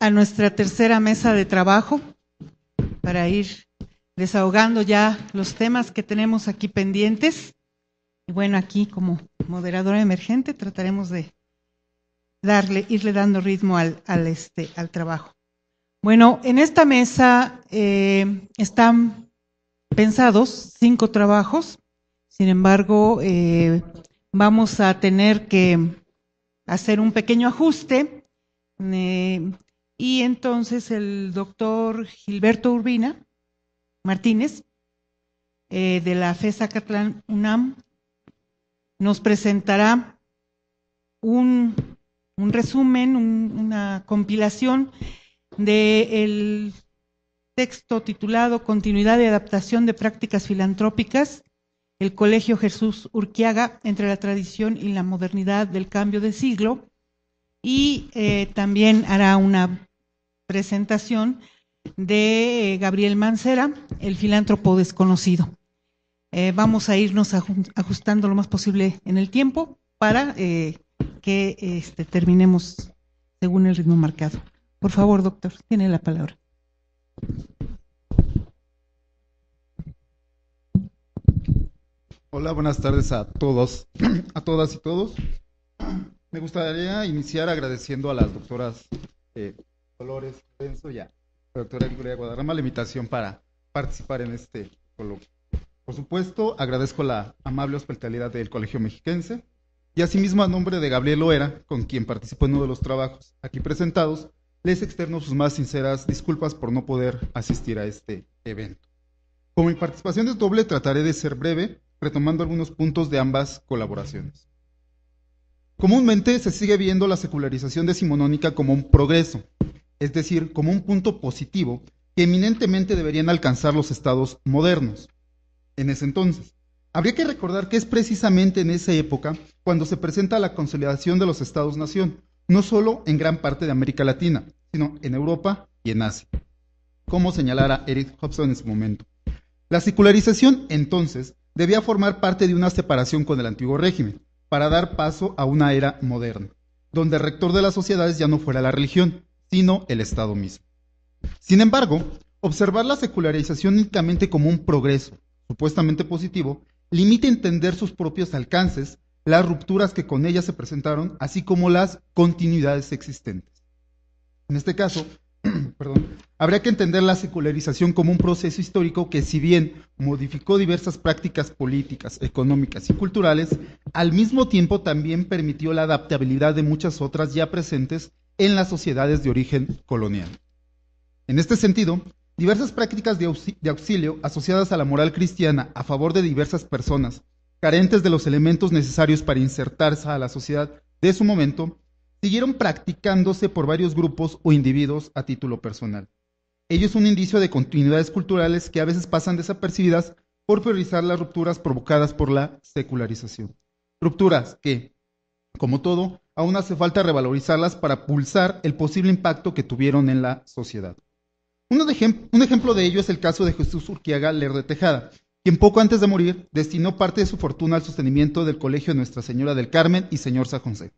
a nuestra tercera mesa de trabajo para ir desahogando ya los temas que tenemos aquí pendientes. Y bueno, aquí como moderadora emergente trataremos de darle, irle dando ritmo al, al, este, al trabajo. Bueno, en esta mesa eh, están pensados cinco trabajos, sin embargo, eh, vamos a tener que hacer un pequeño ajuste. Eh, y entonces el doctor Gilberto Urbina Martínez, eh, de la FESA Catlán UNAM, nos presentará un, resumen, una compilación del el texto titulado Continuidad y adaptación de prácticas filantrópicas, el Colegio Jesús Urquiaga entre la tradición y la modernidad del cambio de siglo, y eh, también hará una presentación de eh, Gabriel Mancera, el filántropo desconocido. Eh, vamos a irnos ajustando lo más posible en el tiempo para eh, que este, terminemos según el ritmo marcado. Por favor, doctor, tiene la palabra. Hola, buenas tardes a todos, a todas y todos. Me gustaría iniciar agradeciendo a las doctoras Dolores Lorenzo ya, doctora Gloria Guadarrama, la invitación para participar en este coloquio. Por supuesto, agradezco la amable hospitalidad del Colegio Mexiquense y asimismo a nombre de Gabriel Loera, con quien participó en uno de los trabajos aquí presentados, les externo sus más sinceras disculpas por no poder asistir a este evento. Como mi participación es doble, trataré de ser breve, retomando algunos puntos de ambas colaboraciones. Comúnmente se sigue viendo la secularización decimonónica como un progreso, es decir, como un punto positivo que eminentemente deberían alcanzar los estados modernos en ese entonces. Habría que recordar que es precisamente en esa época cuando se presenta la consolidación de los estados-nación, no solo en gran parte de América Latina, sino en Europa y en Asia, como señalara Eric Hobson en ese momento. La secularización entonces debía formar parte de una separación con el antiguo régimen, para dar paso a una era moderna, donde el rector de las sociedades ya no fuera la religión, sino el Estado mismo. Sin embargo, observar la secularización únicamente como un progreso, supuestamente positivo, limita entender sus propios alcances, las rupturas que con ella se presentaron, así como las continuidades existentes. En este caso, habría que entender la secularización como un proceso histórico que si bien modificó diversas prácticas políticas, económicas y culturales, al mismo tiempo también permitió la adaptabilidad de muchas otras ya presentes en las sociedades de origen colonial. En este sentido, diversas prácticas de, auxilio, asociadas a la moral cristiana a favor de diversas personas carentes de los elementos necesarios para insertarse a la sociedad de su momento, siguieron practicándose por varios grupos o individuos a título personal. Ello es un indicio de continuidades culturales que a veces pasan desapercibidas por priorizar las rupturas provocadas por la secularización. Rupturas que, como todo, aún hace falta revalorizarlas para pulsar el posible impacto que tuvieron en la sociedad. Un, ejemplo de ello es el caso de Jesús Urquiaga Ler de Tejada, quien poco antes de morir destinó parte de su fortuna al sostenimiento del Colegio Nuestra Señora del Carmen y Señor San José,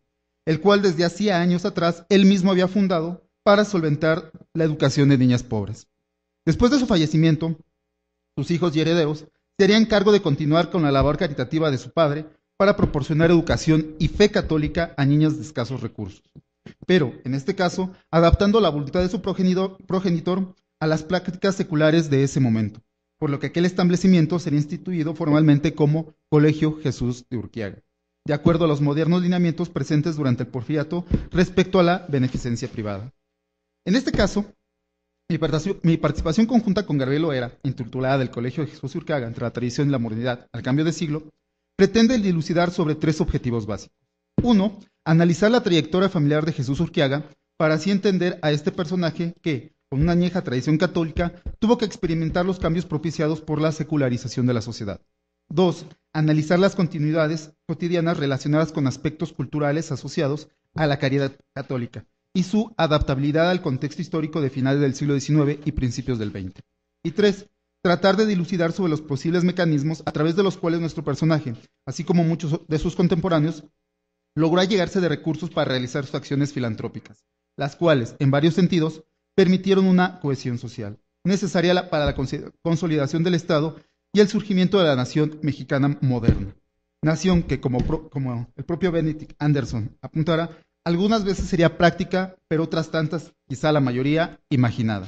el cual desde hacía años atrás él mismo había fundado para solventar la educación de niñas pobres. Después de su fallecimiento, sus hijos y herederos se harían cargo de continuar con la labor caritativa de su padre, para proporcionar educación y fe católica a niñas de escasos recursos. Pero, en este caso, adaptando la voluntad de su progenitor a las prácticas seculares de ese momento, por lo que aquel establecimiento sería instituido formalmente como Colegio Jesús de Urquiaga, de acuerdo a los modernos lineamientos presentes durante el porfiato respecto a la beneficencia privada. En este caso, mi participación conjunta con Garbelo era, intitulada del Colegio de Jesús entre la tradición y la modernidad al cambio de siglo, pretende dilucidar sobre tres objetivos básicos. Uno, analizar la trayectoria familiar de Jesús Urquiaga para así entender a este personaje que, con una añeja tradición católica, tuvo que experimentar los cambios propiciados por la secularización de la sociedad. Dos, Analizar las continuidades cotidianas relacionadas con aspectos culturales asociados a la caridad católica y su adaptabilidad al contexto histórico de finales del siglo XIX y principios del XX. Y tres, tratar de dilucidar sobre los posibles mecanismos a través de los cuales nuestro personaje, así como muchos de sus contemporáneos, logró allegarse de recursos para realizar sus acciones filantrópicas, las cuales, en varios sentidos, permitieron una cohesión social, necesaria para la consolidación del Estado y el surgimiento de la nación mexicana moderna. Nación que, como, como el propio Benedict Anderson apuntara, algunas veces sería práctica, pero otras tantas, quizá la mayoría, imaginada.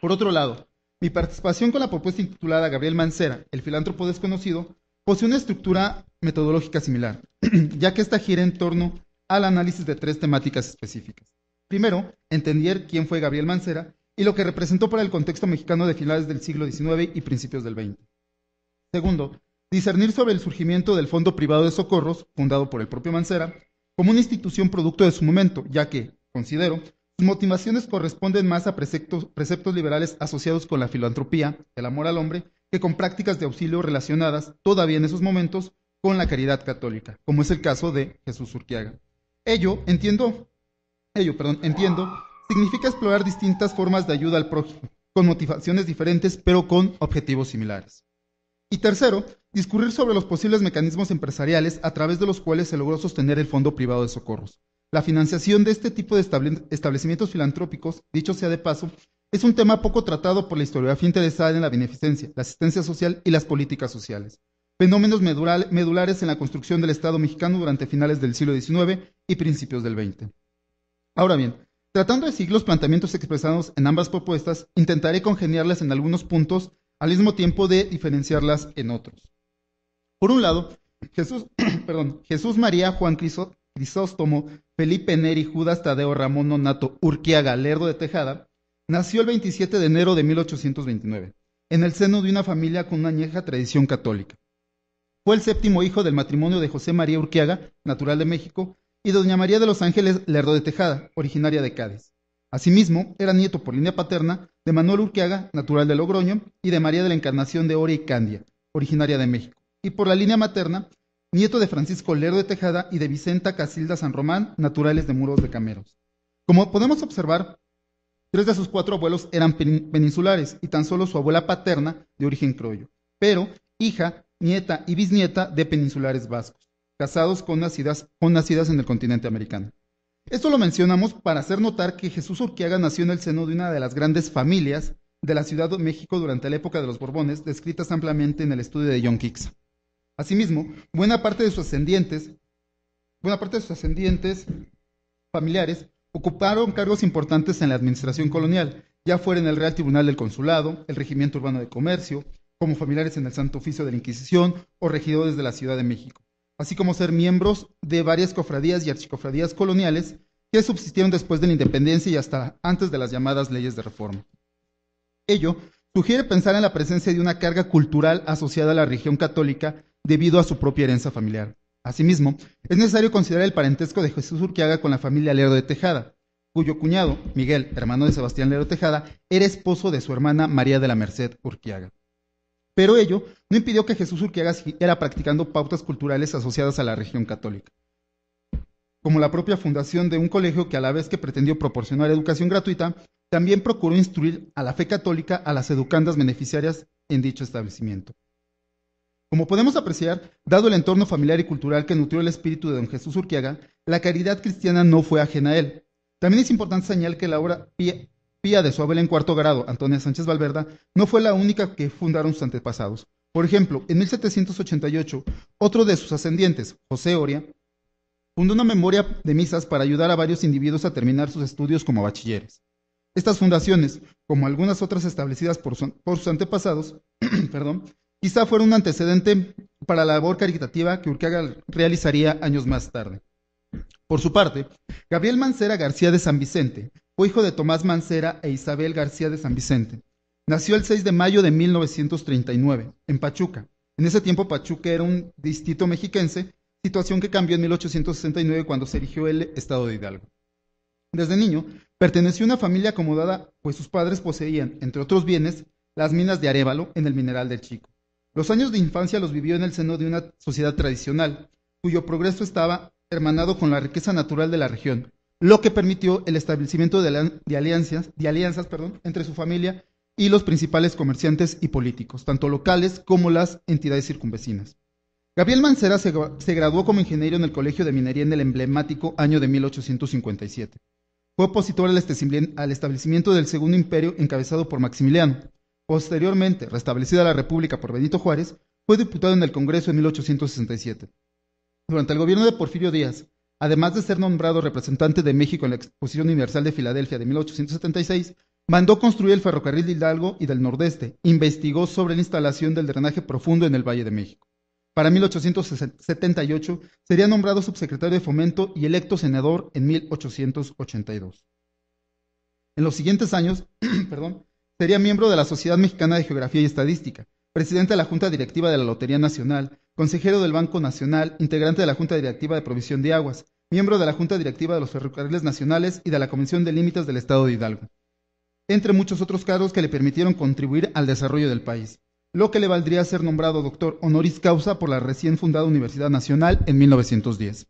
Por otro lado, mi participación con la propuesta intitulada Gabriel Mancera, el filántropo desconocido, posee una estructura metodológica similar, ya que esta gira en torno al análisis de tres temáticas específicas. Primero, entender quién fue Gabriel Mancera y lo que representó para el contexto mexicano de finales del siglo XIX y principios del XX. Segundo, discernir sobre el surgimiento del Fondo Privado de Socorros, fundado por el propio Mancera, como una institución producto de su momento, ya que, considero, sus motivaciones corresponden más a preceptos, liberales asociados con la filantropía, el amor al hombre, que con prácticas de auxilio relacionadas, todavía en esos momentos, con la caridad católica, como es el caso de Jesús Urquiaga. Ello, entiendo, ello, perdón, entiendo, significa explorar distintas formas de ayuda al prójimo, con motivaciones diferentes, pero con objetivos similares. Y tercero, discurrir sobre los posibles mecanismos empresariales a través de los cuales se logró sostener el Fondo Privado de Socorros, la financiación de este tipo de establecimientos filantrópicos, dicho sea de paso, es un tema poco tratado por la historiografía interesada en la beneficencia, la asistencia social y las políticas sociales. Fenómenos medulares en la construcción del Estado mexicano durante finales del siglo XIX y principios del XX. Ahora bien, tratando de seguir los planteamientos expresados en ambas propuestas, intentaré congeniarlas en algunos puntos al mismo tiempo de diferenciarlas en otros. Por un lado, Jesús, perdón, Jesús María Juan Crisot. Crisóstomo, Felipe Neri, Judas Tadeo Ramón Nonato Urquiaga Lerdo de Tejada, nació el 27 de enero de 1829, en el seno de una familia con una añeja tradición católica. Fue el séptimo hijo del matrimonio de José María Urquiaga, natural de México, y de doña María de los Ángeles Lerdo de Tejada, originaria de Cádiz. Asimismo, era nieto por línea paterna de Manuel Urquiaga, natural de Logroño, y de María de la Encarnación de Ori y Candia, originaria de México. Y por la línea materna, nieto de Francisco Lerdo de Tejada y de Vicenta Casilda San Román, naturales de Muros de Cameros. Como podemos observar, tres de sus cuatro abuelos eran peninsulares y tan solo su abuela paterna de origen croyo, pero hija, nieta y bisnieta de peninsulares vascos, casados con nacidas, nacidas en el continente americano. Esto lo mencionamos para hacer notar que Jesús Urquiaga nació en el seno de una de las grandes familias de la Ciudad de México durante la época de los Borbones, descritas ampliamente en el estudio de John Kicks. Asimismo, buena parte de sus ascendientes, buena parte de sus ascendientes familiares ocuparon cargos importantes en la administración colonial, ya fuera en el Real Tribunal del Consulado, el Regimiento Urbano de Comercio, como familiares en el Santo Oficio de la Inquisición o regidores de la Ciudad de México, así como ser miembros de varias cofradías y archicofradías coloniales que subsistieron después de la independencia y hasta antes de las llamadas leyes de reforma. Ello sugiere pensar en la presencia de una carga cultural asociada a la religión católica debido a su propia herencia familiar. Asimismo, es necesario considerar el parentesco de Jesús Urquiaga con la familia Lerdo de Tejada, cuyo cuñado, Miguel, hermano de Sebastián Lerdo Tejada, era esposo de su hermana María de la Merced Urquiaga. Pero ello no impidió que Jesús Urquiaga siguiera practicando pautas culturales asociadas a la región católica, como la propia fundación de un colegio que a la vez que pretendió proporcionar educación gratuita, también procuró instruir a la fe católica a las educandas beneficiarias en dicho establecimiento. Como podemos apreciar, dado el entorno familiar y cultural que nutrió el espíritu de don Jesús Urquiaga, la caridad cristiana no fue ajena a él. También es importante señalar que la obra pía, de su abuela en cuarto grado, Antonia Sánchez Valverda, no fue la única que fundaron sus antepasados. Por ejemplo, en 1788, otro de sus ascendientes, José Oria, fundó una memoria de misas para ayudar a varios individuos a terminar sus estudios como bachilleres. Estas fundaciones, como algunas otras establecidas por, por sus antepasados, perdón, quizá fuera un antecedente para la labor caritativa que Urquiaga realizaría años más tarde. Por su parte, Gabriel Mancera García de San Vicente fue hijo de Tomás Mancera e Isabel García de San Vicente. Nació el 6 de mayo de 1939 en Pachuca. En ese tiempo Pachuca era un distrito mexiquense, situación que cambió en 1869 cuando se erigió el Estado de Hidalgo. Desde niño, perteneció a una familia acomodada, pues sus padres poseían, entre otros bienes, las minas de Arevalo en el Mineral del Chico. Los años de infancia los vivió en el seno de una sociedad tradicional, cuyo progreso estaba hermanado con la riqueza natural de la región, lo que permitió el establecimiento de, alianzas, de alianzas entre su familia y los principales comerciantes y políticos, tanto locales como las entidades circunvecinas. Gabriel Mancera se, graduó como ingeniero en el Colegio de Minería en el emblemático año de 1857. Fue opositor al establecimiento del Segundo Imperio encabezado por Maximiliano, Posteriormente, restablecida la República por Benito Juárez, fue diputado en el Congreso en 1867. Durante el gobierno de Porfirio Díaz, además de ser nombrado representante de México en la Exposición Universal de Filadelfia de 1876, mandó construir el ferrocarril de Hidalgo y del Nordeste, investigó sobre la instalación del drenaje profundo en el Valle de México. Para 1878 sería nombrado subsecretario de Fomento y electo senador en 1882. En los siguientes años, perdón, Sería miembro de la Sociedad Mexicana de Geografía y Estadística, presidente de la Junta Directiva de la Lotería Nacional, consejero del Banco Nacional, integrante de la Junta Directiva de Provisión de Aguas, miembro de la Junta Directiva de los Ferrocarriles Nacionales y de la Comisión de Límites del Estado de Hidalgo, entre muchos otros cargos que le permitieron contribuir al desarrollo del país, lo que le valdría ser nombrado doctor honoris causa por la recién fundada Universidad Nacional en 1910.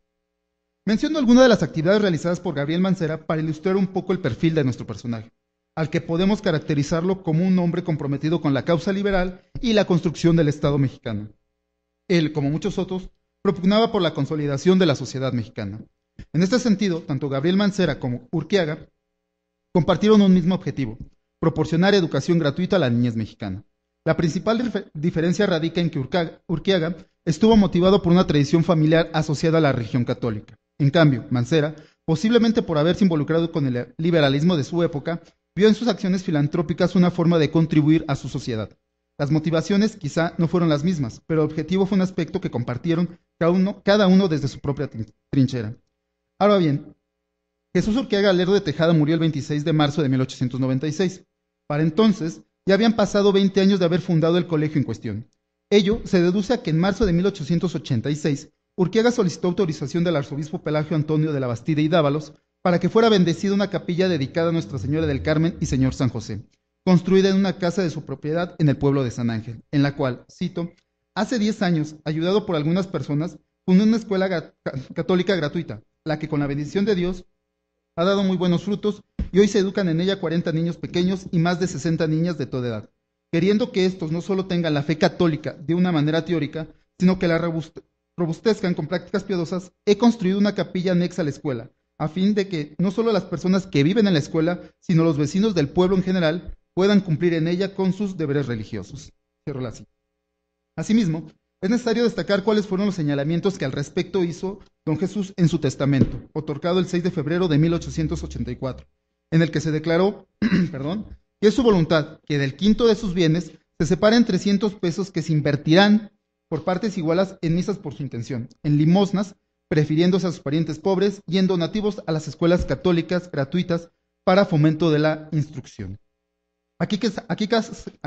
Menciono algunas de las actividades realizadas por Gabriel Mancera para ilustrar un poco el perfil de nuestro personaje al que podemos caracterizarlo como un hombre comprometido con la causa liberal y la construcción del Estado mexicano. Él, como muchos otros, propugnaba por la consolidación de la sociedad mexicana. En este sentido, tanto Gabriel Mancera como Urquiaga compartieron un mismo objetivo, proporcionar educación gratuita a la niñez mexicana. La principal diferencia radica en que Urquiaga estuvo motivado por una tradición familiar asociada a la religión católica. En cambio, Mancera, posiblemente por haberse involucrado con el liberalismo de su época, Vio en sus acciones filantrópicas una forma de contribuir a su sociedad. Las motivaciones quizá no fueron las mismas, pero el objetivo fue un aspecto que compartieron cada uno, desde su propia trinchera. Ahora bien, Jesús Urquiaga Lerdo de Tejada murió el 26 de marzo de 1896. Para entonces, ya habían pasado 20 años de haber fundado el colegio en cuestión. Ello se deduce a que en marzo de 1886, Urquiaga solicitó autorización del arzobispo Pelagio Antonio de la Bastida y Dávalos para que fuera bendecida una capilla dedicada a Nuestra Señora del Carmen y Señor San José, construida en una casa de su propiedad en el pueblo de San Ángel, en la cual, cito, hace 10 años, ayudado por algunas personas, fundó una escuela católica gratuita, la que con la bendición de Dios ha dado muy buenos frutos y hoy se educan en ella 40 niños pequeños y más de 60 niñas de toda edad, queriendo que estos no solo tengan la fe católica de una manera teórica, sino que la robustezcan con prácticas piadosas, he construido una capilla anexa a la escuela, a fin de que no solo las personas que viven en la escuela, sino los vecinos del pueblo en general puedan cumplir en ella con sus deberes religiosos. Cierro la Asimismo, es necesario destacar cuáles fueron los señalamientos que al respecto hizo don Jesús en su testamento, otorgado el 6 de febrero de 1884, en el que se declaró, perdón, que es su voluntad que del quinto de sus bienes se separen 300 pesos que se invertirán por partes iguales en misas por su intención, en limosnas prefiriéndose a sus parientes pobres y en donativos a las escuelas católicas gratuitas para fomento de la instrucción. Aquí,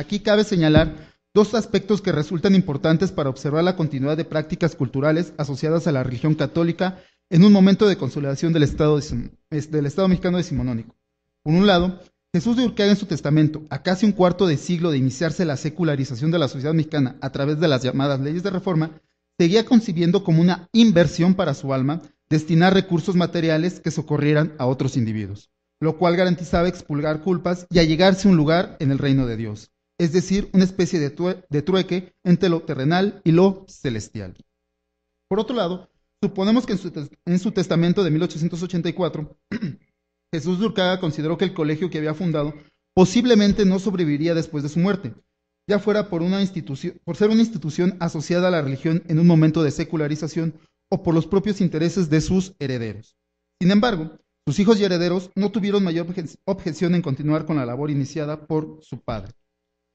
aquí, cabe señalar dos aspectos que resultan importantes para observar la continuidad de prácticas culturales asociadas a la religión católica en un momento de consolidación del Estado, del Estado mexicano decimonónico. Por un lado, Jesús de Urquaga en su testamento, a casi un cuarto de siglo de iniciarse la secularización de la sociedad mexicana a través de las llamadas leyes de reforma, seguía concibiendo como una inversión para su alma destinar recursos materiales que socorrieran a otros individuos, lo cual garantizaba expulgar culpas y allegarse a un lugar en el reino de Dios, es decir, una especie de, de trueque entre lo terrenal y lo celestial. Por otro lado, suponemos que en su, testamento de 1884, Jesús Durcaga consideró que el colegio que había fundado posiblemente no sobreviviría después de su muerte, ya fuera por, una por ser una institución asociada a la religión en un momento de secularización o por los propios intereses de sus herederos. Sin embargo, sus hijos y herederos no tuvieron mayor objeción en continuar con la labor iniciada por su padre.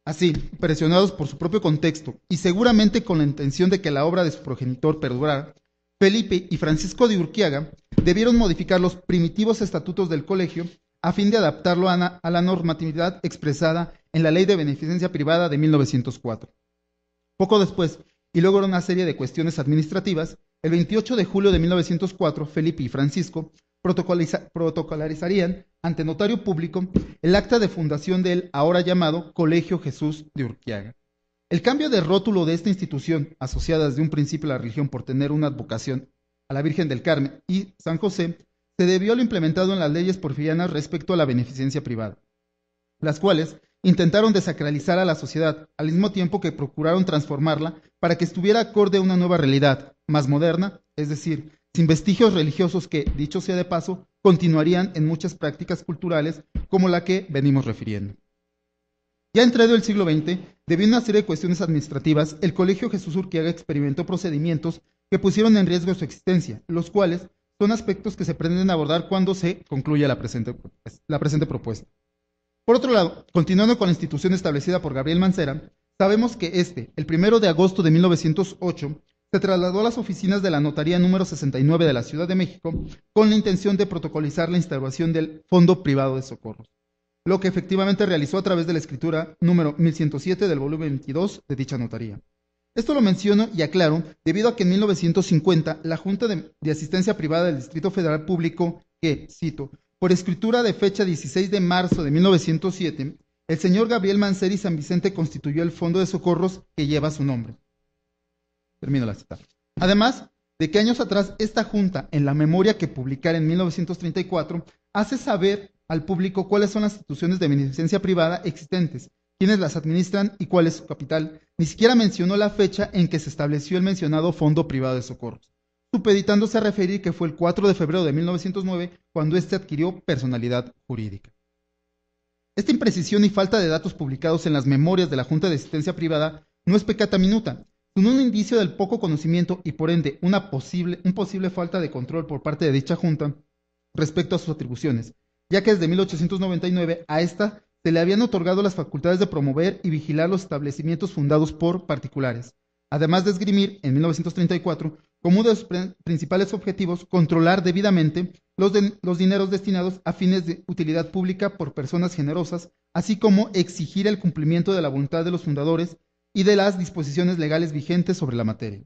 Así, presionados por su propio contexto y seguramente con la intención de que la obra de su progenitor perdurara, Felipe y Francisco de Urquiaga debieron modificar los primitivos estatutos del colegio a fin de adaptarlo a, a la normatividad expresada en la Ley de Beneficencia Privada de 1904. Poco después, y luego una serie de cuestiones administrativas, el 28 de julio de 1904, Felipe y Francisco protocolarizarían ante notario público el acta de fundación del ahora llamado Colegio Jesús de Urquiaga. El cambio de rótulo de esta institución, asociada desde un principio a la religión por tener una advocación a la Virgen del Carmen y San José, se debió a lo implementado en las leyes porfirianas respecto a la beneficencia privada, las cuales Intentaron desacralizar a la sociedad, al mismo tiempo que procuraron transformarla para que estuviera acorde a una nueva realidad, más moderna, es decir, sin vestigios religiosos que, dicho sea de paso, continuarían en muchas prácticas culturales como la que venimos refiriendo. Ya entrado el siglo XX, debido a una serie de cuestiones administrativas, el Colegio Jesús Urquiaga experimentó procedimientos que pusieron en riesgo su existencia, los cuales son aspectos que se pretenden abordar cuando se concluya la presente propuesta. Por otro lado, continuando con la institución establecida por Gabriel Mancera, sabemos que este, el primero de agosto de 1908, se trasladó a las oficinas de la Notaría número 69 de la Ciudad de México con la intención de protocolizar la instauración del Fondo Privado de Socorros, lo que efectivamente realizó a través de la escritura número 1107 del volumen 22 de dicha notaría. Esto lo menciono y aclaro debido a que en 1950 la Junta de, Asistencia Privada del Distrito Federal Público, que, cito, por escritura de fecha 16 de marzo de 1907, el señor Gabriel Manceri San Vicente constituyó el Fondo de Socorros que lleva su nombre. Termino la cita. Además de que años atrás esta junta, en la memoria que publicara en 1934, hace saber al público cuáles son las instituciones de beneficencia privada existentes, quiénes las administran y cuál es su capital. Ni siquiera mencionó la fecha en que se estableció el mencionado Fondo Privado de Socorros supeditándose a referir que fue el 4 de febrero de 1909 cuando éste adquirió personalidad jurídica. Esta imprecisión y falta de datos publicados en las memorias de la Junta de Asistencia Privada no es pecata minuta, sino un indicio del poco conocimiento y por ende una posible, un posible falta de control por parte de dicha Junta respecto a sus atribuciones, ya que desde 1899 a esta se le habían otorgado las facultades de promover y vigilar los establecimientos fundados por particulares, además de esgrimir en 1934 como uno de sus principales objetivos controlar debidamente los, los dineros destinados a fines de utilidad pública por personas generosas, así como exigir el cumplimiento de la voluntad de los fundadores y de las disposiciones legales vigentes sobre la materia.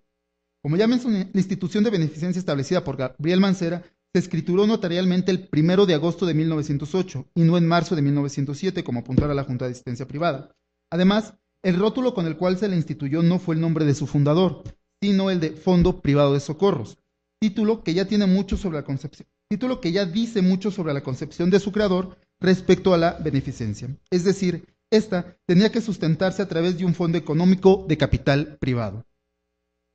Como ya mencioné, la institución de beneficencia establecida por Gabriel Mancera se escrituró notarialmente el 1 de agosto de 1908 y no en marzo de 1907, como apuntara la Junta de Asistencia Privada. Además, el rótulo con el cual se le instituyó no fue el nombre de su fundador, sino el de Fondo Privado de Socorros, título que ya tiene mucho sobre la concepción, título que ya dice mucho sobre la concepción de su creador respecto a la beneficencia. Es decir, esta tenía que sustentarse a través de un fondo económico de capital privado.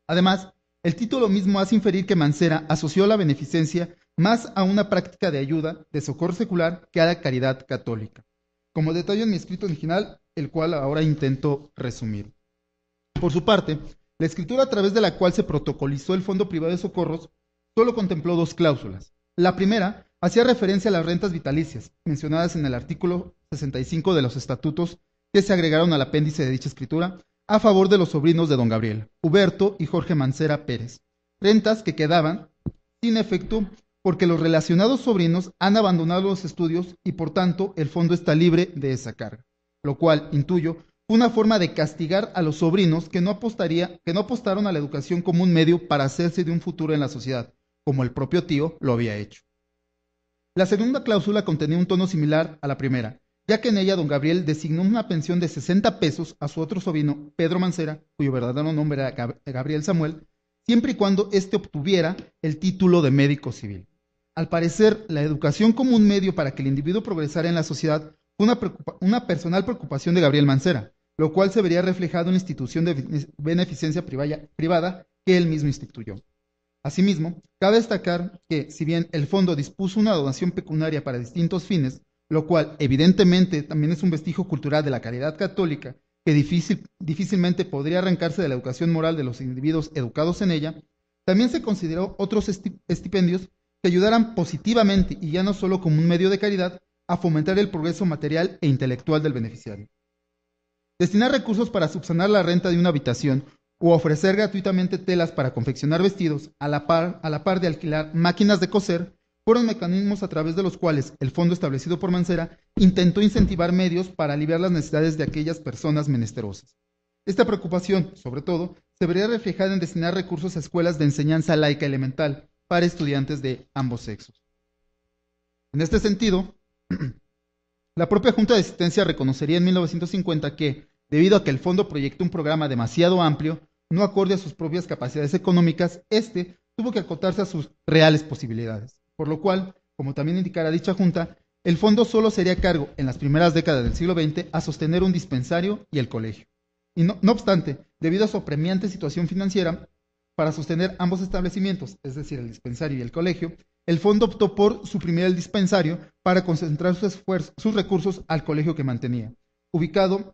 Además, el título mismo hace inferir que Mancera asoció la beneficencia más a una práctica de ayuda, de socorro secular, que a la caridad católica. Como detalle en mi escrito original, el cual ahora intento resumir. Por su parte, la escritura a través de la cual se protocolizó el Fondo Privado de Socorros solo contempló dos cláusulas. La primera hacía referencia a las rentas vitalicias, mencionadas en el artículo 65 de los estatutos que se agregaron al apéndice de dicha escritura, a favor de los sobrinos de don Gabriel, Huberto y Jorge Mancera Pérez. Rentas que quedaban sin efecto porque los relacionados sobrinos han abandonado los estudios y por tanto el fondo está libre de esa carga, lo cual, intuyo, una forma de castigar a los sobrinos que no, apostaría, que no apostaron a la educación como un medio para hacerse de un futuro en la sociedad, como el propio tío lo había hecho. La segunda cláusula contenía un tono similar a la primera, ya que en ella don Gabriel designó una pensión de 60 pesos a su otro sobrino, Pedro Mancera, cuyo verdadero nombre era Gabriel Samuel, siempre y cuando éste obtuviera el título de médico civil. Al parecer, la educación como un medio para que el individuo progresara en la sociedad fue una, una personal preocupación de Gabriel Mancera, lo cual se vería reflejado en la institución de beneficencia privada que él mismo instituyó. Asimismo, cabe destacar que, si bien el fondo dispuso una donación pecuniaria para distintos fines, lo cual evidentemente también es un vestigio cultural de la caridad católica, que difícilmente podría arrancarse de la educación moral de los individuos educados en ella, también se consideró otros estipendios que ayudaran positivamente y ya no solo como un medio de caridad a fomentar el progreso material e intelectual del beneficiario. Destinar recursos para subsanar la renta de una habitación o ofrecer gratuitamente telas para confeccionar vestidos a la par, de alquilar máquinas de coser fueron mecanismos a través de los cuales el fondo establecido por Mancera intentó incentivar medios para aliviar las necesidades de aquellas personas menesterosas. Esta preocupación, sobre todo, se vería reflejada en destinar recursos a escuelas de enseñanza laica elemental para estudiantes de ambos sexos. En este sentido, La propia Junta de Asistencia reconocería en 1950 que, debido a que el fondo proyectó un programa demasiado amplio, no acorde a sus propias capacidades económicas, este tuvo que acotarse a sus reales posibilidades. Por lo cual, como también indicará dicha Junta, el fondo solo sería cargo, en las primeras décadas del siglo XX, a sostener un dispensario y el colegio. Y no, no obstante, debido a su apremiante situación financiera, para sostener ambos establecimientos, es decir, el dispensario y el colegio, el fondo optó por suprimir el dispensario para concentrar sus, sus recursos al colegio que mantenía, ubicado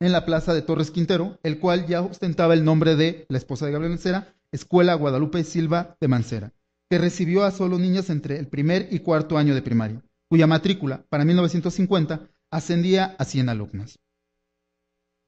en la plaza de Torres Quintero, el cual ya ostentaba el nombre de la esposa de Gabriel Mancera, Escuela Guadalupe Silva de Mancera, que recibió a solo niñas entre el primer y cuarto año de primaria, cuya matrícula para 1950 ascendía a 100 alumnas.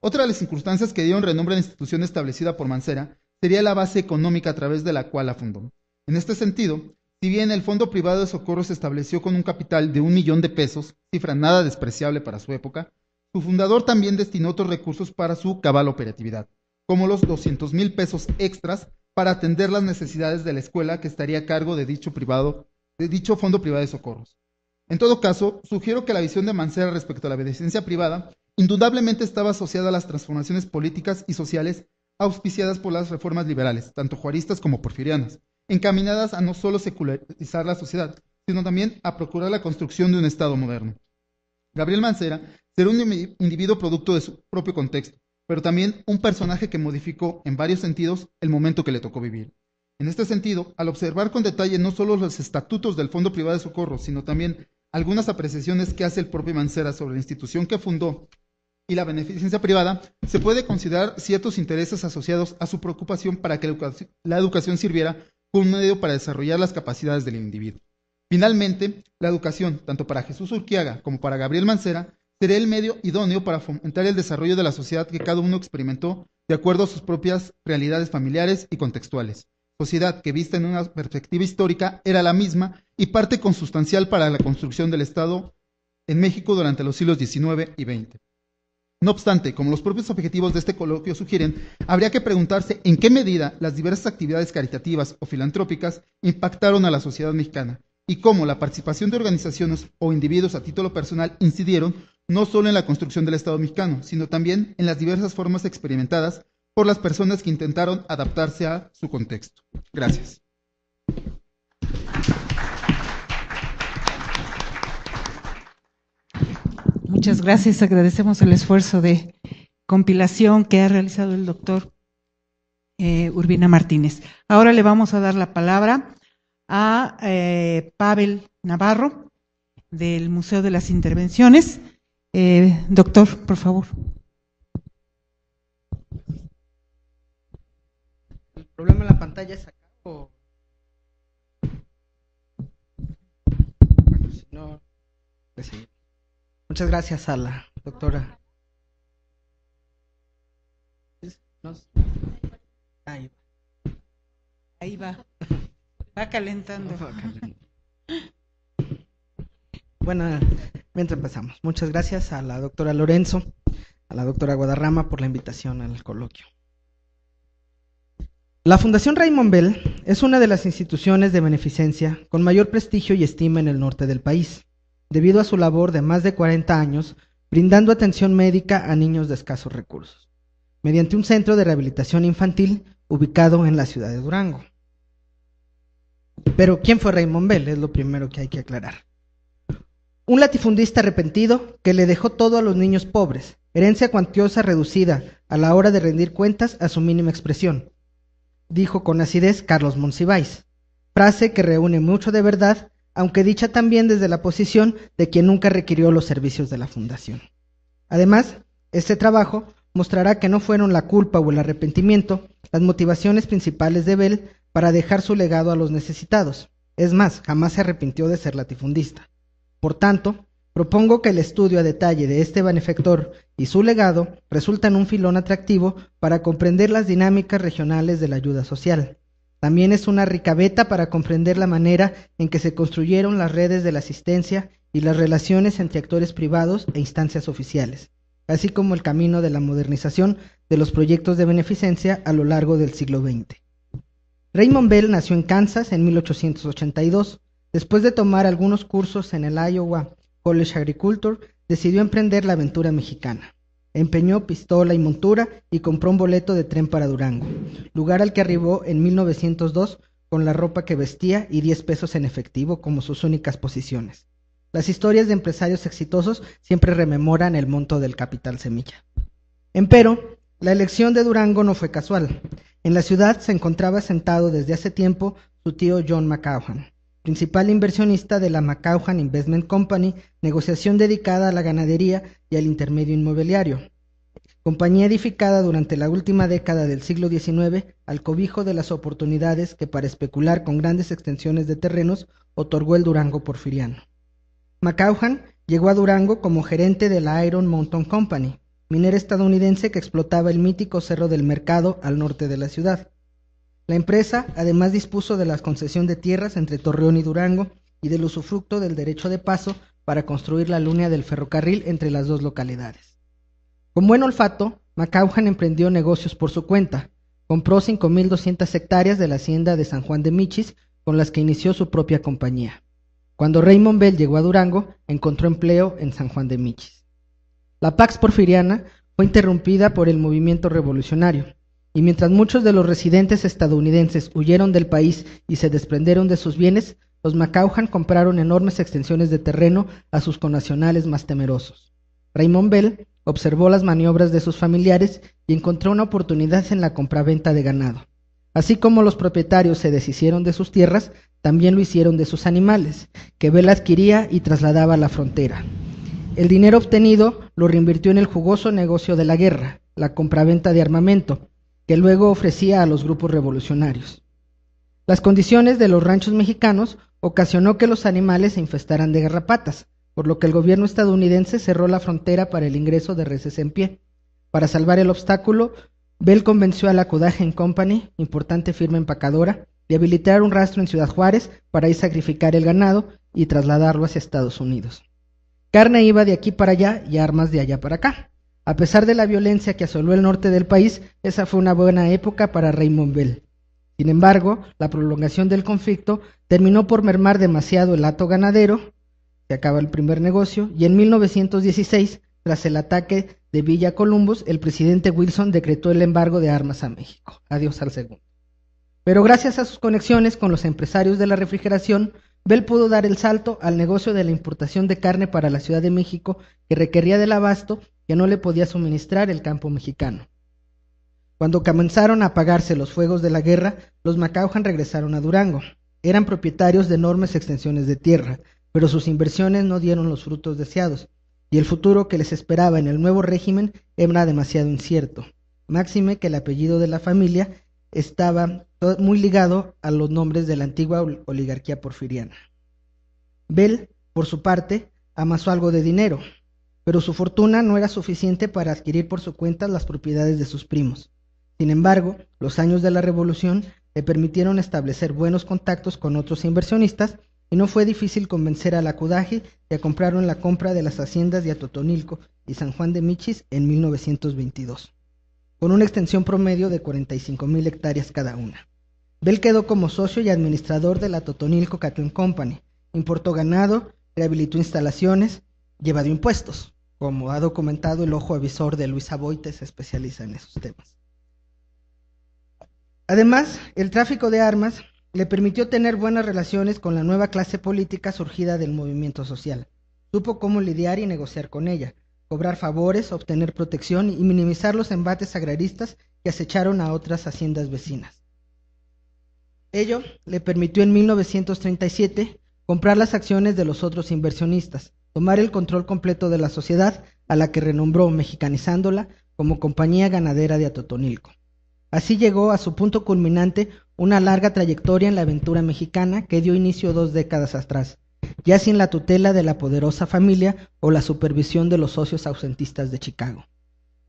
Otra de las circunstancias que dieron renombre a la institución establecida por Mancera sería la base económica a través de la cual la fundó. En este sentido, si bien el Fondo Privado de Socorros se estableció con un capital de un millón de pesos, cifra nada despreciable para su época, su fundador también destinó otros recursos para su cabal operatividad, como los 200 mil pesos extras para atender las necesidades de la escuela que estaría a cargo de dicho, privado, de dicho Fondo Privado de Socorros. En todo caso, sugiero que la visión de Mancera respecto a la beneficencia privada indudablemente estaba asociada a las transformaciones políticas y sociales auspiciadas por las reformas liberales, tanto juaristas como porfirianas, encaminadas a no solo secularizar la sociedad, sino también a procurar la construcción de un Estado moderno. Gabriel Mancera será un individuo producto de su propio contexto, pero también un personaje que modificó en varios sentidos el momento que le tocó vivir. En este sentido, al observar con detalle no solo los estatutos del Fondo Privado de Socorro, sino también algunas apreciaciones que hace el propio Mancera sobre la institución que fundó y la beneficencia privada, se puede considerar ciertos intereses asociados a su preocupación para que la educación sirviera un medio para desarrollar las capacidades del individuo. Finalmente, la educación, tanto para Jesús Urquiaga como para Gabriel Mancera, sería el medio idóneo para fomentar el desarrollo de la sociedad que cada uno experimentó de acuerdo a sus propias realidades familiares y contextuales. Sociedad que vista en una perspectiva histórica era la misma y parte consustancial para la construcción del Estado en México durante los siglos XIX y XX. No obstante, como los propios objetivos de este coloquio sugieren, habría que preguntarse en qué medida las diversas actividades caritativas o filantrópicas impactaron a la sociedad mexicana y cómo la participación de organizaciones o individuos a título personal incidieron no solo en la construcción del Estado mexicano, sino también en las diversas formas experimentadas por las personas que intentaron adaptarse a su contexto. Gracias. Muchas gracias. Agradecemos el esfuerzo de compilación que ha realizado el doctor eh, Urbina Martínez. Ahora le vamos a dar la palabra a eh, Pavel Navarro del Museo de las Intervenciones. Eh, doctor, por favor. El problema en la pantalla es acá no, pues Muchas gracias a la doctora. Ahí va. va. calentando. Bueno, mientras empezamos, muchas gracias a la doctora Lorenzo, a la doctora Guadarrama por la invitación al coloquio. La Fundación Raymond Bell es una de las instituciones de beneficencia con mayor prestigio y estima en el norte del país debido a su labor de más de 40 años brindando atención médica a niños de escasos recursos, mediante un centro de rehabilitación infantil ubicado en la ciudad de Durango. Pero ¿quién fue Raymond Bell? Es lo primero que hay que aclarar. Un latifundista arrepentido que le dejó todo a los niños pobres, herencia cuantiosa reducida a la hora de rendir cuentas a su mínima expresión, dijo con acidez Carlos Monsiváis, frase que reúne mucho de verdad aunque dicha también desde la posición de quien nunca requirió los servicios de la fundación. Además, este trabajo mostrará que no fueron la culpa o el arrepentimiento las motivaciones principales de Bell para dejar su legado a los necesitados. Es más, jamás se arrepintió de ser latifundista. Por tanto, propongo que el estudio a detalle de este benefactor y su legado resulta en un filón atractivo para comprender las dinámicas regionales de la ayuda social, también es una ricabeta para comprender la manera en que se construyeron las redes de la asistencia y las relaciones entre actores privados e instancias oficiales, así como el camino de la modernización de los proyectos de beneficencia a lo largo del siglo XX. Raymond Bell nació en Kansas en 1882. Después de tomar algunos cursos en el Iowa College Agriculture, decidió emprender la aventura mexicana. Empeñó pistola y montura y compró un boleto de tren para Durango, lugar al que arribó en 1902 con la ropa que vestía y 10 pesos en efectivo como sus únicas posiciones. Las historias de empresarios exitosos siempre rememoran el monto del capital semilla. Empero, la elección de Durango no fue casual. En la ciudad se encontraba sentado desde hace tiempo su tío John McCahan, principal inversionista de la Macauhan Investment Company, negociación dedicada a la ganadería y al intermedio inmobiliario. Compañía edificada durante la última década del siglo XIX al cobijo de las oportunidades que para especular con grandes extensiones de terrenos otorgó el Durango porfiriano. Macauhan llegó a Durango como gerente de la Iron Mountain Company, minera estadounidense que explotaba el mítico Cerro del Mercado al norte de la ciudad. La empresa además dispuso de la concesión de tierras entre Torreón y Durango y del usufructo del derecho de paso para construir la línea del ferrocarril entre las dos localidades. Con buen olfato, Macauhan emprendió negocios por su cuenta. Compró 5.200 hectáreas de la hacienda de San Juan de Michis, con las que inició su propia compañía. Cuando Raymond Bell llegó a Durango, encontró empleo en San Juan de Michis. La Pax Porfiriana fue interrumpida por el movimiento revolucionario, y mientras muchos de los residentes estadounidenses huyeron del país y se desprendieron de sus bienes, los Macauhan compraron enormes extensiones de terreno a sus connacionales más temerosos. Raymond Bell observó las maniobras de sus familiares y encontró una oportunidad en la compraventa de ganado. Así como los propietarios se deshicieron de sus tierras, también lo hicieron de sus animales, que Bell adquiría y trasladaba a la frontera. El dinero obtenido lo reinvirtió en el jugoso negocio de la guerra, la compraventa de armamento, que luego ofrecía a los grupos revolucionarios. Las condiciones de los ranchos mexicanos ocasionó que los animales se infestaran de garrapatas, por lo que el gobierno estadounidense cerró la frontera para el ingreso de reses en pie. Para salvar el obstáculo, Bell convenció a la Codagen Company, importante firma empacadora, de habilitar un rastro en Ciudad Juárez para ir sacrificar el ganado y trasladarlo hacia Estados Unidos. Carne iba de aquí para allá y armas de allá para acá. A pesar de la violencia que asoló el norte del país, esa fue una buena época para Raymond Bell. Sin embargo, la prolongación del conflicto terminó por mermar demasiado el hato ganadero, se acaba el primer negocio, y en 1916, tras el ataque de Villa Columbus, el presidente Wilson decretó el embargo de armas a México. Adiós al segundo. Pero gracias a sus conexiones con los empresarios de la refrigeración, Bell pudo dar el salto al negocio de la importación de carne para la Ciudad de México que requería del abasto que no le podía suministrar el campo mexicano. Cuando comenzaron a apagarse los fuegos de la guerra, los Macaujan regresaron a Durango. Eran propietarios de enormes extensiones de tierra, pero sus inversiones no dieron los frutos deseados, y el futuro que les esperaba en el nuevo régimen era demasiado incierto. Máxime que el apellido de la familia estaba muy ligado a los nombres de la antigua oligarquía porfiriana. Bell, por su parte, amasó algo de dinero, pero su fortuna no era suficiente para adquirir por su cuenta las propiedades de sus primos. Sin embargo, los años de la Revolución le permitieron establecer buenos contactos con otros inversionistas y no fue difícil convencer a la de que compraron la compra de las haciendas de Atotonilco y San Juan de Michis en 1922, con una extensión promedio de mil hectáreas cada una. Bell quedó como socio y administrador de la Totonilco Cattle Company, importó ganado, rehabilitó instalaciones, llevado impuestos. Como ha documentado el ojo avisor de Luisa Boite, se especializa en esos temas. Además, el tráfico de armas le permitió tener buenas relaciones con la nueva clase política surgida del movimiento social. Supo cómo lidiar y negociar con ella, cobrar favores, obtener protección y minimizar los embates agraristas que acecharon a otras haciendas vecinas. Ello le permitió en 1937 comprar las acciones de los otros inversionistas, tomar el control completo de la sociedad a la que renombró, mexicanizándola, como Compañía Ganadera de Atotonilco. Así llegó a su punto culminante una larga trayectoria en la aventura mexicana que dio inicio dos décadas atrás, ya sin la tutela de la poderosa familia o la supervisión de los socios ausentistas de Chicago.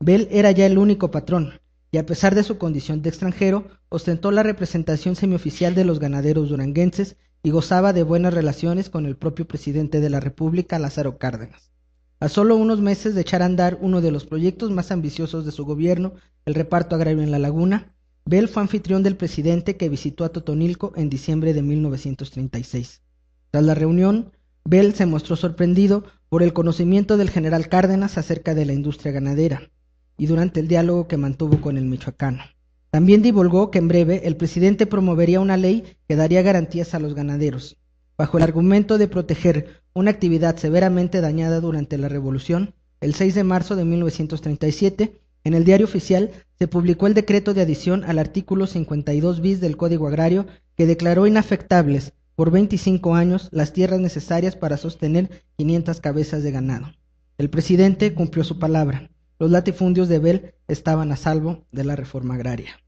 Bell era ya el único patrón, y a pesar de su condición de extranjero, ostentó la representación semioficial de los ganaderos duranguenses y gozaba de buenas relaciones con el propio presidente de la República, Lázaro Cárdenas. A solo unos meses de echar a andar uno de los proyectos más ambiciosos de su gobierno, el reparto agrario en la laguna, Bell fue anfitrión del presidente que visitó a Totonilco en diciembre de 1936. Tras la reunión, Bell se mostró sorprendido por el conocimiento del general Cárdenas acerca de la industria ganadera y durante el diálogo que mantuvo con el michoacano. También divulgó que en breve el presidente promovería una ley que daría garantías a los ganaderos, bajo el argumento de proteger una actividad severamente dañada durante la Revolución. El 6 de marzo de 1937, en el diario oficial se publicó el decreto de adición al artículo 52 bis del Código Agrario que declaró inafectables por 25 años las tierras necesarias para sostener 500 cabezas de ganado. El presidente cumplió su palabra. Los latifundios de Bell estaban a salvo de la reforma agraria.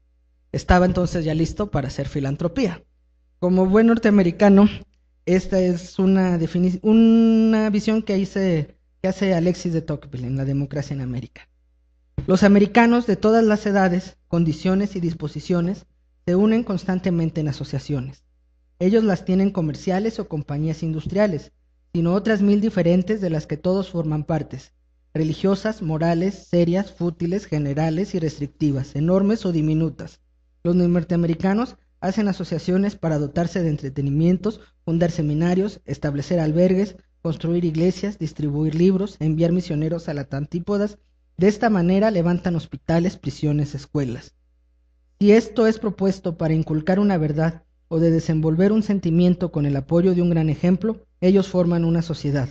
Estaba entonces ya listo para hacer filantropía. Como buen norteamericano, esta es una, una visión que, que hace Alexis de Tocqueville en La democracia en América. Los americanos de todas las edades, condiciones y disposiciones se unen constantemente en asociaciones. Ellos las tienen comerciales o compañías industriales, sino otras mil diferentes de las que todos forman partes, religiosas, morales, serias, fútiles, generales y restrictivas, enormes o diminutas. Los norteamericanos hacen asociaciones para dotarse de entretenimientos, fundar seminarios, establecer albergues, construir iglesias, distribuir libros, enviar misioneros a las antípodas. De esta manera levantan hospitales, prisiones, escuelas. Si esto es propuesto para inculcar una verdad o de desenvolver un sentimiento con el apoyo de un gran ejemplo, ellos forman una sociedad.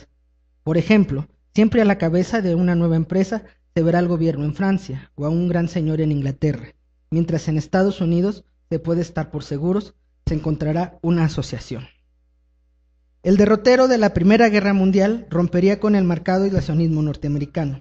Por ejemplo, Siempre a la cabeza de una nueva empresa se verá al gobierno en Francia o a un gran señor en Inglaterra, mientras en Estados Unidos se puede estar por seguros, se encontrará una asociación. El derrotero de la Primera Guerra Mundial rompería con el marcado aislacionismo norteamericano.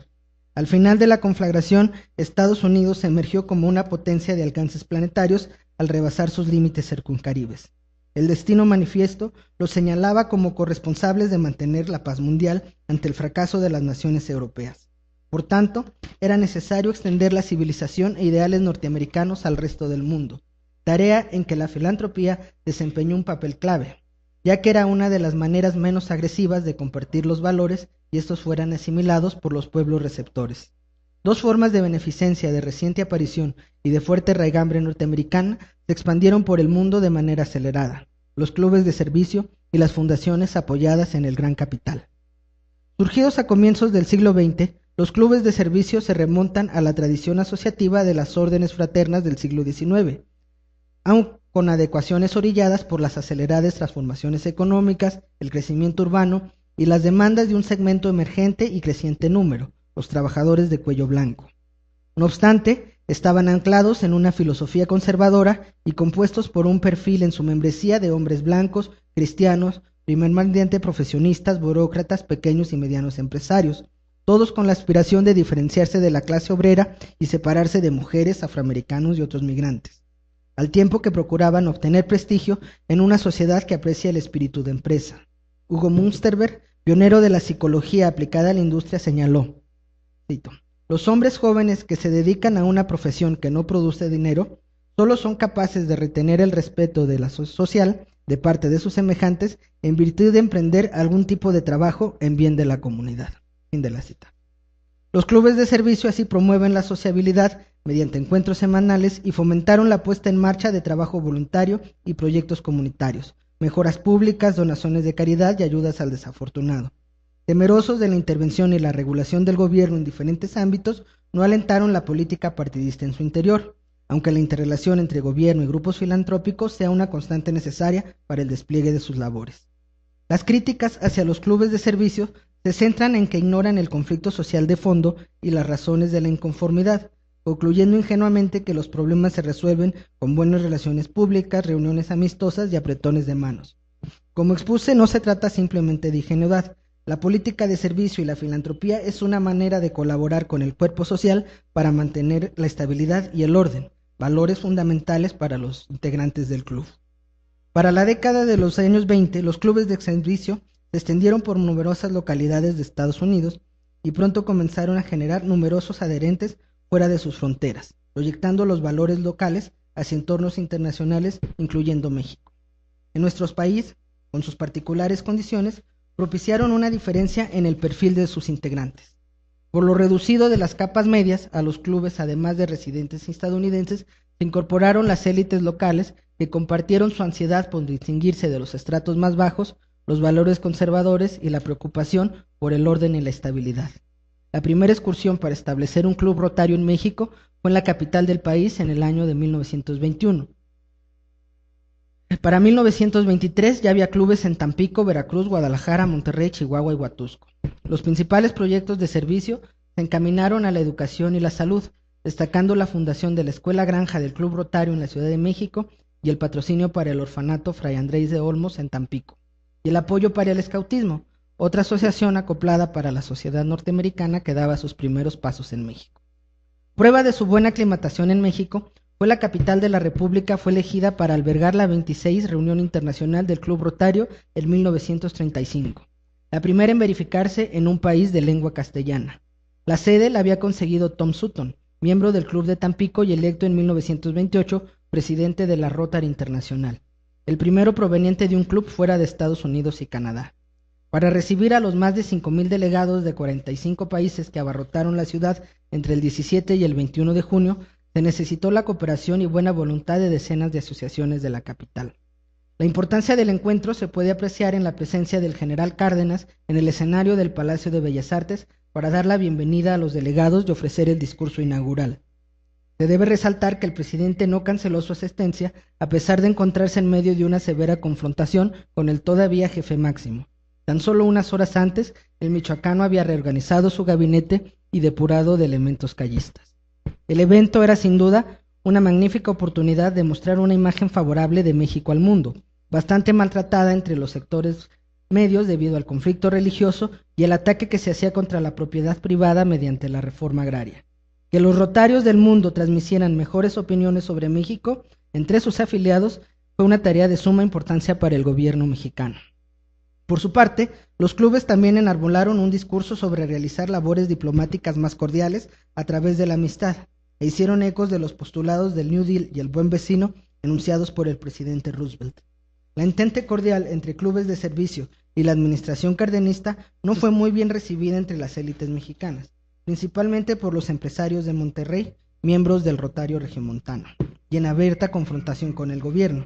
Al final de la conflagración, Estados Unidos emergió como una potencia de alcances planetarios al rebasar sus límites circuncaribes. El destino manifiesto los señalaba como corresponsables de mantener la paz mundial ante el fracaso de las naciones europeas. Por tanto, era necesario extender la civilización e ideales norteamericanos al resto del mundo, tarea en que la filantropía desempeñó un papel clave, ya que era una de las maneras menos agresivas de compartir los valores y estos fueran asimilados por los pueblos receptores. Dos formas de beneficencia de reciente aparición y de fuerte raigambre norteamericana se expandieron por el mundo de manera acelerada, los clubes de servicio y las fundaciones apoyadas en el gran capital. Surgidos a comienzos del siglo XX, los clubes de servicio se remontan a la tradición asociativa de las órdenes fraternas del siglo XIX, aun con adecuaciones orilladas por las aceleradas transformaciones económicas, el crecimiento urbano y las demandas de un segmento emergente y creciente número, los trabajadores de cuello blanco. No obstante, estaban anclados en una filosofía conservadora y compuestos por un perfil en su membresía de hombres blancos, cristianos, primer mandante, profesionistas, burócratas, pequeños y medianos empresarios, todos con la aspiración de diferenciarse de la clase obrera y separarse de mujeres, afroamericanos y otros migrantes, al tiempo que procuraban obtener prestigio en una sociedad que aprecia el espíritu de empresa. Hugo Munsterberg, pionero de la psicología aplicada a la industria, señaló, los hombres jóvenes que se dedican a una profesión que no produce dinero solo son capaces de retener el respeto de la social de parte de sus semejantes en virtud de emprender algún tipo de trabajo en bien de la comunidad. Los clubes de servicio así promueven la sociabilidad mediante encuentros semanales y fomentaron la puesta en marcha de trabajo voluntario y proyectos comunitarios, mejoras públicas, donaciones de caridad y ayudas al desafortunado temerosos de la intervención y la regulación del gobierno en diferentes ámbitos, no alentaron la política partidista en su interior, aunque la interrelación entre gobierno y grupos filantrópicos sea una constante necesaria para el despliegue de sus labores. Las críticas hacia los clubes de servicio se centran en que ignoran el conflicto social de fondo y las razones de la inconformidad, concluyendo ingenuamente que los problemas se resuelven con buenas relaciones públicas, reuniones amistosas y apretones de manos. Como expuse, no se trata simplemente de ingenuidad, la política de servicio y la filantropía es una manera de colaborar con el cuerpo social para mantener la estabilidad y el orden, valores fundamentales para los integrantes del club. Para la década de los años 20, los clubes de servicio se extendieron por numerosas localidades de Estados Unidos y pronto comenzaron a generar numerosos adherentes fuera de sus fronteras, proyectando los valores locales hacia entornos internacionales, incluyendo México. En nuestros países, con sus particulares condiciones, propiciaron una diferencia en el perfil de sus integrantes. Por lo reducido de las capas medias, a los clubes, además de residentes estadounidenses, se incorporaron las élites locales que compartieron su ansiedad por distinguirse de los estratos más bajos, los valores conservadores y la preocupación por el orden y la estabilidad. La primera excursión para establecer un club rotario en México fue en la capital del país en el año de 1921. Para 1923 ya había clubes en Tampico, Veracruz, Guadalajara, Monterrey, Chihuahua y Huatusco. Los principales proyectos de servicio se encaminaron a la educación y la salud, destacando la fundación de la Escuela Granja del Club Rotario en la Ciudad de México y el patrocinio para el orfanato Fray Andrés de Olmos en Tampico, y el apoyo para el escautismo, otra asociación acoplada para la sociedad norteamericana que daba sus primeros pasos en México. Prueba de su buena aclimatación en México fue la capital de la República, fue elegida para albergar la 26 reunión internacional del Club Rotario en 1935, la primera en verificarse en un país de lengua castellana. La sede la había conseguido Tom Sutton, miembro del Club de Tampico y electo en 1928 presidente de la Rotar Internacional, el primero proveniente de un club fuera de Estados Unidos y Canadá. Para recibir a los más de 5.000 delegados de 45 países que abarrotaron la ciudad entre el 17 y el 21 de junio, necesitó la cooperación y buena voluntad de decenas de asociaciones de la capital. La importancia del encuentro se puede apreciar en la presencia del general Cárdenas en el escenario del Palacio de Bellas Artes para dar la bienvenida a los delegados y ofrecer el discurso inaugural. Se debe resaltar que el presidente no canceló su asistencia a pesar de encontrarse en medio de una severa confrontación con el todavía jefe máximo. Tan solo unas horas antes, el michoacano había reorganizado su gabinete y depurado de elementos callistas. El evento era sin duda una magnífica oportunidad de mostrar una imagen favorable de México al mundo, bastante maltratada entre los sectores medios debido al conflicto religioso y el ataque que se hacía contra la propiedad privada mediante la reforma agraria. Que los rotarios del mundo transmisieran mejores opiniones sobre México entre sus afiliados fue una tarea de suma importancia para el gobierno mexicano. Por su parte, los clubes también enarbolaron un discurso sobre realizar labores diplomáticas más cordiales a través de la amistad e hicieron ecos de los postulados del New Deal y el buen vecino enunciados por el presidente Roosevelt. La entente cordial entre clubes de servicio y la administración cardenista no fue muy bien recibida entre las élites mexicanas, principalmente por los empresarios de Monterrey, miembros del Rotario Regimontano, y en abierta confrontación con el gobierno.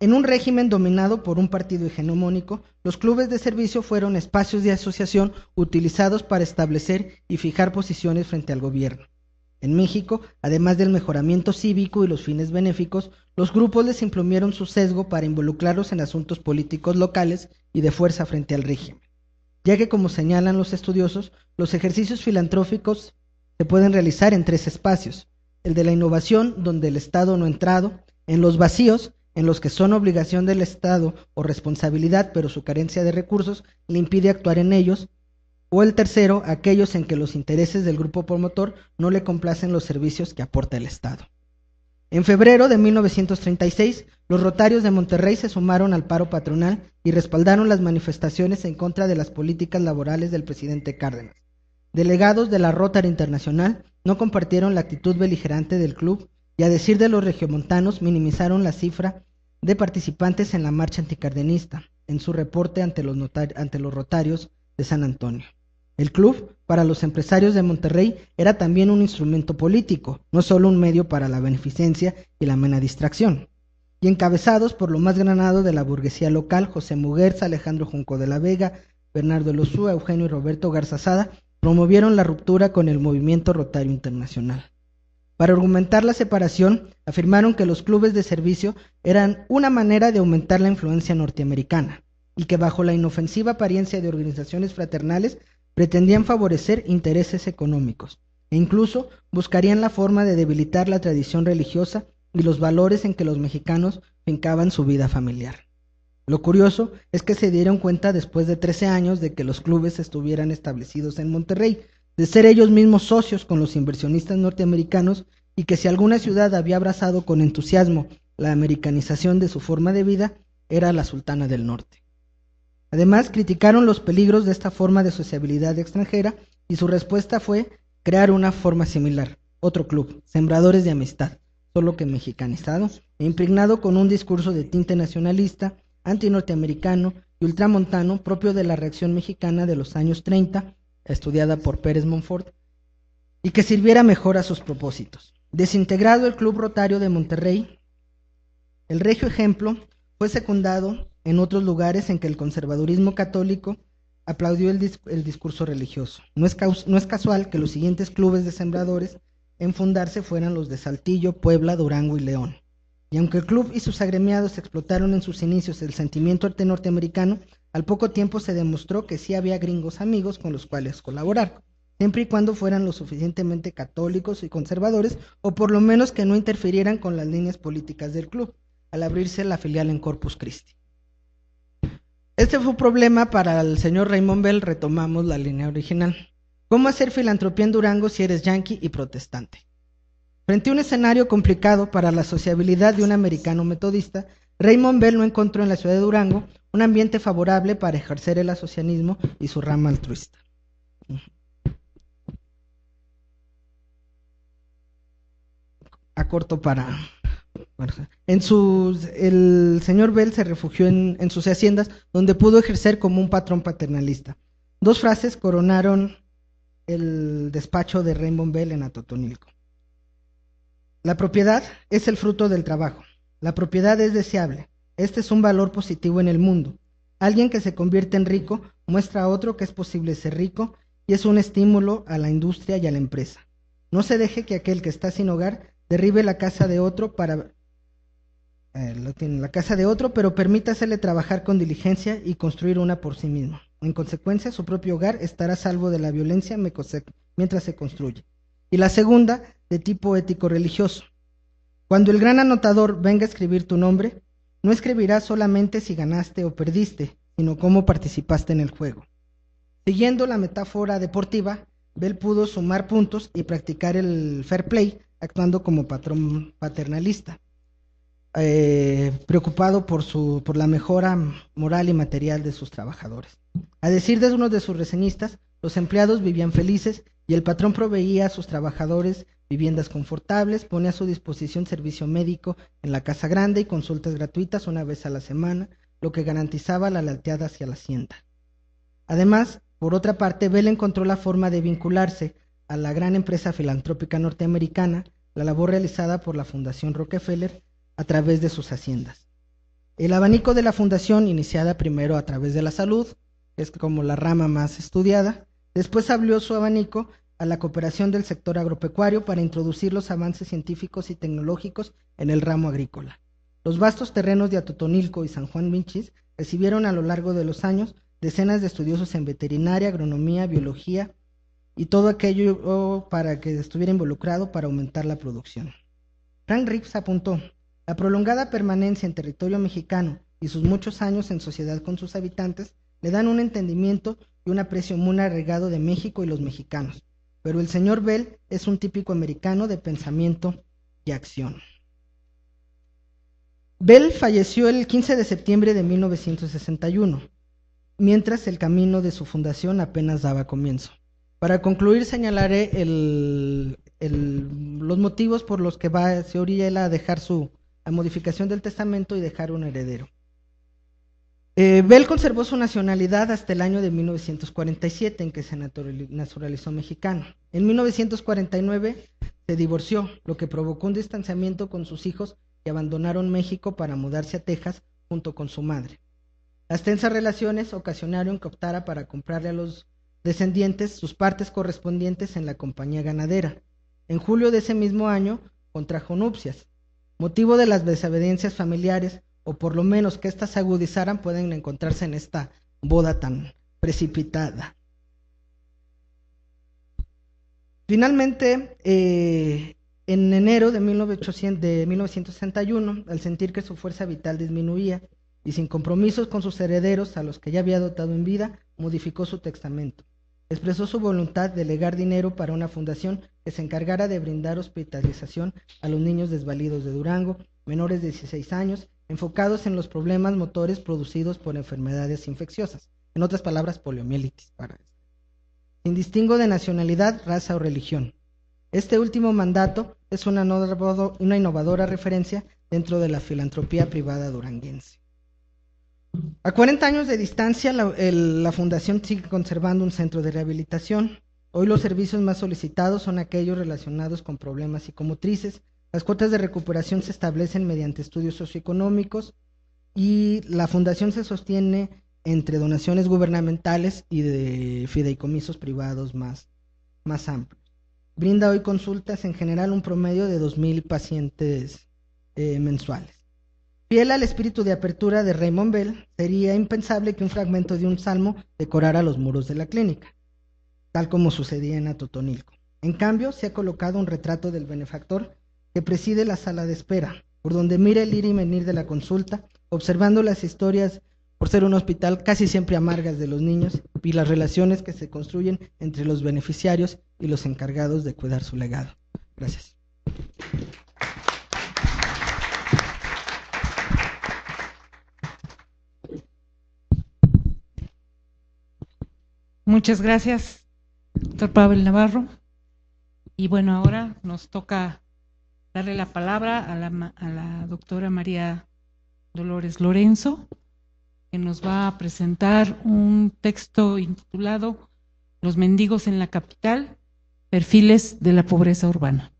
En un régimen dominado por un partido hegemónico, los clubes de servicio fueron espacios de asociación utilizados para establecer y fijar posiciones frente al gobierno. En México, además del mejoramiento cívico y los fines benéficos, los grupos les imprimieron su sesgo para involucrarlos en asuntos políticos locales y de fuerza frente al régimen, ya que, como señalan los estudiosos, los ejercicios filantróficos se pueden realizar en tres espacios, el de la innovación, donde el Estado no ha entrado, en los vacíos, en los que son obligación del Estado o responsabilidad, pero su carencia de recursos le impide actuar en ellos, o el tercero, aquellos en que los intereses del grupo promotor no le complacen los servicios que aporta el Estado. En febrero de 1936, los Rotarios de Monterrey se sumaron al paro patronal y respaldaron las manifestaciones en contra de las políticas laborales del presidente Cárdenas. Delegados de la Rotary Internacional no compartieron la actitud beligerante del club y, a decir de los regiomontanos, minimizaron la cifra de participantes en la marcha anticardenista, en su reporte ante los, ante los rotarios de San Antonio. El club, para los empresarios de Monterrey, era también un instrumento político, no solo un medio para la beneficencia y la mena distracción. Y encabezados por lo más granado de la burguesía local, José Muguerza, Alejandro Junco de la Vega, Bernardo Lozúa, Eugenio y Roberto Garzazada, promovieron la ruptura con el movimiento rotario internacional. Para argumentar la separación, afirmaron que los clubes de servicio eran una manera de aumentar la influencia norteamericana y que bajo la inofensiva apariencia de organizaciones fraternales pretendían favorecer intereses económicos e incluso buscarían la forma de debilitar la tradición religiosa y los valores en que los mexicanos fincaban su vida familiar. Lo curioso es que se dieron cuenta después de 13 años de que los clubes estuvieran establecidos en Monterrey, de ser ellos mismos socios con los inversionistas norteamericanos y que si alguna ciudad había abrazado con entusiasmo la americanización de su forma de vida, era la Sultana del Norte. Además, criticaron los peligros de esta forma de sociabilidad extranjera y su respuesta fue crear una forma similar, otro club, Sembradores de Amistad, solo que mexicanizado, e impregnado con un discurso de tinte nacionalista, antinorteamericano y ultramontano propio de la reacción mexicana de los años 30 estudiada por Pérez Monfort, y que sirviera mejor a sus propósitos. Desintegrado el Club Rotario de Monterrey, el regio ejemplo fue secundado en otros lugares en que el conservadurismo católico aplaudió el, discurso religioso. No es, casual que los siguientes clubes de sembradores en fundarse fueran los de Saltillo, Puebla, Durango y León. Y aunque el club y sus agremiados explotaron en sus inicios el sentimiento norteamericano, al poco tiempo se demostró que sí había gringos amigos con los cuales colaborar, siempre y cuando fueran lo suficientemente católicos y conservadores, o por lo menos que no interfirieran con las líneas políticas del club, al abrirse la filial en Corpus Christi. Este fue un problema para el señor Raymond Bell, retomamos la línea original. ¿Cómo hacer filantropía en Durango si eres yanqui y protestante? Frente a un escenario complicado para la sociabilidad de un americano metodista, Raymond Bell no encontró en la ciudad de Durango un ambiente favorable para ejercer el asocianismo y su rama altruista. A corto para... En sus, el señor Bell se refugió en, en sus haciendas, donde pudo ejercer como un patrón paternalista. Dos frases coronaron el despacho de Raymond Bell en Atotonilco. La propiedad es el fruto del trabajo la propiedad es deseable. Este es un valor positivo en el mundo. Alguien que se convierte en rico muestra a otro que es posible ser rico y es un estímulo a la industria y a la empresa. No se deje que aquel que está sin hogar derribe la casa de otro para eh, la casa de otro, pero permítasele trabajar con diligencia y construir una por sí mismo. En consecuencia, su propio hogar estará a salvo de la violencia mientras se construye. Y la segunda, de tipo ético-religioso. Cuando el gran anotador venga a escribir tu nombre, no escribirá solamente si ganaste o perdiste, sino cómo participaste en el juego. Siguiendo la metáfora deportiva, Bell pudo sumar puntos y practicar el fair play actuando como patrón paternalista, eh, preocupado por, por la mejora moral y material de sus trabajadores. A decir de uno de sus reseñistas, los empleados vivían felices y el patrón proveía a sus trabajadores viviendas confortables, pone a su disposición servicio médico en la Casa Grande y consultas gratuitas una vez a la semana, lo que garantizaba la lealtad hacia la hacienda. Además, por otra parte, Bell encontró la forma de vincularse a la gran empresa filantrópica norteamericana, la labor realizada por la Fundación Rockefeller a través de sus haciendas. El abanico de la fundación, iniciada primero a través de la salud, es como la rama más estudiada, después abrió su abanico a la cooperación del sector agropecuario para introducir los avances científicos y tecnológicos en el ramo agrícola. Los vastos terrenos de Atotonilco y San Juan Vinchis recibieron a lo largo de los años decenas de estudiosos en veterinaria, agronomía, biología y todo aquello para que estuviera involucrado para aumentar la producción. Frank Rips apuntó, la prolongada permanencia en territorio mexicano y sus muchos años en sociedad con sus habitantes le dan un entendimiento y un aprecio muy arraigado de México y los mexicanos, pero el señor Bell es un típico americano de pensamiento y acción. Bell falleció el 15 de septiembre de 1961, mientras el camino de su fundación apenas daba comienzo. Para concluir, señalaré los motivos por los que va, se orilla a dejar su modificación del testamento y dejar un heredero. Eh, Bell conservó su nacionalidad hasta el año de 1947, en que se naturalizó mexicano. En 1949 se divorció, lo que provocó un distanciamiento con sus hijos que abandonaron México para mudarse a Texas junto con su madre. Las tensas relaciones ocasionaron que optara para comprarle a los descendientes sus partes correspondientes en la compañía ganadera. En julio de ese mismo año contrajo nupcias. Motivo de las desavenencias familiares, o por lo menos que éstas se agudizaran, pueden encontrarse en esta boda tan precipitada. Finalmente, eh, en enero de, de 1961, al sentir que su fuerza vital disminuía y sin compromisos con sus herederos a los que ya había dotado en vida, modificó su testamento. Expresó su voluntad de legar dinero para una fundación que se encargara de brindar hospitalización a los niños desvalidos de Durango, menores de 16 años, enfocados en los problemas motores producidos por enfermedades infecciosas. En otras palabras, poliomielitis. Para Sin distingo de nacionalidad, raza o religión. Este último mandato es una, una innovadora referencia dentro de la filantropía privada duranguense. A 40 años de distancia, la, la, Fundación sigue conservando un centro de rehabilitación. Hoy los servicios más solicitados son aquellos relacionados con problemas psicomotrices, las cuotas de recuperación se establecen mediante estudios socioeconómicos y la fundación se sostiene entre donaciones gubernamentales y de fideicomisos privados más, amplios. Brinda hoy consultas en general un promedio de 2.000 pacientes eh, mensuales. Fiel al espíritu de apertura de Raymond Bell, sería impensable que un fragmento de un salmo decorara los muros de la clínica, tal como sucedía en Atotonilco. En cambio, se ha colocado un retrato del benefactor que preside la sala de espera, por donde mira el ir y venir de la consulta, observando las historias por ser un hospital casi siempre amargas de los niños y las relaciones que se construyen entre los beneficiarios y los encargados de cuidar su legado. Gracias. Muchas gracias, doctor Pavel Navarro. Y bueno, ahora nos toca darle la palabra a la, a la doctora María Dolores Lorenzo, que nos va a presentar un texto intitulado Los mendigos en la capital, perfiles de la pobreza urbana.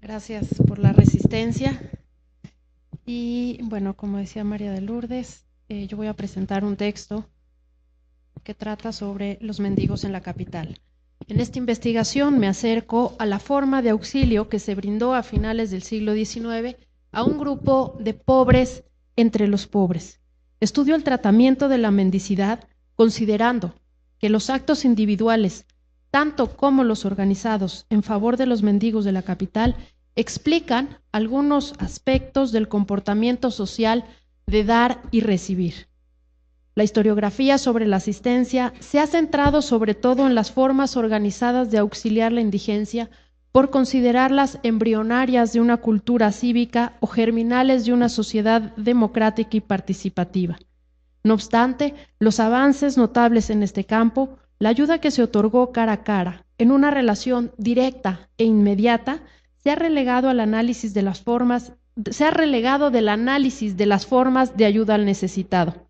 Gracias por la resistencia. Y bueno, como decía María de Lourdes, eh, yo voy a presentar un texto que trata sobre los mendigos en la capital. En esta investigación me acerco a la forma de auxilio que se brindó a finales del siglo XIX a un grupo de pobres entre los pobres. Estudio el tratamiento de la mendicidad considerando que los actos individuales, tanto como los organizados en favor de los mendigos de la capital, explican algunos aspectos del comportamiento social de dar y recibir. La historiografía sobre la asistencia se ha centrado sobre todo en las formas organizadas de auxiliar la indigencia por considerarlas embrionarias de una cultura cívica o germinales de una sociedad democrática y participativa. No obstante, los avances notables en este campo, la ayuda que se otorgó cara a cara, en una relación directa e inmediata, se ha relegado al análisis de las formas, se ha relegado del análisis de las formas de ayuda al necesitado.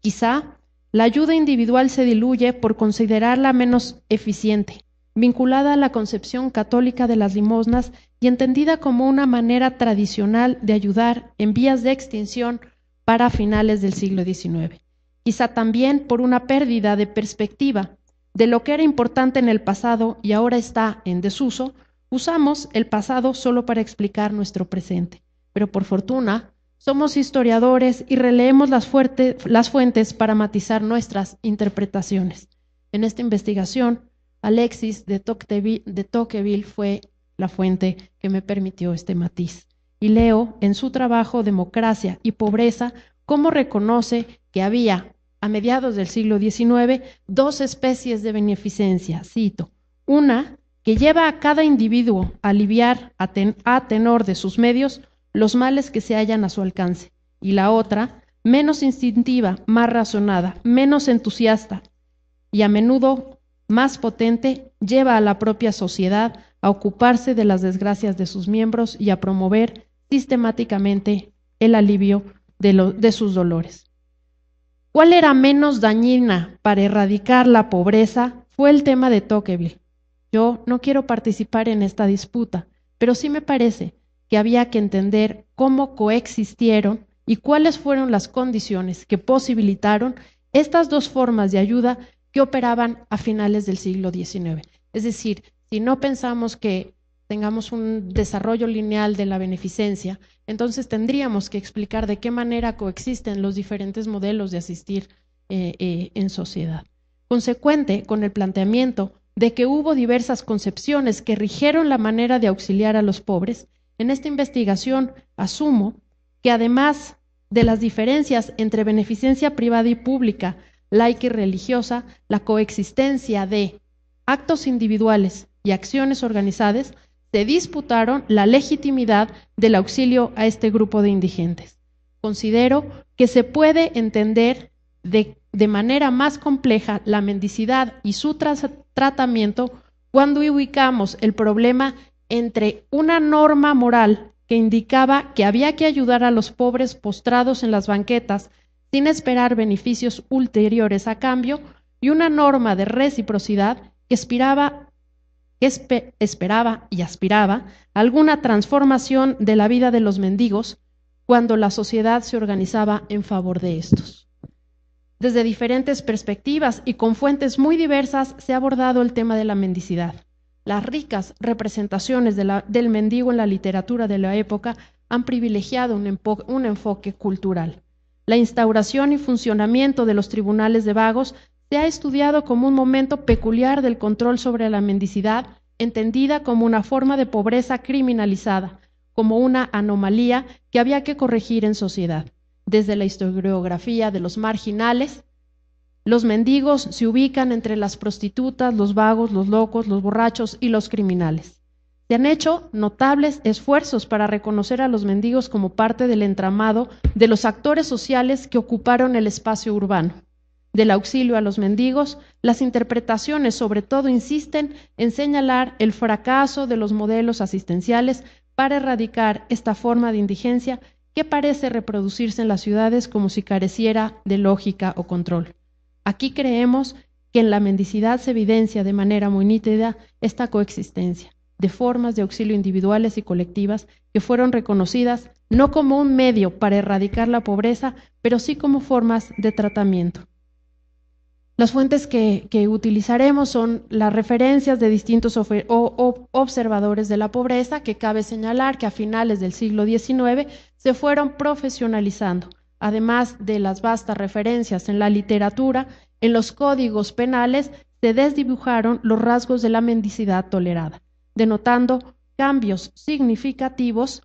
Quizá la ayuda individual se diluye por considerarla menos eficiente, vinculada a la concepción católica de las limosnas y entendida como una manera tradicional de ayudar en vías de extinción para finales del siglo XIX. Quizá también por una pérdida de perspectiva de lo que era importante en el pasado y ahora está en desuso, Usamos el pasado solo para explicar nuestro presente, pero por fortuna somos historiadores y releemos las, fuentes para matizar nuestras interpretaciones. En esta investigación, Alexis de Tocqueville, de Tocqueville fue la fuente que me permitió este matiz. Y leo en su trabajo Democracia y Pobreza cómo reconoce que había, a mediados del siglo XIX, dos especies de beneficencia. Cito, una que lleva a cada individuo a aliviar a, tenor de sus medios los males que se hallan a su alcance, y la otra, menos instintiva, más razonada, menos entusiasta y a menudo más potente, lleva a la propia sociedad a ocuparse de las desgracias de sus miembros y a promover sistemáticamente el alivio de, de sus dolores. ¿Cuál era menos dañina para erradicar la pobreza? Fue el tema de Tocqueville, yo no quiero participar en esta disputa, pero sí me parece que había que entender cómo coexistieron y cuáles fueron las condiciones que posibilitaron estas dos formas de ayuda que operaban a finales del siglo XIX. Es decir, si no pensamos que tengamos un desarrollo lineal de la beneficencia, entonces tendríamos que explicar de qué manera coexisten los diferentes modelos de asistir eh, eh, en sociedad. Consecuente con el planteamiento de que hubo diversas concepciones que rigieron la manera de auxiliar a los pobres, en esta investigación asumo que además de las diferencias entre beneficencia privada y pública, laica y religiosa, la coexistencia de actos individuales y acciones organizadas, se disputaron la legitimidad del auxilio a este grupo de indigentes. Considero que se puede entender de, manera más compleja la mendicidad y su tratamiento cuando ubicamos el problema entre una norma moral que indicaba que había que ayudar a los pobres postrados en las banquetas sin esperar beneficios ulteriores a cambio y una norma de reciprocidad que aspiraba, esperaba y aspiraba alguna transformación de la vida de los mendigos cuando la sociedad se organizaba en favor de estos. Desde diferentes perspectivas y con fuentes muy diversas se ha abordado el tema de la mendicidad. Las ricas representaciones del mendigo en la literatura de la época han privilegiado un enfoque cultural. La instauración y funcionamiento de los tribunales de vagos se ha estudiado como un momento peculiar del control sobre la mendicidad, entendida como una forma de pobreza criminalizada, como una anomalía que había que corregir en sociedad desde la historiografía de los marginales. Los mendigos se ubican entre las prostitutas, los vagos, los locos, los borrachos y los criminales. Se han hecho notables esfuerzos para reconocer a los mendigos como parte del entramado de los actores sociales que ocuparon el espacio urbano. Del auxilio a los mendigos, las interpretaciones sobre todo insisten en señalar el fracaso de los modelos asistenciales para erradicar esta forma de indigencia que parece reproducirse en las ciudades como si careciera de lógica o control. Aquí creemos que en la mendicidad se evidencia de manera muy nítida esta coexistencia de formas de auxilio individuales y colectivas que fueron reconocidas no como un medio para erradicar la pobreza, pero sí como formas de tratamiento. Las fuentes que, utilizaremos son las referencias de distintos observadores de la pobreza, que cabe señalar que a finales del siglo XIX se fueron profesionalizando, además de las vastas referencias en la literatura, en los códigos penales se desdibujaron los rasgos de la mendicidad tolerada, denotando cambios significativos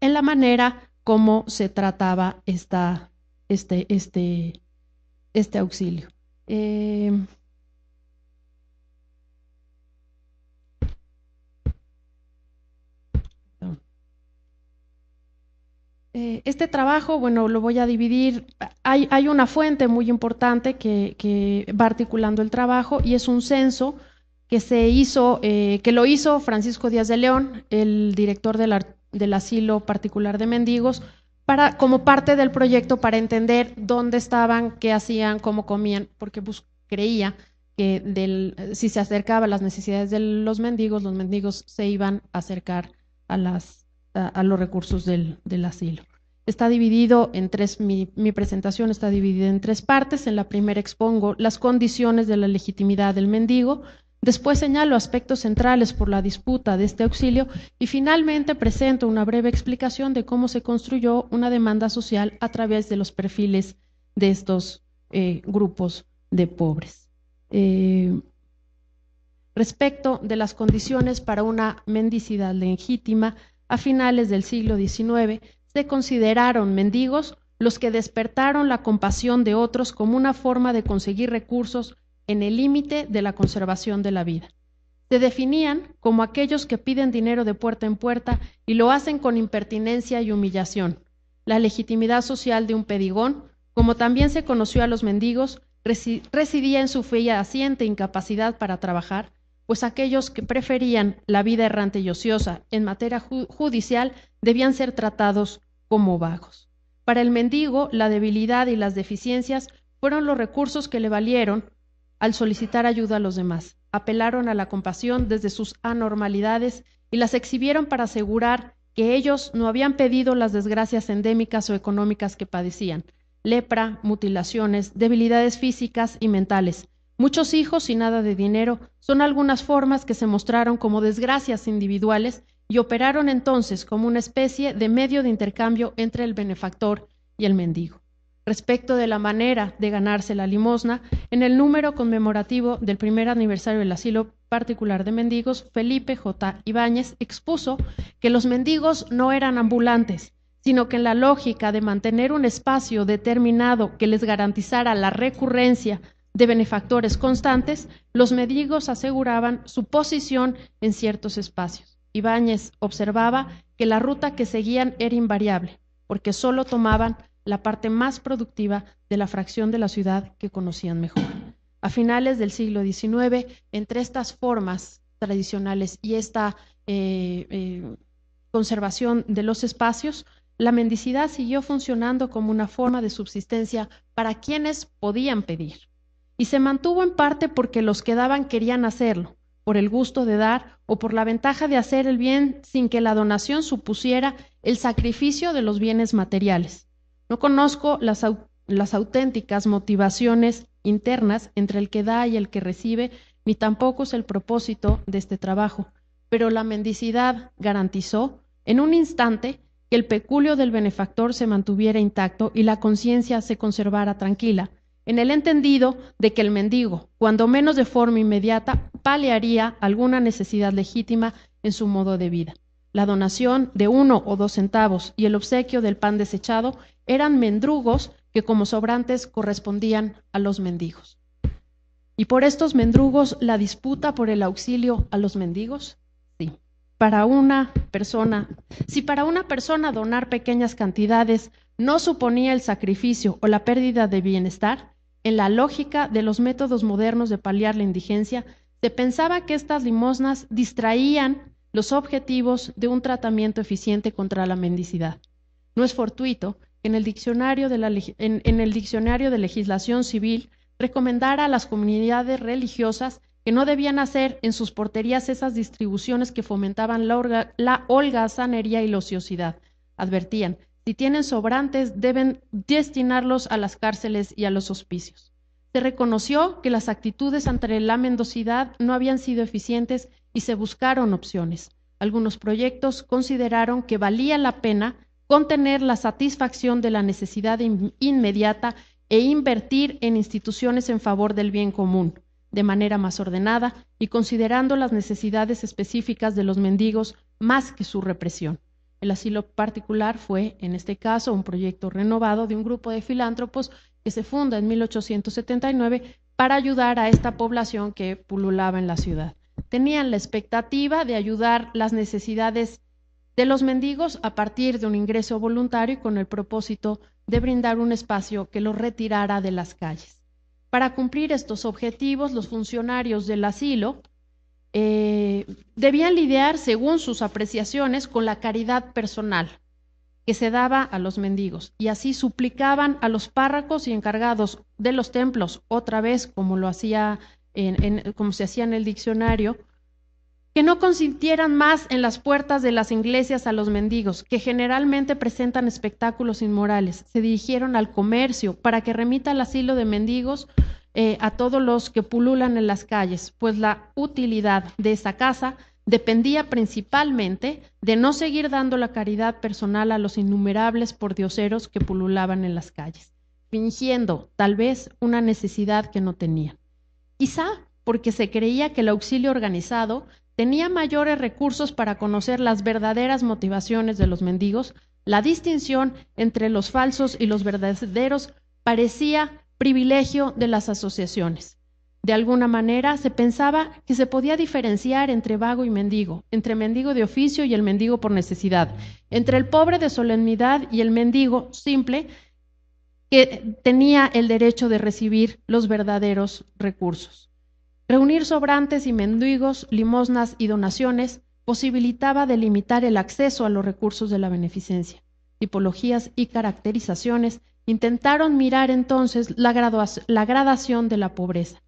en la manera como se trataba esta, este, este, este auxilio. Eh, Eh, este trabajo, bueno, lo voy a dividir. Hay, hay una fuente muy importante que, va articulando el trabajo y es un censo que se hizo, eh, que lo hizo Francisco Díaz de León, el director del, del asilo particular de mendigos, para, como parte del proyecto para entender dónde estaban, qué hacían, cómo comían, porque creía que del, si se acercaba a las necesidades de los mendigos, los mendigos se iban a acercar a las a, los recursos del, asilo. Está dividido en tres, mi, presentación está dividida en tres partes. En la primera expongo las condiciones de la legitimidad del mendigo, Después señalo aspectos centrales por la disputa de este auxilio y finalmente presento una breve explicación de cómo se construyó una demanda social a través de los perfiles de estos eh, grupos de pobres. Eh, respecto de las condiciones para una mendicidad legítima, a finales del siglo XIX, se consideraron mendigos los que despertaron la compasión de otros como una forma de conseguir recursos en el límite de la conservación de la vida. Se definían como aquellos que piden dinero de puerta en puerta y lo hacen con impertinencia y humillación. La legitimidad social de un pedigón, como también se conoció a los mendigos, residía en su fehaciente incapacidad para trabajar, pues aquellos que preferían la vida errante y ociosa en materia judicial debían ser tratados como vagos. Para el mendigo, la debilidad y las deficiencias fueron los recursos que le valieron al solicitar ayuda a los demás. Apelaron a la compasión desde sus anormalidades y las exhibieron para asegurar que ellos no habían pedido las desgracias endémicas o económicas que padecían, lepra, mutilaciones, debilidades físicas y mentales, Muchos hijos y nada de dinero son algunas formas que se mostraron como desgracias individuales y operaron entonces como una especie de medio de intercambio entre el benefactor y el mendigo. Respecto de la manera de ganarse la limosna, en el número conmemorativo del primer aniversario del asilo particular de mendigos, Felipe J. Ibáñez expuso que los mendigos no eran ambulantes, sino que en la lógica de mantener un espacio determinado que les garantizara la recurrencia de benefactores constantes, los medigos aseguraban su posición en ciertos espacios. Ibáñez observaba que la ruta que seguían era invariable, porque solo tomaban la parte más productiva de la fracción de la ciudad que conocían mejor. A finales del siglo XIX, entre estas formas tradicionales y esta eh, eh, conservación de los espacios, la mendicidad siguió funcionando como una forma de subsistencia para quienes podían pedir y se mantuvo en parte porque los que daban querían hacerlo, por el gusto de dar o por la ventaja de hacer el bien sin que la donación supusiera el sacrificio de los bienes materiales. No conozco las, auténticas motivaciones internas entre el que da y el que recibe, ni tampoco es el propósito de este trabajo, pero la mendicidad garantizó, en un instante, que el peculio del benefactor se mantuviera intacto y la conciencia se conservara tranquila, en el entendido de que el mendigo, cuando menos de forma inmediata, paliaría alguna necesidad legítima en su modo de vida. La donación de uno o dos centavos y el obsequio del pan desechado eran mendrugos que como sobrantes correspondían a los mendigos. ¿Y por estos mendrugos la disputa por el auxilio a los mendigos? Sí. Para una persona, si para una persona donar pequeñas cantidades no suponía el sacrificio o la pérdida de bienestar, en la lógica de los métodos modernos de paliar la indigencia, se pensaba que estas limosnas distraían los objetivos de un tratamiento eficiente contra la mendicidad. No es fortuito que en el diccionario de, legislación civil recomendara a las comunidades religiosas que no debían hacer en sus porterías esas distribuciones que fomentaban la, la holgazanería y la ociosidad. Advertían si tienen sobrantes, deben destinarlos a las cárceles y a los hospicios. Se reconoció que las actitudes ante la mendocidad no habían sido eficientes y se buscaron opciones. Algunos proyectos consideraron que valía la pena contener la satisfacción de la necesidad inmediata e invertir en instituciones en favor del bien común, de manera más ordenada y considerando las necesidades específicas de los mendigos más que su represión. El asilo particular fue, en este caso, un proyecto renovado de un grupo de filántropos que se funda en 1879 para ayudar a esta población que pululaba en la ciudad. Tenían la expectativa de ayudar las necesidades de los mendigos a partir de un ingreso voluntario con el propósito de brindar un espacio que los retirara de las calles. Para cumplir estos objetivos, los funcionarios del asilo eh, debían lidiar, según sus apreciaciones, con la caridad personal que se daba a los mendigos, y así suplicaban a los párracos y encargados de los templos, otra vez como lo hacía en, como se hacía en el diccionario, que no consintieran más en las puertas de las iglesias a los mendigos, que generalmente presentan espectáculos inmorales. Se dirigieron al comercio para que remita al asilo de mendigos eh, a todos los que pululan en las calles, pues la utilidad de esa casa dependía principalmente de no seguir dando la caridad personal a los innumerables pordioseros que pululaban en las calles, fingiendo tal vez una necesidad que no tenían. Quizá porque se creía que el auxilio organizado tenía mayores recursos para conocer las verdaderas motivaciones de los mendigos, la distinción entre los falsos y los verdaderos parecía privilegio de las asociaciones. De alguna manera se pensaba que se podía diferenciar entre vago y mendigo, entre mendigo de oficio y el mendigo por necesidad, entre el pobre de solemnidad y el mendigo simple que tenía el derecho de recibir los verdaderos recursos. Reunir sobrantes y mendigos, limosnas y donaciones posibilitaba delimitar el acceso a los recursos de la beneficencia, tipologías y caracterizaciones Intentaron mirar entonces la, gradación de la pobreza.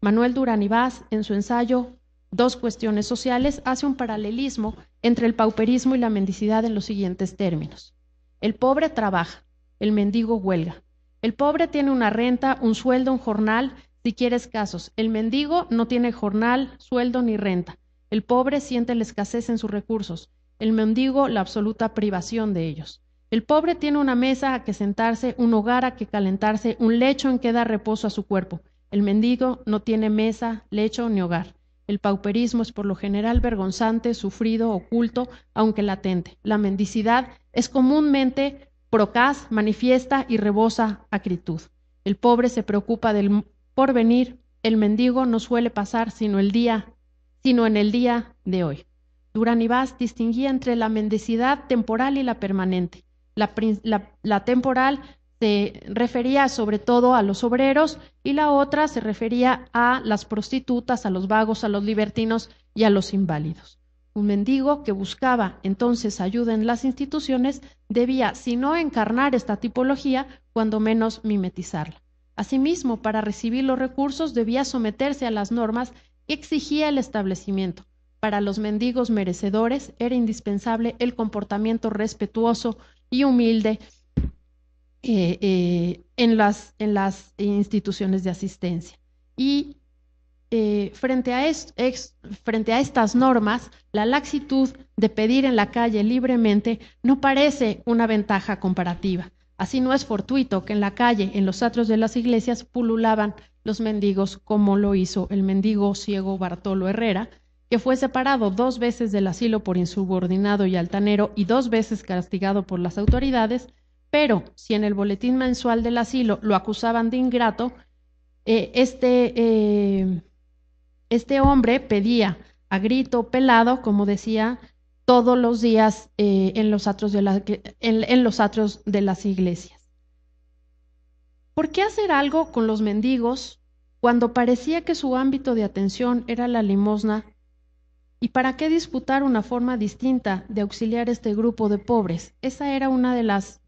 Manuel Durán y en su ensayo Dos cuestiones sociales, hace un paralelismo entre el pauperismo y la mendicidad en los siguientes términos. El pobre trabaja, el mendigo huelga. El pobre tiene una renta, un sueldo, un jornal, si quieres casos. El mendigo no tiene jornal, sueldo ni renta. El pobre siente la escasez en sus recursos. El mendigo la absoluta privación de ellos. El pobre tiene una mesa a que sentarse, un hogar a que calentarse, un lecho en que dar reposo a su cuerpo. El mendigo no tiene mesa, lecho ni hogar. El pauperismo es por lo general vergonzante, sufrido, oculto, aunque latente. La mendicidad es comúnmente procaz, manifiesta y rebosa acritud. El pobre se preocupa del porvenir, el mendigo no suele pasar sino el día, sino en el día de hoy. Durán y distinguía entre la mendicidad temporal y la permanente. La, temporal se refería sobre todo a los obreros y la otra se refería a las prostitutas, a los vagos, a los libertinos y a los inválidos. Un mendigo que buscaba entonces ayuda en las instituciones debía, si no encarnar esta tipología, cuando menos mimetizarla. Asimismo, para recibir los recursos debía someterse a las normas que exigía el establecimiento. Para los mendigos merecedores era indispensable el comportamiento respetuoso y humilde eh, eh, en, las, en las instituciones de asistencia. Y eh, frente, a frente a estas normas, la laxitud de pedir en la calle libremente no parece una ventaja comparativa. Así no es fortuito que en la calle, en los atrios de las iglesias, pululaban los mendigos como lo hizo el mendigo ciego Bartolo Herrera, que fue separado dos veces del asilo por insubordinado y altanero y dos veces castigado por las autoridades, pero si en el boletín mensual del asilo lo acusaban de ingrato, eh, este, eh, este, hombre pedía a grito pelado, como decía, todos los días eh, en, los atros de los atrios de las iglesias. ¿Por qué hacer algo con los mendigos cuando parecía que su ámbito de atención era la limosna ¿Y para qué disputar una forma distinta de auxiliar a este grupo de pobres? Esa era una de las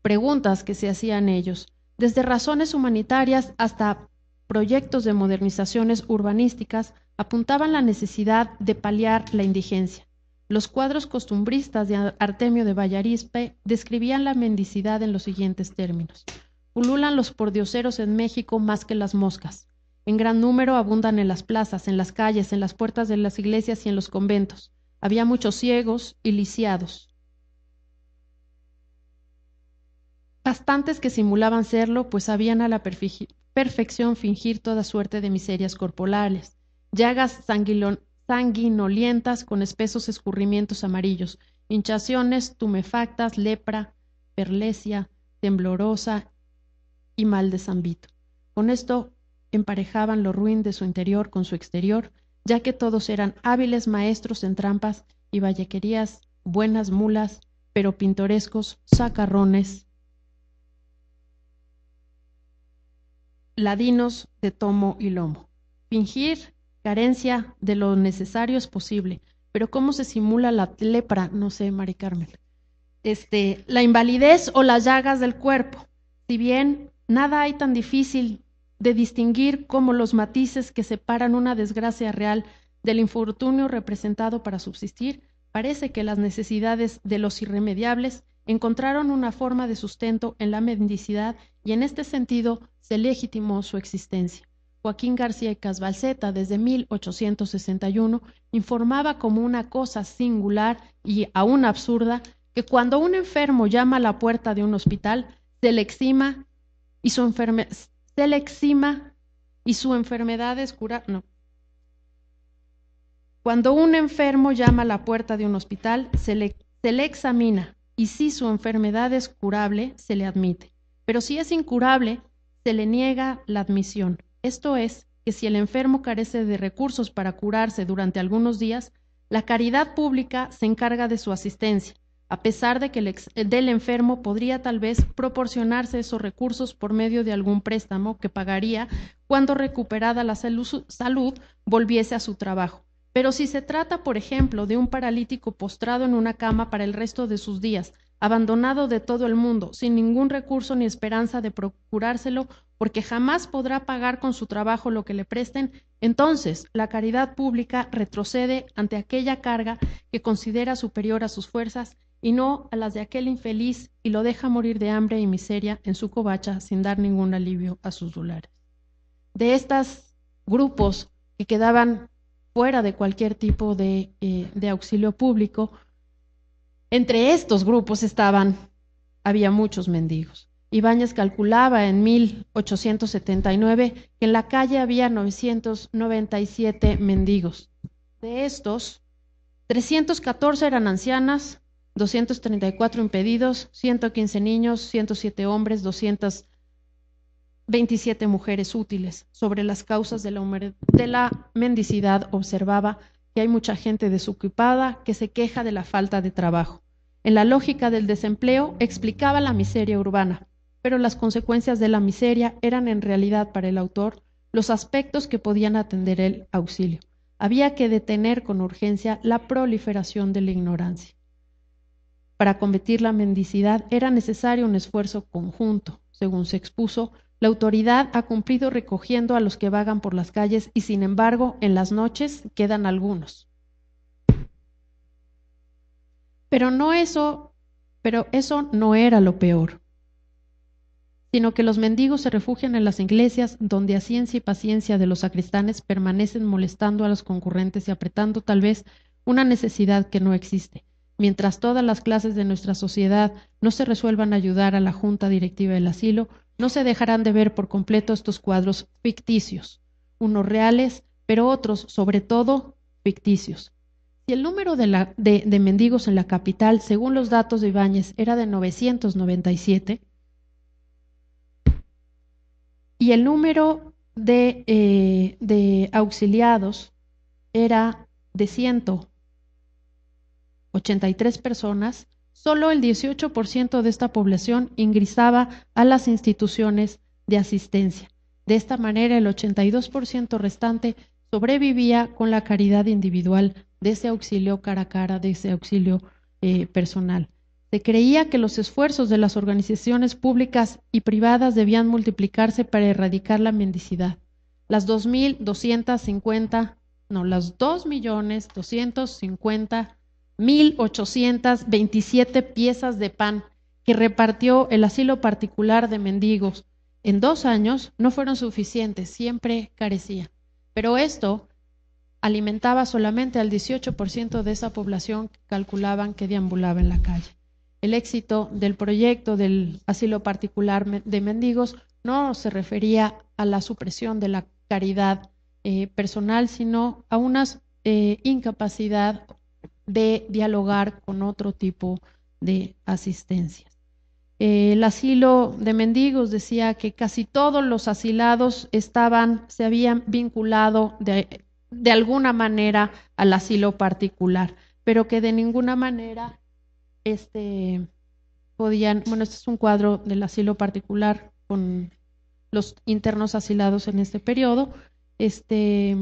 preguntas que se hacían ellos, desde razones humanitarias hasta proyectos de modernizaciones urbanísticas apuntaban la necesidad de paliar la indigencia. Los cuadros costumbristas de Artemio de Vallarispe describían la mendicidad en los siguientes términos. Ululan los pordioseros en México más que las moscas. En gran número abundan en las plazas, en las calles, en las puertas de las iglesias y en los conventos. Había muchos ciegos y lisiados. Bastantes que simulaban serlo, pues sabían a la perfección fingir toda suerte de miserias corporales, llagas sanguinolientas con espesos escurrimientos amarillos, hinchaciones tumefactas, lepra, perlesia, temblorosa y mal de zambito. Con esto emparejaban lo ruin de su interior con su exterior, ya que todos eran hábiles maestros en trampas y vallequerías, buenas mulas, pero pintorescos, sacarrones, ladinos de tomo y lomo. Fingir carencia de lo necesario es posible, pero ¿cómo se simula la lepra? No sé, Mari Carmen. Este, la invalidez o las llagas del cuerpo. Si bien nada hay tan difícil de distinguir como los matices que separan una desgracia real del infortunio representado para subsistir, parece que las necesidades de los irremediables encontraron una forma de sustento en la mendicidad y en este sentido se legitimó su existencia. Joaquín García y desde 1861 informaba como una cosa singular y aún absurda que cuando un enfermo llama a la puerta de un hospital se le exima y su, enfermedad, se le exima y su enfermedad es cura… No. Cuando un enfermo llama a la puerta de un hospital, se le, se le examina y si su enfermedad es curable, se le admite. Pero si es incurable, se le niega la admisión. Esto es, que si el enfermo carece de recursos para curarse durante algunos días, la caridad pública se encarga de su asistencia a pesar de que el eh, del enfermo podría tal vez proporcionarse esos recursos por medio de algún préstamo que pagaría cuando recuperada la salud volviese a su trabajo. Pero si se trata, por ejemplo, de un paralítico postrado en una cama para el resto de sus días, abandonado de todo el mundo, sin ningún recurso ni esperanza de procurárselo, porque jamás podrá pagar con su trabajo lo que le presten, entonces la caridad pública retrocede ante aquella carga que considera superior a sus fuerzas y no a las de aquel infeliz, y lo deja morir de hambre y miseria en su covacha sin dar ningún alivio a sus dulares. De estos grupos que quedaban fuera de cualquier tipo de, eh, de auxilio público, entre estos grupos estaban, había muchos mendigos. Ibáñez calculaba en 1879 que en la calle había 997 mendigos. De estos, 314 eran ancianas, 234 impedidos, 115 niños, 107 hombres, 227 mujeres útiles. Sobre las causas de la, de la mendicidad observaba que hay mucha gente desocupada que se queja de la falta de trabajo. En la lógica del desempleo explicaba la miseria urbana, pero las consecuencias de la miseria eran en realidad para el autor los aspectos que podían atender el auxilio. Había que detener con urgencia la proliferación de la ignorancia. Para combatir la mendicidad era necesario un esfuerzo conjunto. Según se expuso, la autoridad ha cumplido recogiendo a los que vagan por las calles y sin embargo en las noches quedan algunos. Pero no eso, pero eso no era lo peor, sino que los mendigos se refugian en las iglesias donde a ciencia y paciencia de los sacristanes permanecen molestando a los concurrentes y apretando tal vez una necesidad que no existe. Mientras todas las clases de nuestra sociedad no se resuelvan a ayudar a la Junta Directiva del Asilo, no se dejarán de ver por completo estos cuadros ficticios, unos reales, pero otros, sobre todo, ficticios. Si el número de, mendigos en la capital, según los datos de Ibáñez, era de 997, y el número de, eh, de auxiliados era de 100 83 personas, solo el 18% de esta población ingresaba a las instituciones de asistencia. De esta manera, el 82% restante sobrevivía con la caridad individual de ese auxilio cara a cara, de ese auxilio eh, personal. Se creía que los esfuerzos de las organizaciones públicas y privadas debían multiplicarse para erradicar la mendicidad. Las 2.250, no, las cincuenta 1.827 piezas de pan que repartió el asilo particular de mendigos. En dos años no fueron suficientes, siempre carecía. Pero esto alimentaba solamente al 18% de esa población que calculaban que deambulaba en la calle. El éxito del proyecto del asilo particular de mendigos no se refería a la supresión de la caridad eh, personal, sino a una eh, incapacidad de dialogar con otro tipo de asistencias. Eh, el asilo de mendigos decía que casi todos los asilados estaban, se habían vinculado de, alguna manera al asilo particular, pero que de ninguna manera este, podían, bueno, este es un cuadro del asilo particular con los internos asilados en este periodo, este,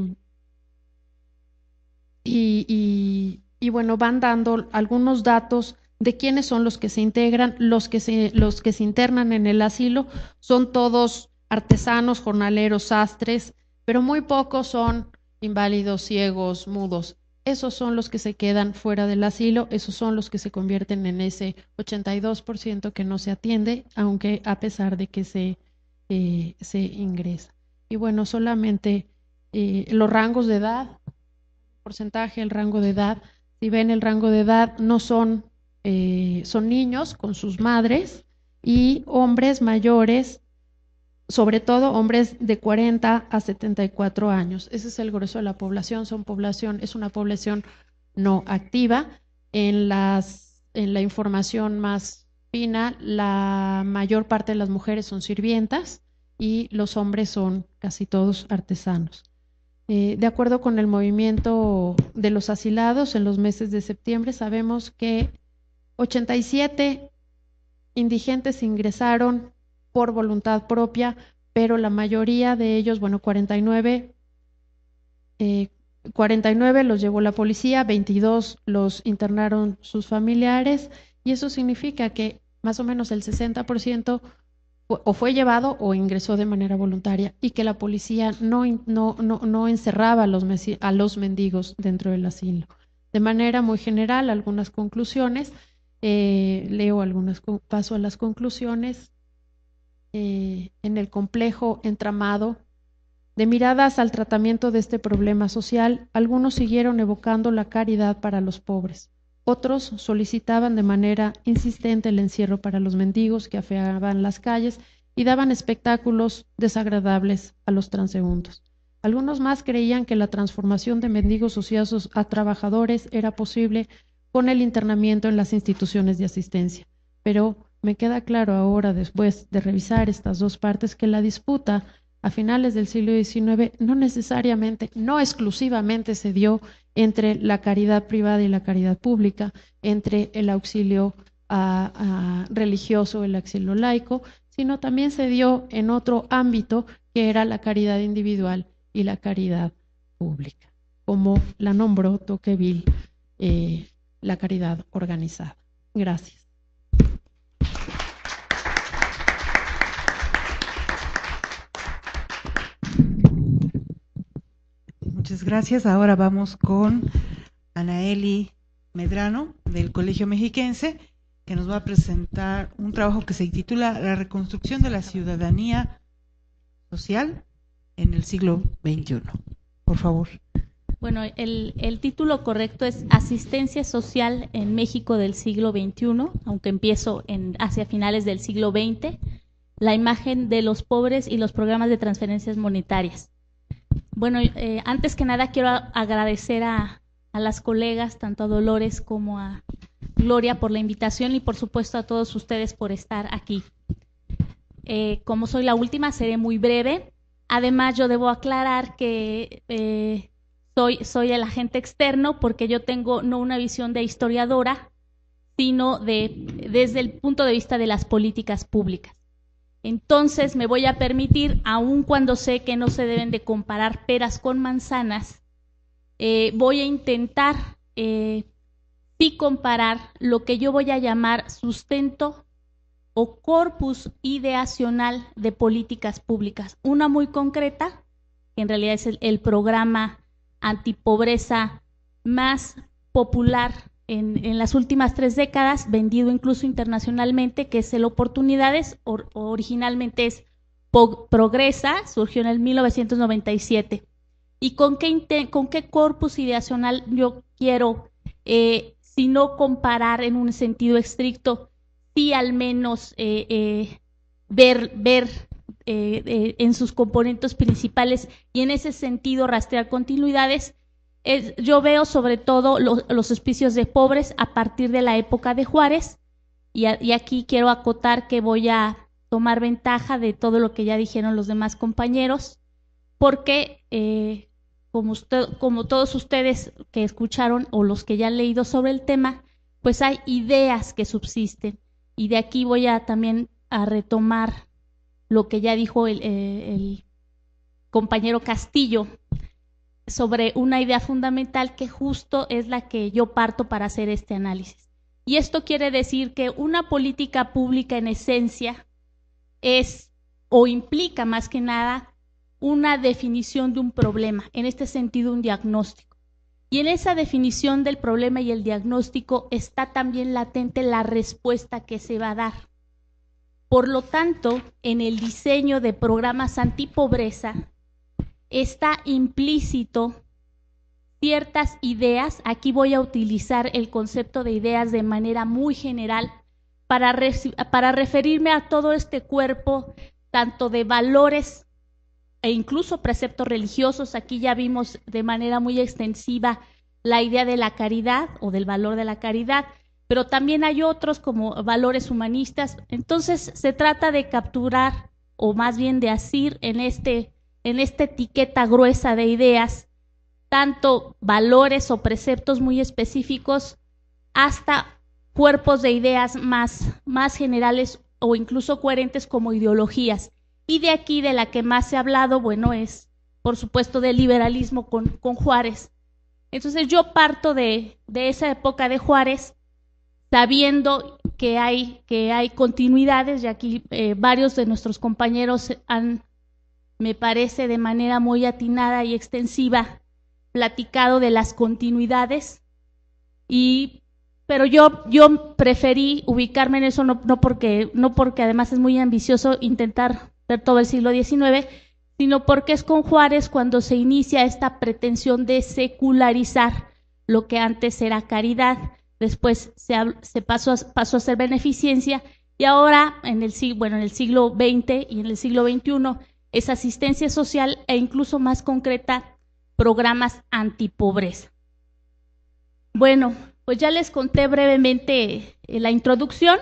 y y bueno, van dando algunos datos de quiénes son los que se integran, los que se, los que se internan en el asilo, son todos artesanos, jornaleros, sastres, pero muy pocos son inválidos, ciegos, mudos. Esos son los que se quedan fuera del asilo, esos son los que se convierten en ese 82% que no se atiende, aunque a pesar de que se, eh, se ingresa. Y bueno, solamente eh, los rangos de edad, porcentaje, el rango de edad, si ven el rango de edad, no son, eh, son niños con sus madres y hombres mayores, sobre todo hombres de 40 a 74 años. Ese es el grueso de la población, son población, es una población no activa. En, en la información más fina, la mayor parte de las mujeres son sirvientas y los hombres son casi todos artesanos. Eh, de acuerdo con el movimiento de los asilados en los meses de septiembre, sabemos que 87 indigentes ingresaron por voluntad propia, pero la mayoría de ellos, bueno, 49, 49 eh, los llevó la policía, 22 los internaron sus familiares, y eso significa que más o menos el 60% o fue llevado o ingresó de manera voluntaria y que la policía no, no, no, encerraba a los, mendigos dentro del asilo. De manera muy general, algunas conclusiones. Eh, leo algunas, paso a las conclusiones. Eh, en el complejo entramado de miradas al tratamiento de este problema social, algunos siguieron evocando la caridad para los pobres, otros solicitaban de manera insistente el encierro para los mendigos que afeaban las calles y daban espectáculos desagradables a los transeúntes. Algunos más creían que la transformación de mendigos ociosos a trabajadores era posible con el internamiento en las instituciones de asistencia. Pero me queda claro ahora, después de revisar estas dos partes, que la disputa a finales del siglo XIX no necesariamente, no exclusivamente se dio entre la caridad privada y la caridad pública, entre el auxilio religioso, el auxilio laico, sino también se dio en otro ámbito que era la caridad individual y la caridad pública, como la nombró Toqueville, eh, la caridad organizada. Gracias. Muchas gracias. Ahora vamos con Anaeli Medrano del Colegio Mexiquense, que nos va a presentar un trabajo que se titula La reconstrucción de la ciudadanía social en el siglo XXI. Por favor. Bueno, el, el, título correcto es Asistencia Social en México del siglo XXI, aunque empiezo en, hacia finales del siglo XX, la imagen de los pobres y los programas de transferencias monetarias. Bueno, eh, antes que nada quiero agradecer a, las colegas, tanto a Dolores como a Gloria, por la invitación y por supuesto a todos ustedes por estar aquí. Eh, como soy la última, seré muy breve. Además, yo debo aclarar que eh, soy, soy el agente externo porque yo tengo no una visión de historiadora, sino de, desde el punto de vista de las políticas públicas. Entonces me voy a permitir, aun cuando sé que no se deben de comparar peras con manzanas, eh, voy a intentar eh, comparar lo que yo voy a llamar sustento o corpus ideacional de políticas públicas. Una muy concreta, que en realidad es el, el programa antipobreza más popular en, las últimas tres décadas, vendido incluso internacionalmente, que es el Oportunidades, originalmente es Progresa, surgió en el 1997. ¿Y con qué, con qué corpus ideacional yo quiero, eh, si no comparar en un sentido estricto, sí al menos eh, eh, ver, ver en sus componentes principales y en ese sentido rastrear continuidades? yo veo sobre todo los, los, de pobres a partir de la época de Juárez y, aquí quiero acotar que voy a tomar ventaja de todo lo que ya dijeron los demás compañeros porque eh, como, como todos ustedes que escucharon o los que ya han leído sobre el tema, pues hay ideas que subsisten. Y de aquí voy a también a retomar lo que ya dijo el, eh, el compañero Castillo sobre una idea fundamental que justo es la que yo parto para hacer este análisis. Y esto quiere decir que una política pública en esencia es o implica más que nada una definición de un problema, en este sentido un diagnóstico. Y en esa definición del problema y el diagnóstico está también latente la respuesta que se va a dar. Por lo tanto, en el diseño de programas antipobreza, está implícito ciertas ideas, aquí voy a utilizar el concepto de ideas de manera muy general, para, para referirme a todo este cuerpo, tanto de valores e incluso preceptos religiosos, aquí ya vimos de manera muy extensiva la idea de la caridad o del valor de la caridad, pero también hay otros como valores humanistas. Entonces se trata de capturar o más bien de asir en este en esta etiqueta gruesa de ideas, tanto valores o preceptos muy específicos hasta cuerpos de ideas más, más generales o incluso coherentes como ideologías. Y de aquí de la que más he ha hablado, bueno, es por supuesto del liberalismo con, con Juárez. Entonces yo parto de, de, esa época de Juárez sabiendo que hay, que hay continuidades, y aquí eh, varios de nuestros compañeros han me parece de manera muy atinada y extensiva, platicado de las continuidades, y, pero yo, yo preferí ubicarme en eso, no, no, porque, no porque además es muy ambicioso intentar ver todo el siglo XIX, sino porque es con Juárez cuando se inicia esta pretensión de secularizar lo que antes era caridad, después se, se pasó, a, pasó a ser beneficencia, y ahora, en el, bueno, en el siglo XX y en el siglo XXI, es asistencia social e incluso más concreta, programas antipobreza. Bueno, pues ya les conté brevemente eh, la introducción.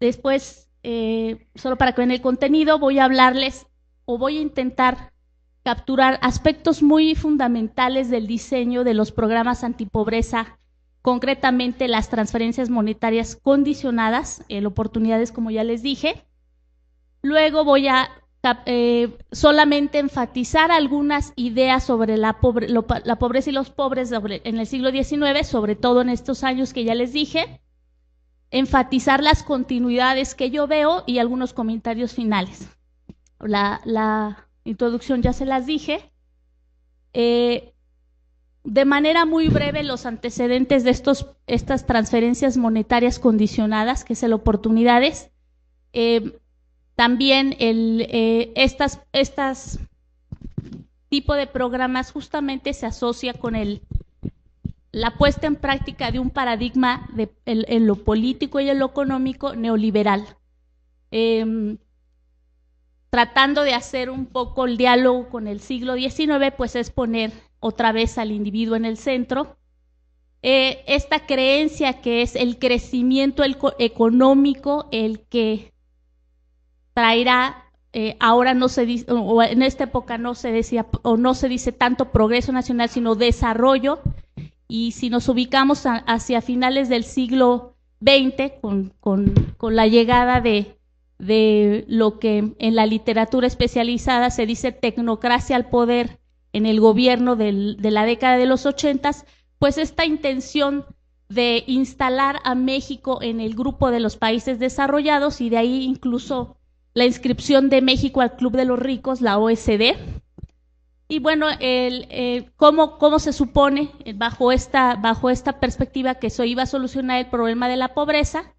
Después, eh, solo para que vean el contenido, voy a hablarles o voy a intentar capturar aspectos muy fundamentales del diseño de los programas antipobreza, concretamente las transferencias monetarias condicionadas, en eh, oportunidades como ya les dije. Luego voy a eh, solamente enfatizar algunas ideas sobre la, la pobreza y los pobres en el siglo XIX, sobre todo en estos años que ya les dije, enfatizar las continuidades que yo veo y algunos comentarios finales. La, introducción ya se las dije. Eh, de manera muy breve, los antecedentes de estos, estas transferencias monetarias condicionadas, que es el oportunidades, eh, también el, eh, estas, tipo de programas justamente se asocia con la puesta en práctica de un paradigma en, lo político y en lo económico neoliberal, em, tratando de hacer un poco el diálogo con el siglo XIX, pues es poner otra vez al individuo en el centro. Eh, esta creencia que es el crecimiento económico el que traerá, eh, ahora no se dice, o en esta época no se decía, o no se dice tanto progreso nacional, sino desarrollo. Y si nos ubicamos hacia finales del siglo XX, con, con, la llegada de, de lo que en la literatura especializada se dice tecnocracia al poder en el gobierno de la década de los ochentas, pues esta intención de instalar a México en el grupo de los países desarrollados y de ahí incluso la inscripción de México al Club de los Ricos, la OSD. Y bueno, el, eh, cómo, cómo se supone, eh, bajo esta, bajo esta perspectiva, que eso iba a solucionar el problema de la pobreza,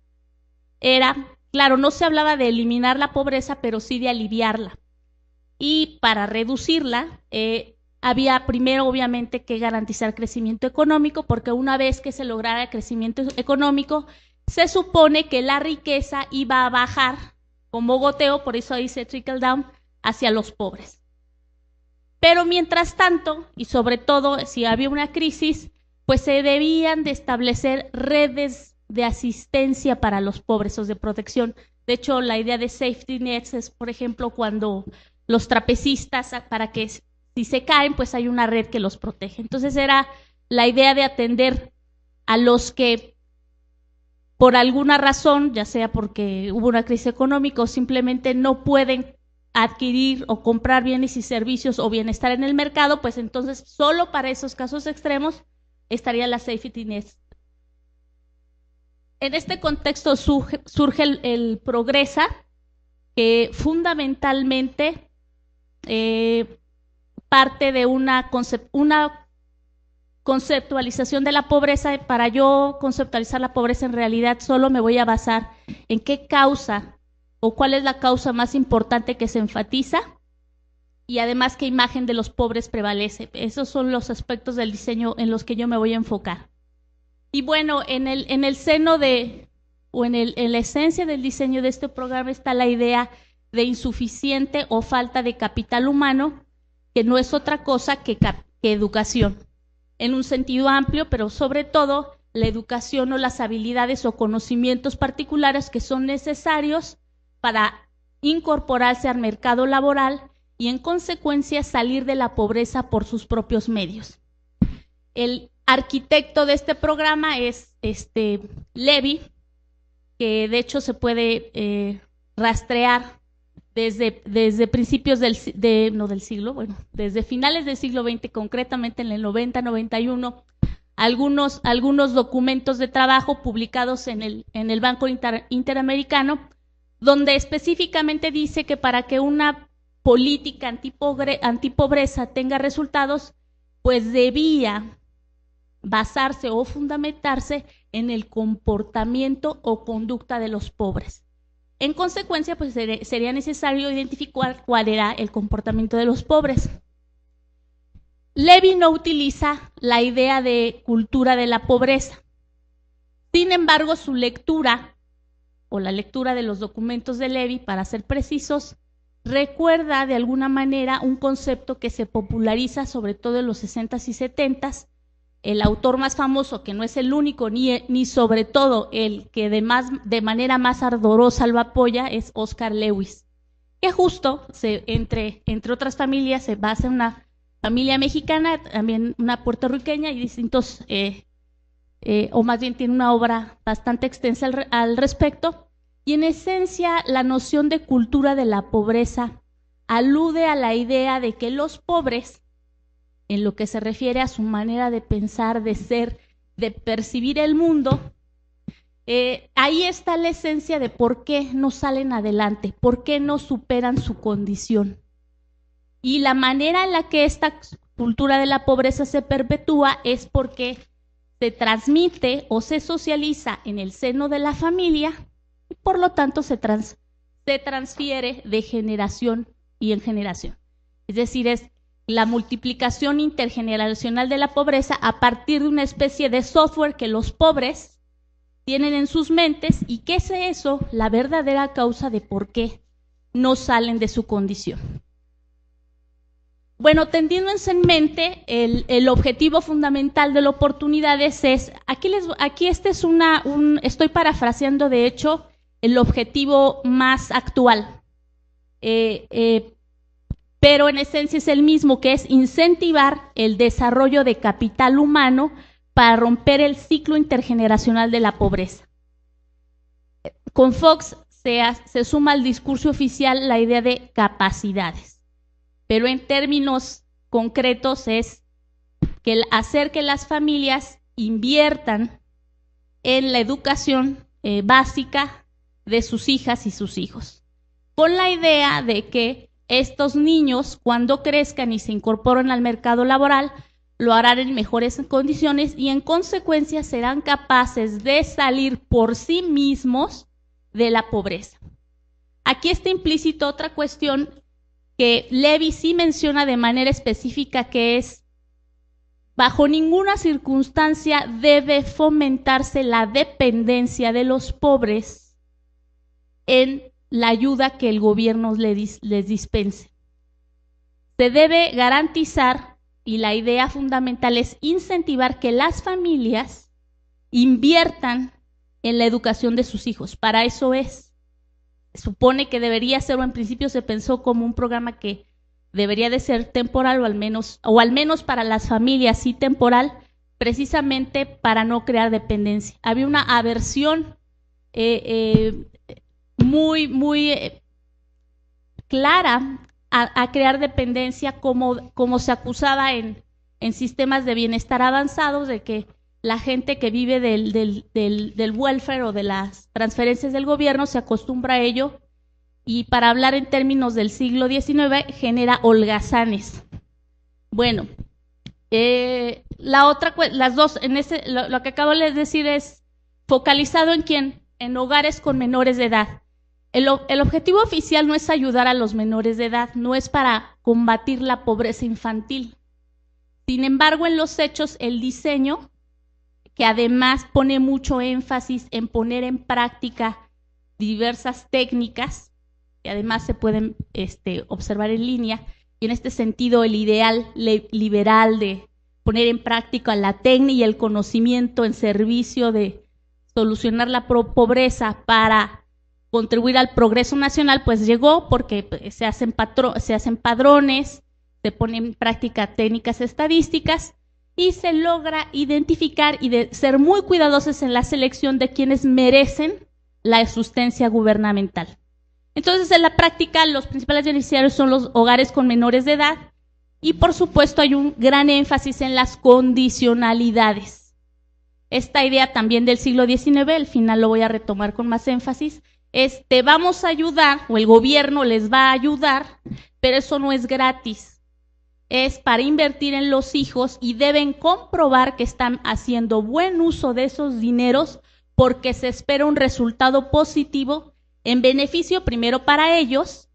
era, claro, no se hablaba de eliminar la pobreza, pero sí de aliviarla. Y para reducirla, eh, había primero, obviamente, que garantizar crecimiento económico, porque una vez que se lograra el crecimiento económico, se supone que la riqueza iba a bajar como goteo, por eso dice trickle down, hacia los pobres. Pero mientras tanto, y sobre todo si había una crisis, pues se debían de establecer redes de asistencia para los pobres, o de protección. De hecho, la idea de safety nets es, por ejemplo, cuando los trapecistas, para que si se caen, pues hay una red que los protege. Entonces era la idea de atender a los que por alguna razón, ya sea porque hubo una crisis económica o simplemente no pueden adquirir o comprar bienes y servicios o bienestar en el mercado, pues entonces solo para esos casos extremos estaría la safety net. En este contexto surge, el, Progresa, que fundamentalmente eh, parte de una, una conceptualización de la pobreza, para yo conceptualizar la pobreza en realidad solo me voy a basar en qué causa o cuál es la causa más importante que se enfatiza y además qué imagen de los pobres prevalece. Esos son los aspectos del diseño en los que yo me voy a enfocar. Y bueno, en el, en el seno de, o en, la esencia del diseño de este programa está la idea de insuficiente o falta de capital humano, que no es otra cosa que educación en un sentido amplio, pero sobre todo la educación o las habilidades o conocimientos particulares que son necesarios para incorporarse al mercado laboral y en consecuencia salir de la pobreza por sus propios medios. El arquitecto de este programa es este Levi, que de hecho se puede eh, rastrear desde, desde principios del, de, no del siglo, bueno, desde finales del siglo XX, concretamente en el 90-91, algunos, algunos documentos de trabajo publicados en el, en el Banco Interamericano, donde específicamente dice que para que una política antipobre, antipobreza tenga resultados, pues debía basarse o fundamentarse en el comportamiento o conducta de los pobres. En consecuencia, pues sería necesario identificar cuál era el comportamiento de los pobres. Levy no utiliza la idea de cultura de la pobreza. Sin embargo, su lectura, o la lectura de los documentos de Levy, para ser precisos, recuerda de alguna manera un concepto que se populariza sobre todo en los 60s y 70s el autor más famoso, que no es el único, ni, ni sobre todo el que de, más, de manera más ardorosa lo apoya, es Oscar Lewis, que justo se, entre, entre otras familias se basa en una familia mexicana, también una puertorriqueña y distintos, eh, eh, o más bien tiene una obra bastante extensa al respecto. Y en esencia, la noción de cultura de la pobreza alude a la idea de que los pobres en lo que se refiere a su manera de pensar, de ser, de percibir el mundo, eh, ahí está la esencia de por qué no salen adelante, por qué no superan su condición. Y la manera en la que esta cultura de la pobreza se perpetúa es porque se transmite o se socializa en el seno de la familia y por lo tanto se, se transfiere de generación y en generación. Es decir, es la multiplicación intergeneracional de la pobreza a partir de una especie de software que los pobres tienen en sus mentes y que es eso la verdadera causa de por qué no salen de su condición. Bueno, tendiéndose en mente el, objetivo fundamental de la oportunidad es, aquí, les, aquí este es una, un, estoy parafraseando de hecho el objetivo más actual. Eh, eh, pero en esencia es el mismo, que es incentivar el desarrollo de capital humano para romper el ciclo intergeneracional de la pobreza. Con Fox se, suma al discurso oficial la idea de capacidades, pero en términos concretos es que hacer que las familias inviertan en la educación eh, básica de sus hijas y sus hijos, con la idea de que estos niños cuando crezcan y se incorporen al mercado laboral, lo harán en mejores condiciones y en consecuencia serán capaces de salir por sí mismos de la pobreza. Aquí está implícito otra cuestión que Levi sí menciona de manera específica que es, bajo ninguna circunstancia debe fomentarse la dependencia de los pobres en la ayuda que el gobierno les, dispense. Se debe garantizar, y la idea fundamental es incentivar que las familias inviertan en la educación de sus hijos. Para eso es. Supone que debería ser, o en principio se pensó como un programa que debería de ser temporal o al menos, o al menos para las familias sí temporal, precisamente para no crear dependencia. Había una aversión eh, eh, muy, muy eh, clara a, crear dependencia como, como se acusaba en, en, sistemas de bienestar avanzados de que la gente que vive del, del, del, del welfare o de las transferencias del gobierno se acostumbra a ello y para hablar en términos del siglo XIX genera holgazanes. Bueno, eh, la otra, las dos, en ese, lo, lo, que acabo de decir es focalizado en quién, en hogares con menores de edad. El, objetivo oficial no es ayudar a los menores de edad, no es para combatir la pobreza infantil. Sin embargo, en los hechos, el diseño, que además pone mucho énfasis en poner en práctica diversas técnicas, que además se pueden este, observar en línea, y en este sentido el ideal liberal de poner en práctica la técnica y el conocimiento en servicio de solucionar la pobreza para contribuir al progreso nacional, pues llegó porque pues, se hacen, se hacen padrones, se ponen en práctica técnicas estadísticas y se logra identificar y ser muy cuidadosos en la selección de quienes merecen la sustancia gubernamental. Entonces, en la práctica, los principales beneficiarios son los hogares con menores de edad y, por supuesto, hay un gran énfasis en las condicionalidades. Esta idea también del siglo XIX, al final lo voy a retomar con más énfasis, este, vamos a ayudar, o el gobierno les va a ayudar, pero eso no es gratis. Es para invertir en los hijos y deben comprobar que están haciendo buen uso de esos dineros porque se espera un resultado positivo en beneficio primero para ellos,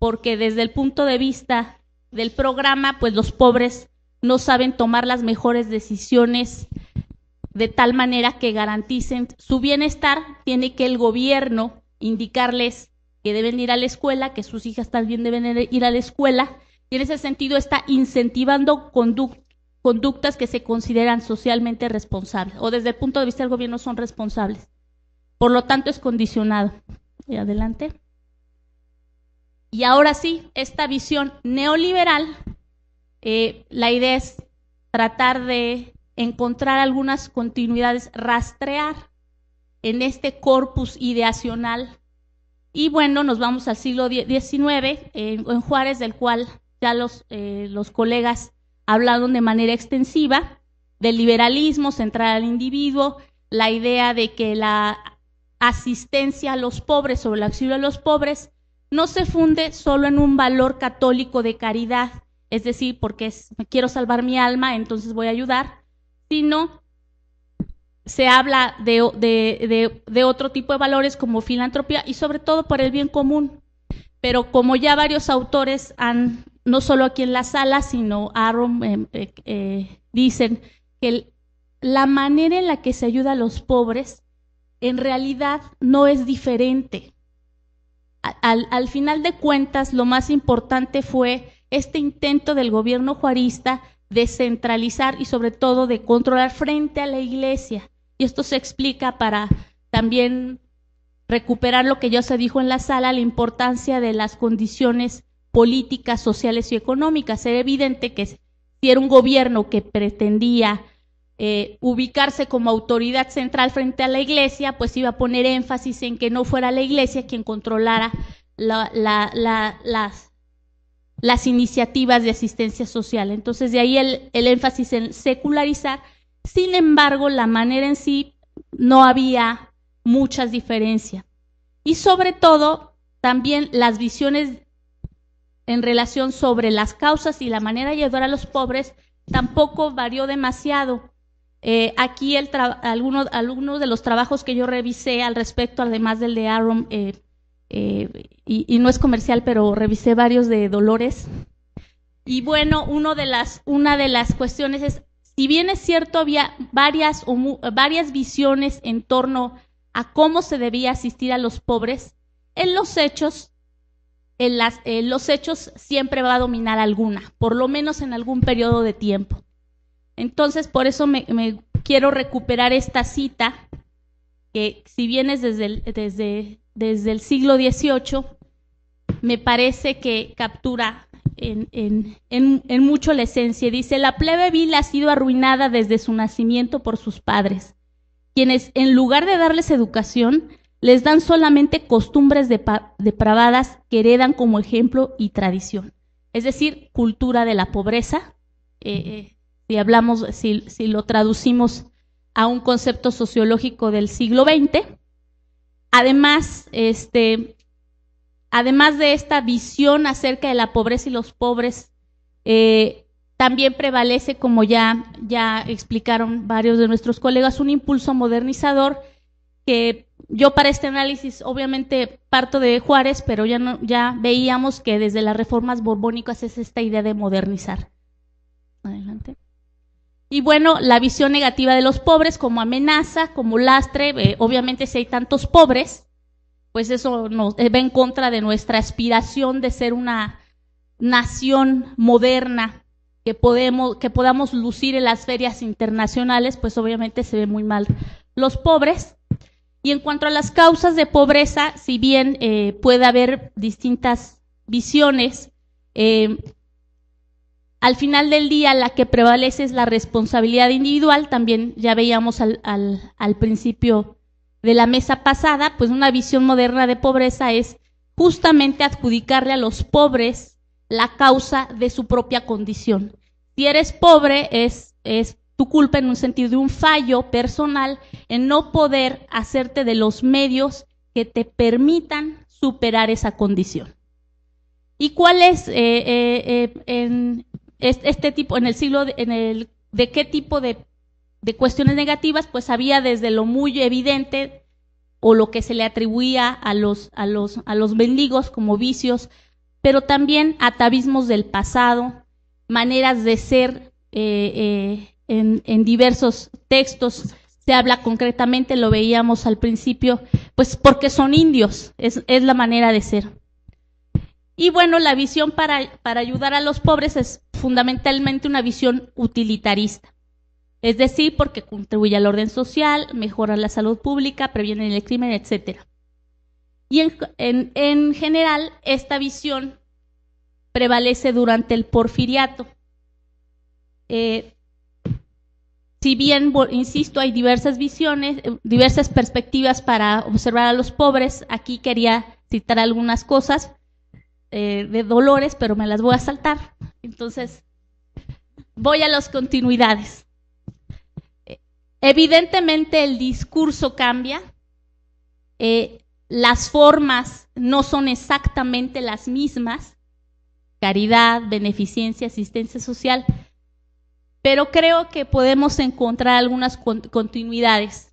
porque desde el punto de vista del programa, pues los pobres no saben tomar las mejores decisiones de tal manera que garanticen su bienestar, tiene que el gobierno indicarles que deben ir a la escuela, que sus hijas también deben ir a la escuela, y en ese sentido está incentivando conductas que se consideran socialmente responsables, o desde el punto de vista del gobierno son responsables. Por lo tanto, es condicionado. Y adelante. Y ahora sí, esta visión neoliberal, eh, la idea es tratar de encontrar algunas continuidades, rastrear en este corpus ideacional. Y bueno, nos vamos al siglo XIX, en Juárez, del cual ya los, eh, los colegas hablaron de manera extensiva, del liberalismo central al individuo, la idea de que la asistencia a los pobres o el auxilio a los pobres no se funde solo en un valor católico de caridad, es decir, porque quiero salvar mi alma, entonces voy a ayudar, sino se habla de, otro tipo de valores como filantropía y sobre todo por el bien común. Pero como ya varios autores han, no solo aquí en la sala, sino Aaron, em, eh, eh, dicen que la manera en la que se ayuda a los pobres en realidad no es diferente. Al, al final de cuentas, lo más importante fue este intento del gobierno juarista de centralizar y sobre todo de controlar frente a la iglesia. Y esto se explica para también recuperar lo que ya se dijo en la sala, la importancia de las condiciones políticas, sociales y económicas. Era evidente que si era un gobierno que pretendía eh, ubicarse como autoridad central frente a la iglesia, pues iba a poner énfasis en que no fuera la iglesia quien controlara las, las, iniciativas de asistencia social. Entonces, de ahí el énfasis en secularizar sin embargo, la manera en sí no había muchas diferencias. Y sobre todo, también las visiones en relación sobre las causas y la manera de ayudar a los pobres tampoco varió demasiado. Eh, aquí el algunos, de los trabajos que yo revisé al respecto, además del de Aaron, eh, eh, y, no es comercial, pero revisé varios de Dolores. Y bueno, uno de las, una de las cuestiones es si bien es cierto, había varias, varias visiones en torno a cómo se debía asistir a los pobres, en los hechos, en, las, los hechos siempre va a dominar alguna, por lo menos en algún periodo de tiempo. Entonces, por eso me, quiero recuperar esta cita, que si bien es desde desde, desde el siglo XVIII, me parece que captura en, mucho la esencia. Dice, la plebe vil ha sido arruinada desde su nacimiento por sus padres, quienes en lugar de darles educación, les dan solamente costumbres depravadas que heredan como ejemplo y tradición. Es decir, cultura de la pobreza. Eh, eh, si hablamos, si, si lo traducimos a un concepto sociológico del siglo XX. Además, este, además de esta visión acerca de la pobreza y los pobres, eh, también prevalece, como ya, ya explicaron varios de nuestros colegas, un impulso modernizador que yo para este análisis obviamente parto de Juárez, pero ya, no, ya veíamos que desde las reformas borbónicas es esta idea de modernizar. Adelante. Y bueno, la visión negativa de los pobres como amenaza, como lastre, eh, obviamente si hay tantos pobres, pues eso nos eh, va en contra de nuestra aspiración de ser una nación moderna que podemos que podamos lucir en las ferias internacionales, pues obviamente se ve muy mal los pobres. Y en cuanto a las causas de pobreza, si bien eh, puede haber distintas visiones, eh, al final del día la que prevalece es la responsabilidad individual, también ya veíamos al, al, al principio de la mesa pasada, pues una visión moderna de pobreza es justamente adjudicarle a los pobres la causa de su propia condición. Si eres pobre, es, es tu culpa en un sentido de un fallo personal en no poder hacerte de los medios que te permitan superar esa condición. ¿Y cuál es eh, eh, eh, en este, este tipo, en el siglo, en el, de qué tipo de de cuestiones negativas, pues había desde lo muy evidente o lo que se le atribuía a los, a los, a los mendigos como vicios, pero también atavismos del pasado, maneras de ser eh, eh, en, diversos textos. Se habla concretamente, lo veíamos al principio, pues porque son indios, es, la manera de ser. Y bueno, la visión para, para ayudar a los pobres es fundamentalmente una visión utilitarista. Es decir, porque contribuye al orden social, mejora la salud pública, previene el crimen, etc. Y en, general, esta visión prevalece durante el porfiriato. Eh, si bien, insisto, hay diversas visiones, eh, diversas perspectivas para observar a los pobres, aquí quería citar algunas cosas eh, de Dolores, pero me las voy a saltar. Entonces, voy a las continuidades. Evidentemente el discurso cambia, eh, las formas no son exactamente las mismas, caridad, beneficencia, asistencia social, pero creo que podemos encontrar algunas continuidades.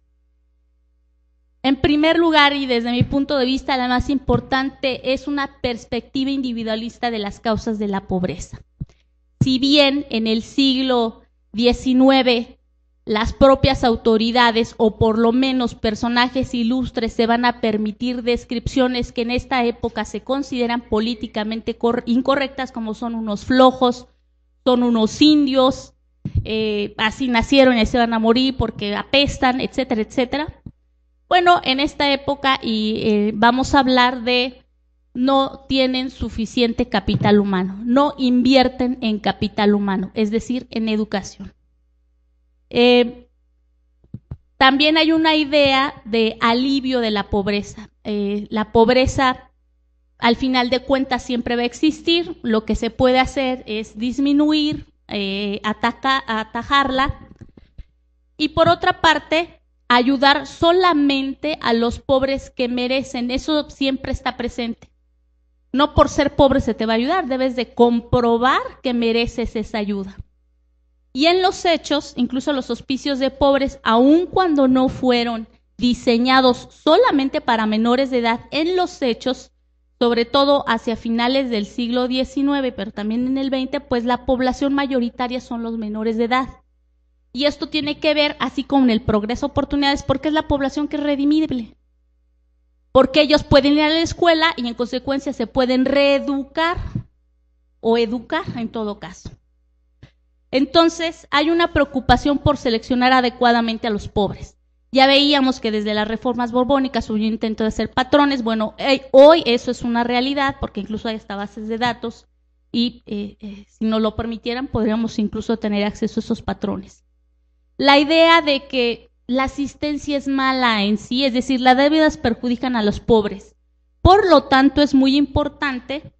En primer lugar, y desde mi punto de vista, la más importante es una perspectiva individualista de las causas de la pobreza. Si bien en el siglo XIX las propias autoridades o por lo menos personajes ilustres se van a permitir descripciones que en esta época se consideran políticamente incorrectas, como son unos flojos, son unos indios, eh, así nacieron y se van a morir porque apestan, etcétera, etcétera. Bueno, en esta época y eh, vamos a hablar de no tienen suficiente capital humano, no invierten en capital humano, es decir, en educación. Eh, también hay una idea de alivio de la pobreza. Eh, la pobreza, al final de cuentas, siempre va a existir. Lo que se puede hacer es disminuir, eh, atajarla. Y por otra parte, ayudar solamente a los pobres que merecen. Eso siempre está presente. No por ser pobre se te va a ayudar, debes de comprobar que mereces esa ayuda. Y en los hechos, incluso los hospicios de pobres, aun cuando no fueron diseñados solamente para menores de edad, en los hechos, sobre todo hacia finales del siglo XIX, pero también en el XX, pues la población mayoritaria son los menores de edad. Y esto tiene que ver así con el progreso de oportunidades, porque es la población que es redimible. Porque ellos pueden ir a la escuela y en consecuencia se pueden reeducar o educar en todo caso. Entonces, hay una preocupación por seleccionar adecuadamente a los pobres. Ya veíamos que desde las reformas borbónicas hubo un intento de hacer patrones. Bueno, eh, hoy eso es una realidad porque incluso hay hasta bases de datos y eh, eh, si nos lo permitieran podríamos incluso tener acceso a esos patrones. La idea de que la asistencia es mala en sí, es decir, las deudas perjudican a los pobres. Por lo tanto, es muy importante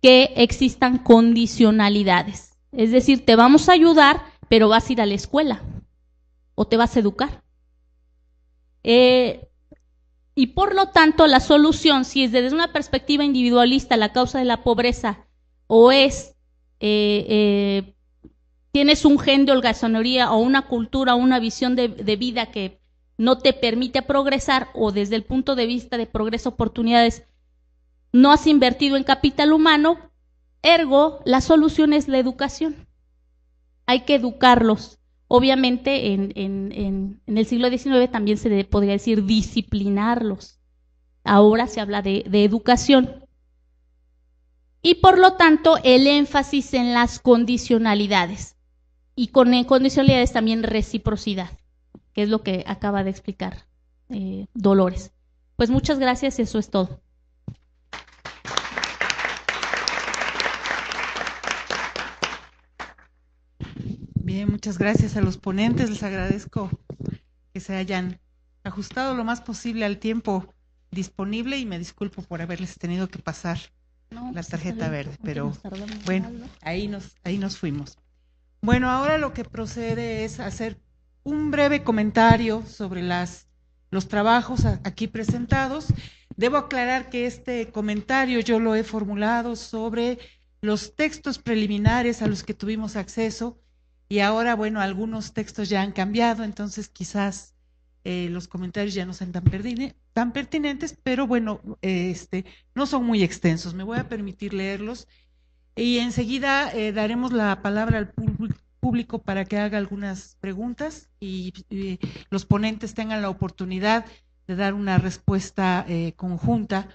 que existan condicionalidades. Es decir, te vamos a ayudar, pero vas a ir a la escuela o te vas a educar. Eh, y por lo tanto, la solución, si es desde una perspectiva individualista la causa de la pobreza o es, eh, eh tienes un gen de holgazonería o una cultura o una visión de, de vida que no te permite progresar o desde el punto de vista de progreso, oportunidades, no has invertido en capital humano, Ergo, la solución es la educación. Hay que educarlos. Obviamente, en, el siglo XIX también se podría decir disciplinarlos. Ahora se habla de, educación. Y por lo tanto, el énfasis en las condicionalidades. Y con e, condicionalidades también reciprocidad, que es lo que acaba de explicar eh, Dolores. Pues muchas gracias, eso es todo. muchas gracias a los ponentes. Les agradezco que se hayan ajustado lo más posible al tiempo disponible y me disculpo por haberles tenido que pasar la pues, tarjeta verde, pero bueno, ahí nos, ahí nos fuimos. Bueno, ahora lo que procede es hacer un breve comentario sobre las, los trabajos aquí presentados. Debo aclarar que este comentario yo lo he formulado sobre los textos preliminares a los que tuvimos acceso y ahora, bueno, algunos textos ya han cambiado, entonces quizás eh, los comentarios ya no sean tan, pertinentes, pero bueno, este, no son muy extensos. Me voy a permitir leerlos y enseguida eh, daremos la palabra al público para que haga algunas preguntas y, los ponentes tengan la oportunidad de dar una respuesta eh, conjunta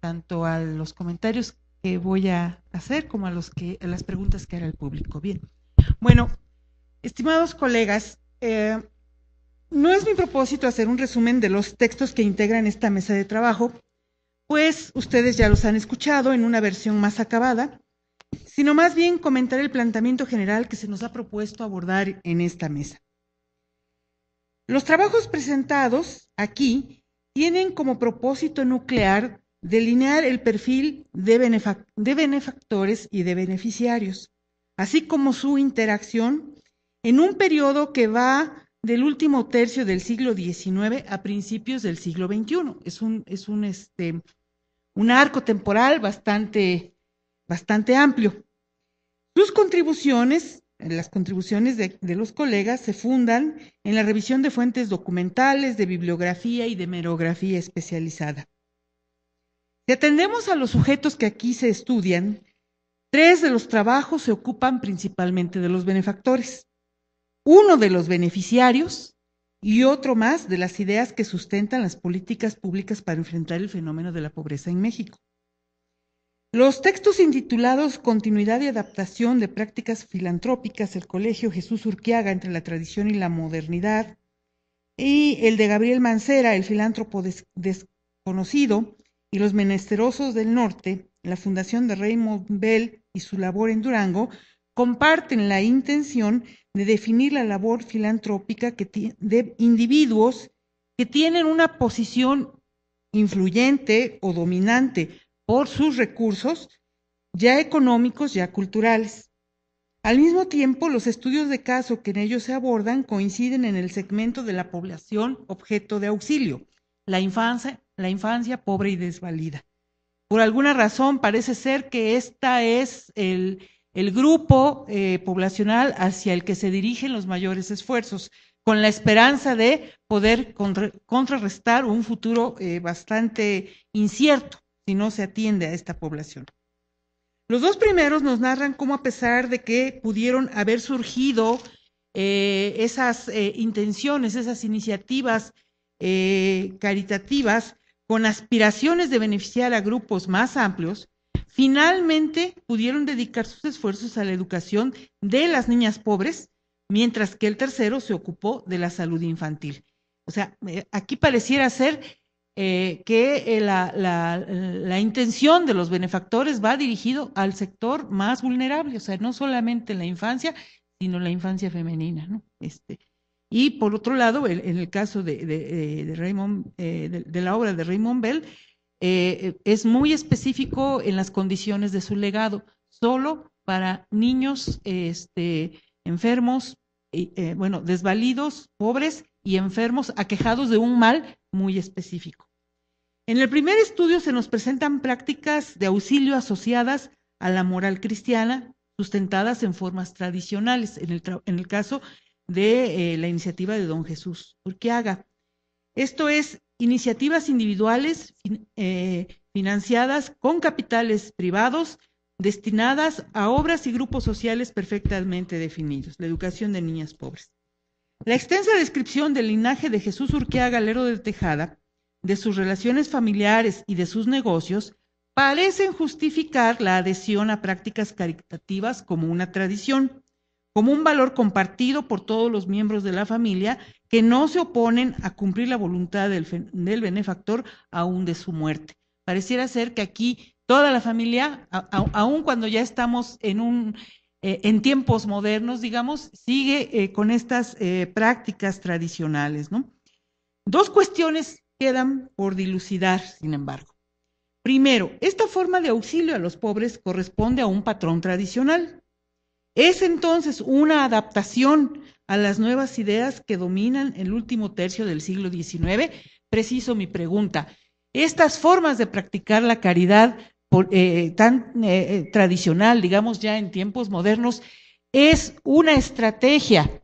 tanto a los comentarios que voy a hacer como a los que a las preguntas que hará el público. Bien. Bueno, Estimados colegas, eh, no es mi propósito hacer un resumen de los textos que integran esta mesa de trabajo, pues ustedes ya los han escuchado en una versión más acabada, sino más bien comentar el planteamiento general que se nos ha propuesto abordar en esta mesa. Los trabajos presentados aquí tienen como propósito nuclear delinear el perfil de, de benefactores y de beneficiarios, así como su interacción en un periodo que va del último tercio del siglo XIX a principios del siglo XXI. Es un, es un, este, un arco temporal bastante, bastante amplio. Sus contribuciones, las contribuciones de, de, los colegas, se fundan en la revisión de fuentes documentales, de bibliografía y de merografía especializada. Si atendemos a los sujetos que aquí se estudian, tres de los trabajos se ocupan principalmente de los benefactores uno de los beneficiarios y otro más de las ideas que sustentan las políticas públicas para enfrentar el fenómeno de la pobreza en México. Los textos intitulados Continuidad y adaptación de prácticas filantrópicas, el Colegio Jesús Urquiaga entre la tradición y la modernidad, y el de Gabriel Mancera, el filántropo desconocido, y los menesterosos del norte, la fundación de Raymond Bell y su labor en Durango, comparten la intención de definir la labor filantrópica que de individuos que tienen una posición influyente o dominante por sus recursos, ya económicos, ya culturales. Al mismo tiempo, los estudios de caso que en ellos se abordan coinciden en el segmento de la población objeto de auxilio, la infancia, la infancia pobre y desvalida. Por alguna razón parece ser que esta es el, el grupo eh, poblacional hacia el que se dirigen los mayores esfuerzos, con la esperanza de poder contrarrestar un futuro eh, bastante incierto si no se atiende a esta población. Los dos primeros nos narran cómo a pesar de que pudieron haber surgido eh, esas intenciones, esas iniciativas caritativas con aspiraciones de beneficiar a grupos más amplios, Finalmente pudieron dedicar sus esfuerzos a la educación de las niñas pobres, mientras que el tercero se ocupó de la salud infantil. O sea, eh, aquí pareciera ser eh, que eh, la, intención de los benefactores va dirigido al sector más vulnerable, o sea, no solamente la infancia, sino la infancia femenina, ¿no? Este, y por otro lado, en, el caso de, Raymond, de, la obra de Raymond Bell, eh, es muy específico en las condiciones de su legado, solo para niños este, enfermos, eh, bueno, desvalidos, pobres y enfermos aquejados de un mal muy específico. En el primer estudio se nos presentan prácticas de auxilio asociadas a la moral cristiana, sustentadas en formas tradicionales, en el, caso de eh, la iniciativa de Don Jesús Urquiaga. Esto es iniciativas individuales eh, financiadas con capitales privados destinadas a obras y grupos sociales perfectamente definidos, la educación de niñas pobres. La extensa descripción del linaje de Jesús Urquía Galero de Tejada, de sus relaciones familiares y de sus negocios, parecen justificar la adhesión a prácticas caritativas como una tradición como un valor compartido por todos los miembros de la familia que no se oponen a cumplir la voluntad del, benefactor aún de su muerte. Pareciera ser que aquí toda la familia, aún aun cuando ya estamos en un eh, en tiempos modernos, digamos, sigue eh, con estas eh, prácticas tradicionales, Dos cuestiones quedan por dilucidar, sin embargo. Primero, esta forma de auxilio a los pobres corresponde a un patrón tradicional, es entonces una adaptación a las nuevas ideas que dominan el último tercio del siglo XIX. Preciso mi pregunta. Estas formas de practicar la caridad eh, eh, tan eh, tradicional, digamos ya en tiempos modernos, es una estrategia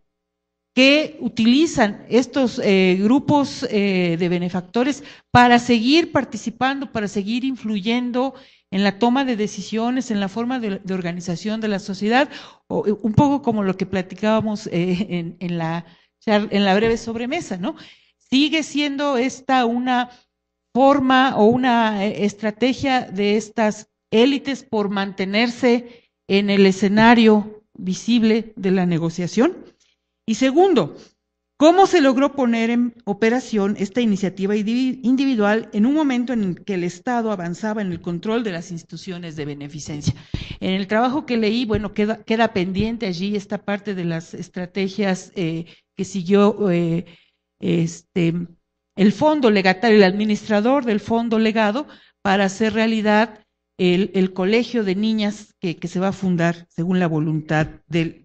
que utilizan estos grupos de benefactores para seguir participando, para seguir influyendo en la toma de decisiones, en la forma de, organización de la sociedad, o, eh, un poco como lo que platicábamos eh, en, la, en la breve sobremesa, ¿no? Sigue siendo esta una forma o una eh, estrategia de estas élites por mantenerse en el escenario visible de la negociación. Y segundo, ¿Cómo se logró poner en operación esta iniciativa individual en un momento en que el Estado avanzaba en el control de las instituciones de beneficencia? En el trabajo que leí, bueno, queda, queda pendiente allí esta parte de las estrategias eh, que siguió eh, este, el fondo legatario, el administrador del fondo legado, para hacer realidad el, colegio de niñas que, se va a fundar según la voluntad del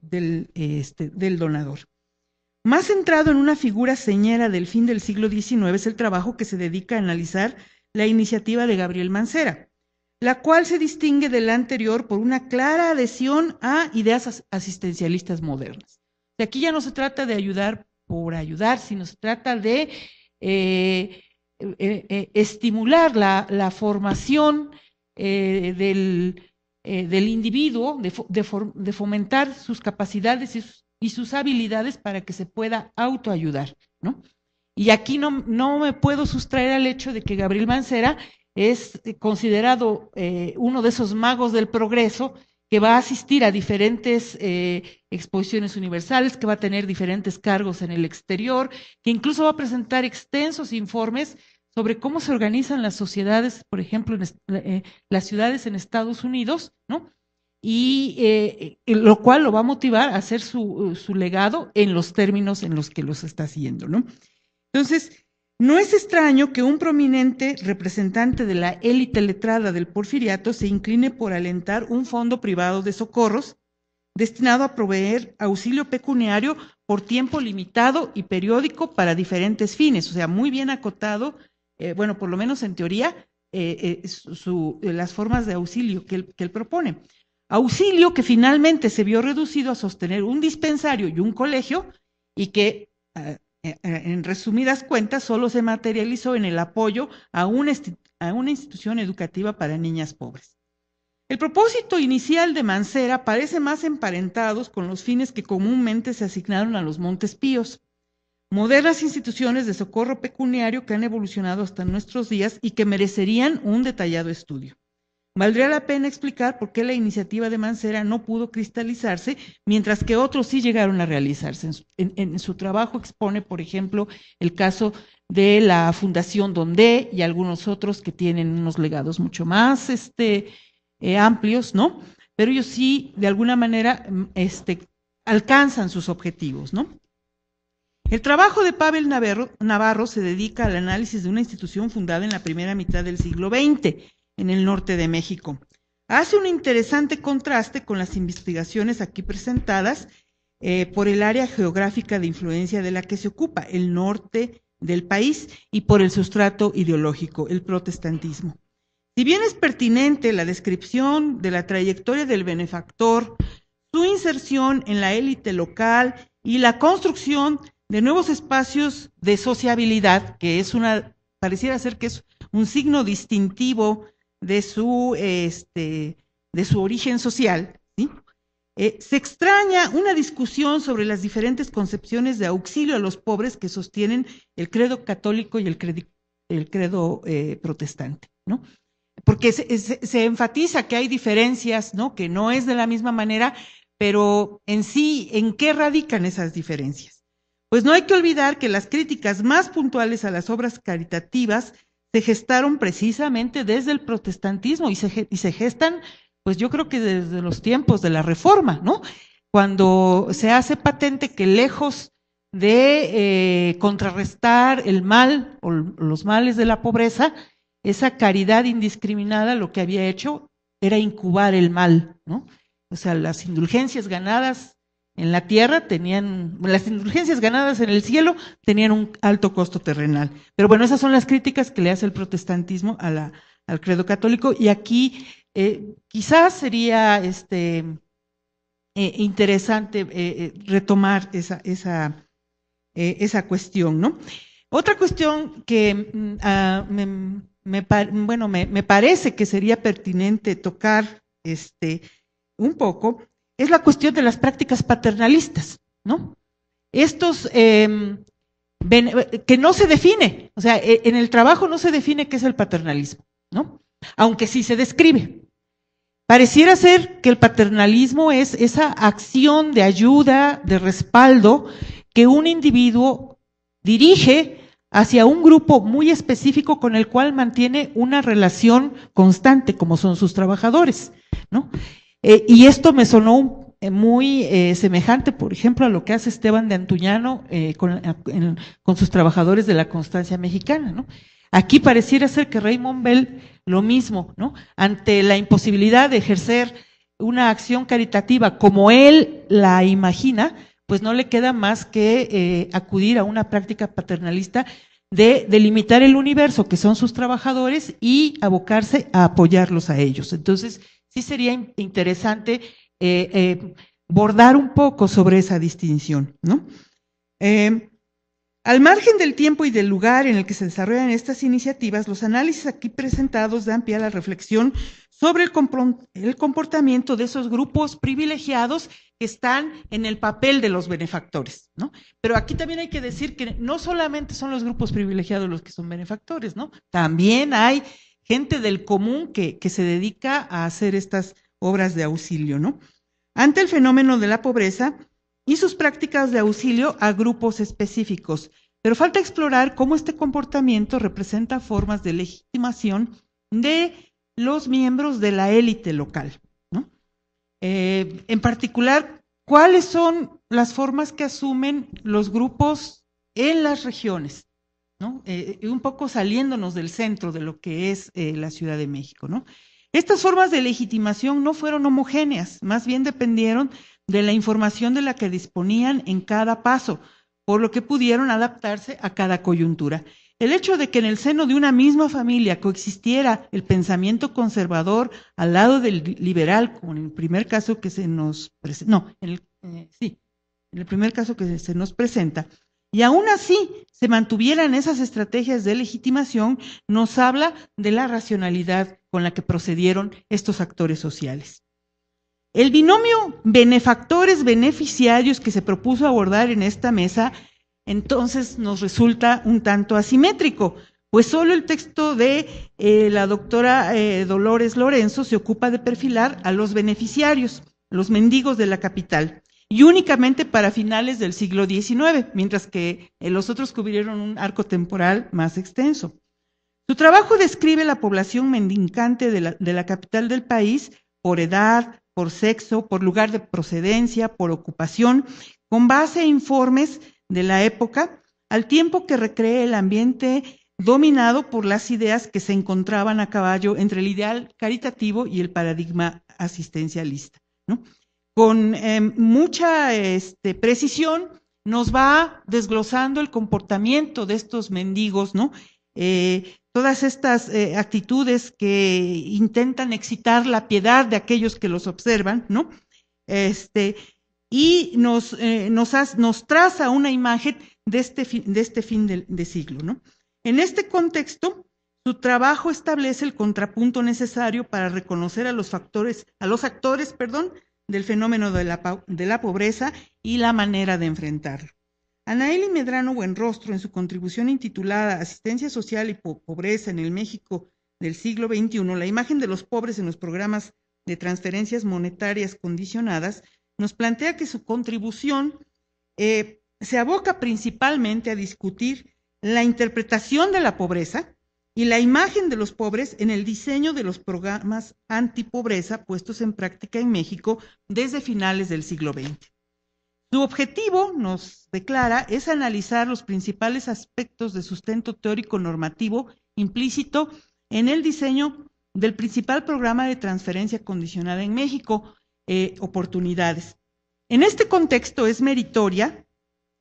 este, donador. Más centrado en una figura señera del fin del siglo XIX es el trabajo que se dedica a analizar la iniciativa de Gabriel Mancera, la cual se distingue de la anterior por una clara adhesión a ideas asistencialistas modernas. De aquí ya no se trata de ayudar por ayudar, sino se trata de eh, eh, eh, estimular la, formación del, individuo, de, de fomentar sus capacidades y sus y sus habilidades para que se pueda autoayudar, ¿no? Y aquí no, no me puedo sustraer al hecho de que Gabriel Mancera es considerado eh, uno de esos magos del progreso que va a asistir a diferentes eh, exposiciones universales, que va a tener diferentes cargos en el exterior, que incluso va a presentar extensos informes sobre cómo se organizan las sociedades, por ejemplo, en eh, las ciudades en Estados Unidos, ¿no? y eh, eh, lo cual lo va a motivar a hacer su, uh, su, legado en los términos en los que los está haciendo, ¿no? Entonces, no es extraño que un prominente representante de la élite letrada del porfiriato se incline por alentar un fondo privado de socorros destinado a proveer auxilio pecuniario por tiempo limitado y periódico para diferentes fines, o sea, muy bien acotado, eh, bueno, por lo menos en teoría, las formas de auxilio que que él propone auxilio que finalmente se vio reducido a sostener un dispensario y un colegio y que, eh, eh, eh, en resumidas cuentas, solo se materializó en el apoyo a una, institución educativa para niñas pobres. El propósito inicial de Mancera parece más emparentados con los fines que comúnmente se asignaron a los Montes Píos, modernas instituciones de socorro pecuniario que han evolucionado hasta nuestros días y que merecerían un detallado estudio. Valdría la pena explicar por qué la iniciativa de Mancera no pudo cristalizarse, mientras que otros sí llegaron a realizarse. En su, trabajo expone, por ejemplo, el caso de la Fundación Donde y algunos otros que tienen unos legados mucho más este, eh, amplios, ¿no? Pero ellos sí, de alguna manera, mm, este, alcanzan sus objetivos, ¿no? El trabajo de Pavel Navarro, Navarro se dedica al análisis de una institución fundada en la primera mitad del siglo XX en el norte de México. Hace un interesante contraste con las investigaciones aquí presentadas eh, por el área geográfica de influencia de la que se ocupa, el norte del país, y por el sustrato ideológico, el protestantismo. Si bien es pertinente la descripción de la trayectoria del benefactor, su inserción en la élite local y la construcción de nuevos espacios de sociabilidad, que es una, pareciera ser que es un signo distintivo de su, este, de su origen social, ¿sí? Eh, se extraña una discusión sobre las diferentes concepciones de auxilio a los pobres que sostienen el credo católico y el, credo, el credo eh, protestante, Porque se, enfatiza que hay diferencias, ¿no? Que no es de la misma manera, pero en sí, ¿en qué radican esas diferencias? Pues no hay que olvidar que las críticas más puntuales a las obras caritativas se gestaron precisamente desde el protestantismo y se, y se gestan, pues yo creo que desde los tiempos de la Reforma, ¿no? Cuando se hace patente que lejos de eh, contrarrestar el mal o los males de la pobreza, esa caridad indiscriminada lo que había hecho era incubar el mal, ¿no? O sea, las indulgencias ganadas en la tierra tenían, las indulgencias ganadas en el cielo tenían un alto costo terrenal. Pero bueno, esas son las críticas que le hace el protestantismo a la, al credo católico y aquí eh, quizás sería este, eh, interesante eh, retomar esa, esa, esa cuestión, ¿no? Otra cuestión que mm, ah, me, bueno, me, me, parece que sería pertinente tocar este, un poco es la cuestión de las prácticas paternalistas, ¿no? Estos em, que no se define, o sea, e, en el trabajo no se define qué es el paternalismo, ¿no? Aunque sí se describe. Pareciera ser que el paternalismo es esa acción de ayuda, de respaldo que un individuo dirige hacia un grupo muy específico con el cual mantiene una relación constante, como son sus trabajadores, ¿no? Eh, y esto me sonó eh, muy eh, semejante, por ejemplo, a lo que hace Esteban de Antuñano con, sus trabajadores de la Constancia Mexicana, Aquí pareciera ser que Raymond Bell lo mismo, ¿no? Ante la imposibilidad de ejercer una acción caritativa como él la imagina, pues no le queda más que acudir a una práctica paternalista de delimitar el universo que son sus trabajadores y abocarse a apoyarlos a ellos. Entonces, sí sería interesante eh, eh, bordar un poco sobre esa distinción, ¿no? Em, al margen del tiempo y del lugar en el que se desarrollan estas iniciativas, los análisis aquí presentados dan pie a la reflexión sobre el, el comportamiento de esos grupos privilegiados que están en el papel de los benefactores, ¿no? Pero aquí también hay que decir que no solamente son los grupos privilegiados los que son benefactores, ¿no? También hay gente del común que, se dedica a hacer estas obras de auxilio, ¿no? Ante el fenómeno de la pobreza y sus prácticas de auxilio a grupos específicos. Pero falta explorar cómo este comportamiento representa formas de legitimación de los miembros de la élite local. ¿no? Eh, en particular, ¿cuáles son las formas que asumen los grupos en las regiones? Eh, eh, un poco saliéndonos del centro de lo que es eh, la Ciudad de México, ¿no? Estas formas de legitimación no fueron homogéneas, más bien dependieron de la información de la que disponían en cada paso, por lo que pudieron adaptarse a cada coyuntura. El hecho de que en el seno de una misma familia coexistiera el pensamiento conservador al lado del liberal, como en el primer caso que se nos presenta, no, sí, en el primer caso que se nos presenta, y aún así se mantuvieran esas estrategias de legitimación, nos habla de la racionalidad con la que procedieron estos actores sociales. El binomio benefactores-beneficiarios que se propuso abordar en esta mesa, entonces nos resulta un tanto asimétrico, pues solo el texto de eh, la doctora eh, Dolores Lorenzo se ocupa de perfilar a los beneficiarios, los mendigos de la capital y únicamente para finales del siglo XIX, mientras que eh, los otros cubrieron un arco temporal más extenso. Su trabajo describe la población mendicante de la, capital del país por edad, por sexo, por lugar de procedencia, por ocupación, con base a informes de la época, al tiempo que recree el ambiente dominado por las ideas que se encontraban a caballo entre el ideal caritativo y el paradigma asistencialista. ¿no? con eh, mucha este, precisión nos va desglosando el comportamiento de estos mendigos, ¿no? Eh, todas estas eh, actitudes que intentan excitar la piedad de aquellos que los observan, ¿no? Este, y nos, nos, traza una imagen de este, fin, de este fin siglo, ¿no? En este contexto, su trabajo establece el contrapunto necesario para reconocer a los factores, a los actores, perdón, del fenómeno de la, de la pobreza y la manera de enfrentarlo. Anaeli Medrano Buenrostro, en su contribución intitulada Asistencia Social y Pobreza en el México del siglo XXI, la imagen de los pobres en los programas de transferencias monetarias condicionadas, nos plantea que su contribución eh, se aboca principalmente a discutir la interpretación de la pobreza, y la imagen de los pobres en el diseño de los programas antipobreza puestos en práctica en México desde finales del siglo XX. Su objetivo, nos declara, es analizar los principales aspectos de sustento teórico normativo implícito en el diseño del principal programa de transferencia condicional en México, eh, oportunidades. En este contexto es meritoria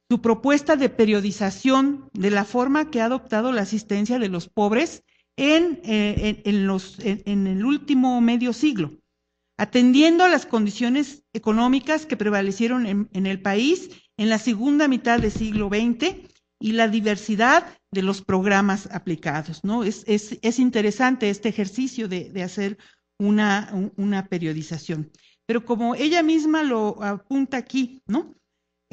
su propuesta de periodización de la forma que ha adoptado la asistencia de los pobres en, eh, en, los, en, el último medio siglo, atendiendo a las condiciones económicas que prevalecieron en, el país en la segunda mitad del siglo XX y la diversidad de los programas aplicados. ¿no? Es, es, interesante este ejercicio de, de hacer una, una periodización. Pero como ella misma lo apunta aquí, ¿no?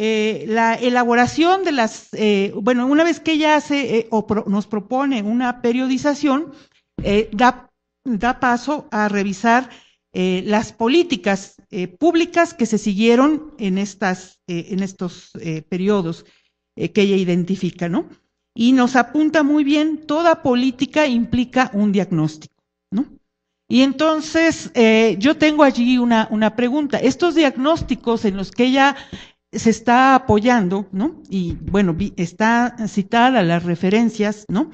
Eh, la elaboración de las, eh, bueno, una vez que ella hace eh, o nos propone una periodización, da, paso a revisar las políticas públicas que se siguieron en, estas, en estos periodos que ella identifica, ¿no? Y nos apunta muy bien, toda política implica un diagnóstico, ¿no? Y entonces yo tengo allí una, una, pregunta. Estos diagnósticos en los que ella se está apoyando, ¿no? Y bueno, está citada las referencias, ¿no?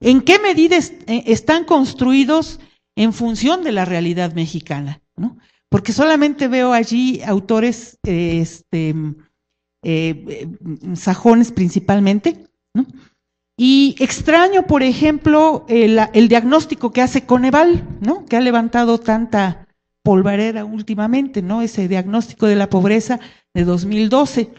¿En qué medida eh, están construidos en función de la realidad mexicana, ¿no? Porque solamente veo allí autores este, eh, sajones principalmente, ¿no? Y extraño, por ejemplo, el, el, diagnóstico que hace Coneval, ¿no? Que ha levantado tanta polvareda últimamente, ¿no? Ese diagnóstico de la pobreza de 2012,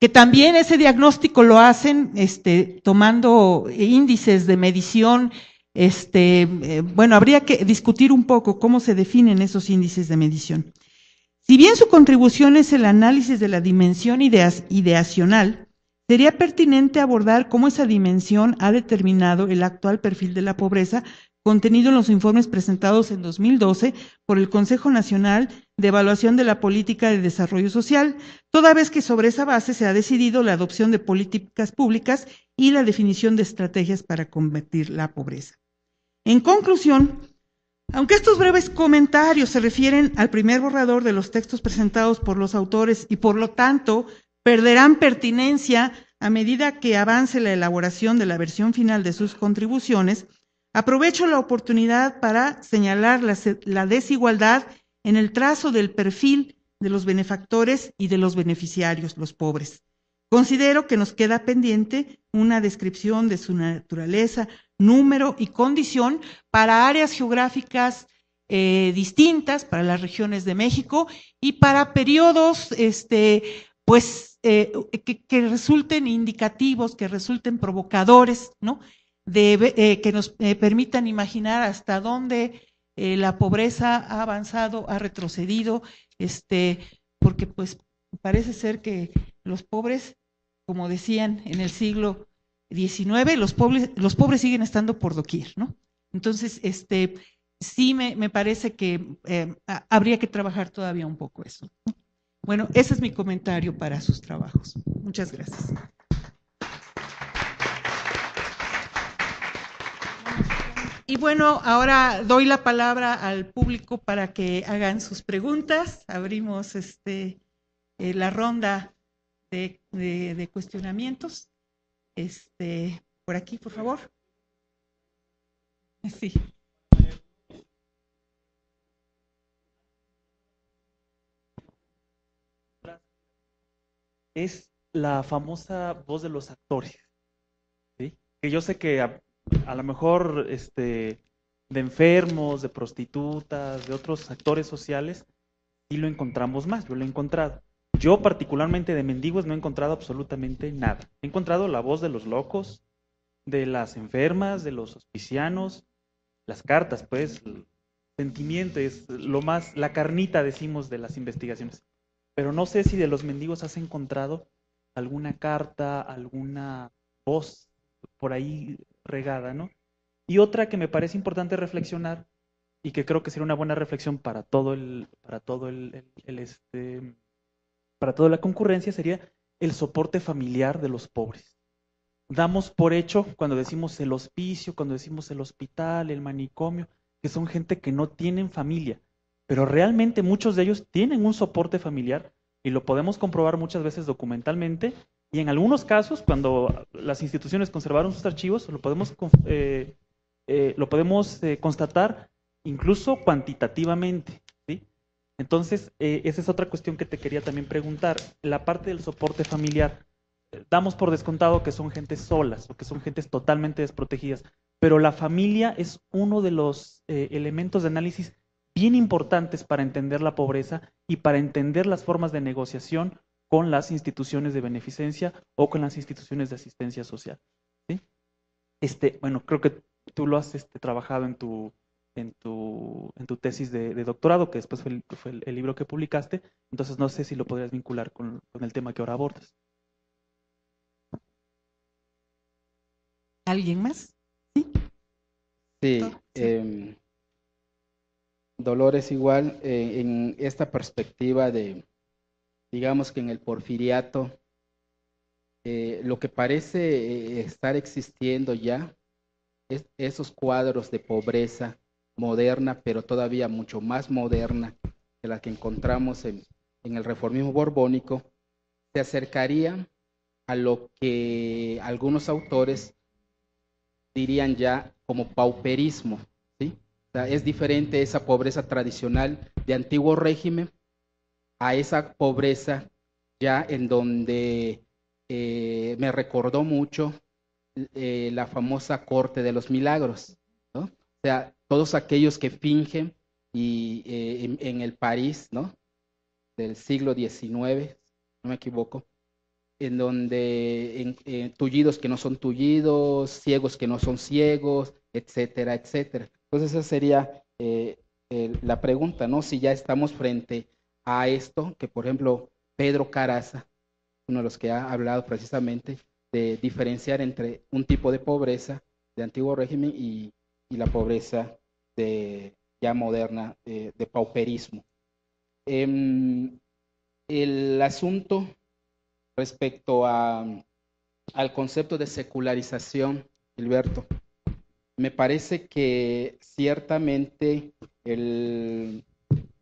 que también ese diagnóstico lo hacen este, tomando índices de medición. Este, eh, bueno, habría que discutir un poco cómo se definen esos índices de medición. Si bien su contribución es el análisis de la dimensión ideacional, sería pertinente abordar cómo esa dimensión ha determinado el actual perfil de la pobreza contenido en los informes presentados en 2012 por el Consejo Nacional de evaluación de la política de desarrollo social, toda vez que sobre esa base se ha decidido la adopción de políticas públicas y la definición de estrategias para combatir la pobreza. En conclusión, aunque estos breves comentarios se refieren al primer borrador de los textos presentados por los autores y por lo tanto perderán pertinencia a medida que avance la elaboración de la versión final de sus contribuciones, aprovecho la oportunidad para señalar la, la desigualdad en el trazo del perfil de los benefactores y de los beneficiarios, los pobres. Considero que nos queda pendiente una descripción de su naturaleza, número y condición para áreas geográficas eh, distintas, para las regiones de México y para periodos, este, pues, eh, que, resulten indicativos, que resulten provocadores, ¿no? Eh, que nos permitan imaginar hasta dónde eh, la pobreza ha avanzado, ha retrocedido, este, porque pues parece ser que los pobres, como decían en el siglo XIX, los pobres, siguen estando por doquier, ¿no? Entonces, este, sí me, parece que eh, habría que trabajar todavía un poco eso. Bueno, ese es mi comentario para sus trabajos. Muchas gracias. Y bueno, ahora doy la palabra al público para que hagan sus preguntas. Abrimos este, eh, la ronda de, cuestionamientos. Este, por aquí, por favor. Sí. Es la famosa voz de los actores. Que yo sé que a lo mejor este, de enfermos, de prostitutas, de otros actores sociales, y lo encontramos más, yo lo he encontrado. Yo particularmente de mendigos no he encontrado absolutamente nada. He encontrado la voz de los locos, de las enfermas, de los hospicianos, las cartas, pues, el sentimiento es lo más, la carnita, decimos, de las investigaciones. Pero no sé si de los mendigos has encontrado alguna carta, alguna voz por ahí regada, ¿no? Y otra que me parece importante reflexionar y que creo que sería una buena reflexión para todo el, para todo el, este, para toda la concurrencia sería el soporte familiar de los pobres. Damos por hecho cuando decimos el hospicio, cuando decimos el hospital, el manicomio, que son gente que no tienen familia, pero realmente muchos de ellos tienen un soporte familiar y lo podemos comprobar muchas veces documentalmente y en algunos casos, cuando las instituciones conservaron sus archivos, lo podemos, eh, eh, lo podemos eh, constatar incluso cuantitativamente. Entonces, esa es otra cuestión que te quería también preguntar. La parte del soporte familiar. Damos por descontado que son gentes solas o que son gentes totalmente desprotegidas, pero la familia es uno de los elementos de análisis bien importantes para entender la pobreza y para entender las formas de negociación con las instituciones de beneficencia o con las instituciones de asistencia social. Este, bueno, creo que tú lo has este, trabajado en tu, en tu, tesis de, doctorado, que después fue, el, libro que publicaste, entonces no sé si lo podrías vincular con, el tema que ahora abordas. ¿Alguien más? Sí. Em, Dolores igual, eh, en esta perspectiva de, digamos que en el porfiriato, eh, lo que parece eh, estar existiendo ya es esos cuadros de pobreza moderna, pero todavía mucho más moderna que la que encontramos en, el reformismo borbónico, se acercaría a lo que algunos autores dirían ya como pauperismo. ¿sí? es diferente esa pobreza tradicional de antiguo régimen a esa pobreza ya en donde eh, me recordó mucho eh, la famosa corte de los milagros. ¿no? O sea, todos aquellos que fingen y eh, en, el París, ¿no? Del siglo XIX, no me equivoco, en donde en, tullidos que no son tullidos, ciegos que no son ciegos, etcétera, etcétera. Entonces esa sería la pregunta, ¿no? Si ya estamos frente a esto, que por ejemplo Pedro Caraza, uno de los que ha hablado precisamente de diferenciar entre un tipo de pobreza de antiguo régimen y, la pobreza de, ya moderna de, pauperismo. Em, el asunto respecto a, al concepto de secularización, Gilberto, me parece que ciertamente el,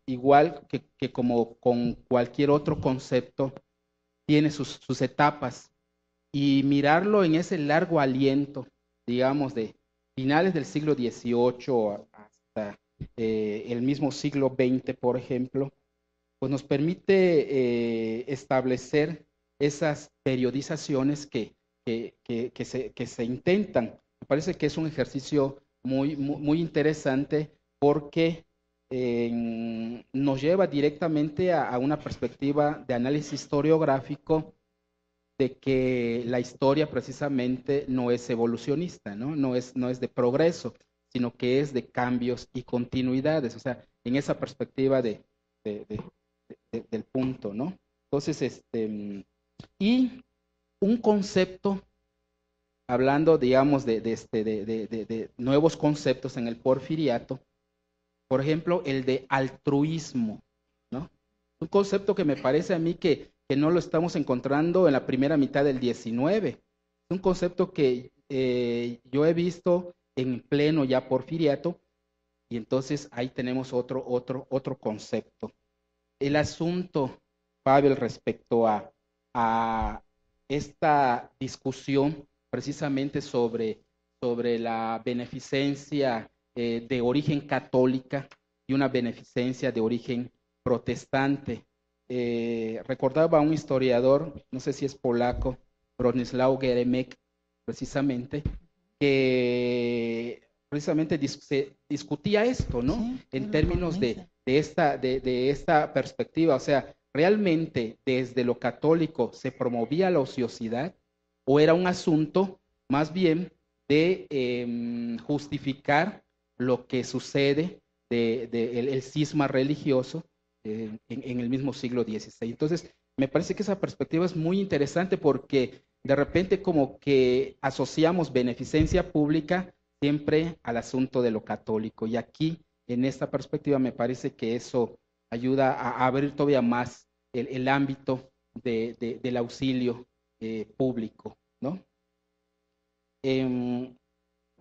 igual que, como con cualquier otro concepto, tiene sus, etapas. Y mirarlo en ese largo aliento, digamos, de finales del siglo XVIII hasta eh, el mismo siglo XX, por ejemplo, pues nos permite eh, establecer esas periodizaciones que, que, se, intentan. Me parece que es un ejercicio muy, muy interesante porque nos lleva directamente a, una perspectiva de análisis historiográfico de que la historia precisamente no es evolucionista, ¿no? es, no es de progreso, sino que es de cambios y continuidades, o sea, en esa perspectiva de, del punto, ¿no? Entonces, este, y un concepto hablando, digamos, de, de, este, nuevos conceptos en el porfiriato, por ejemplo, el de altruismo, ¿no? Un concepto que me parece a mí que, no lo estamos encontrando en la primera mitad del 19. un concepto que eh, yo he visto en pleno ya porfiriato, y entonces ahí tenemos otro, otro, otro concepto. El asunto, Pavel, respecto a, a esta discusión precisamente sobre, sobre la beneficencia eh, de origen católica y una beneficencia de origen protestante. Eh, recordaba un historiador, no sé si es polaco, Bronislaw Geremek, precisamente, que precisamente se discutía esto, ¿no? en términos de, esta, de, esta perspectiva, o sea, ¿realmente desde lo católico se promovía la ociosidad o era un asunto más bien de em, justificar lo que sucede del de, cisma religioso eh, en, el mismo siglo XVI. Entonces, me parece que esa perspectiva es muy interesante porque de repente como que asociamos beneficencia pública siempre al asunto de lo católico. Y aquí, en esta perspectiva, me parece que eso ayuda a abrir todavía más el, ámbito del auxilio eh, público, ¿no? Em,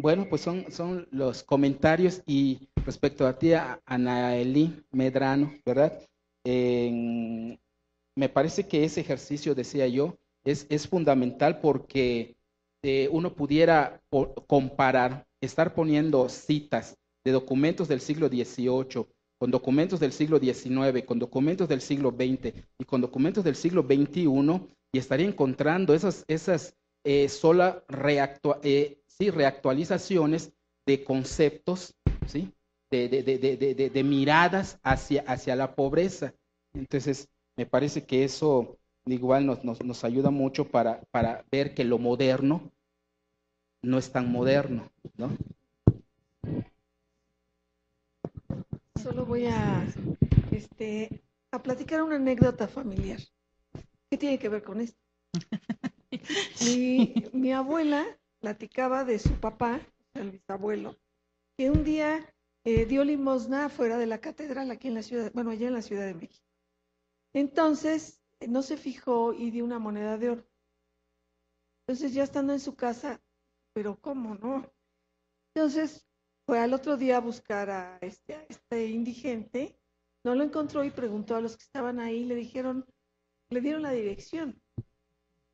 bueno, pues son, son los comentarios y respecto a ti, Anaelí Medrano, ¿verdad? me parece que ese ejercicio, decía yo, es, es fundamental porque eh, uno pudiera comparar, estar poniendo citas de documentos del siglo XVIII con documentos del siglo XIX, con documentos del siglo XX y con documentos del siglo XXI y estaría encontrando esas, esas eh, sola reactua, eh, reactualizaciones de conceptos, de, miradas hacia, hacia la pobreza. Entonces, me parece que eso igual nos, nos, nos ayuda mucho para, ver que lo moderno no es tan moderno, Solo voy a, este, a platicar una anécdota familiar. ¿Qué tiene que ver con esto? mi abuela platicaba de su papá, el bisabuelo, que un día eh, dio limosna fuera de la catedral aquí en la ciudad, bueno, allá en la Ciudad de México. Entonces, no se fijó y dio una moneda de oro. Entonces, ya estando en su casa, pero ¿cómo no? Entonces, fue al otro día a buscar a este, a este indigente, no lo encontró y preguntó a los que estaban ahí, le dijeron, le dieron la dirección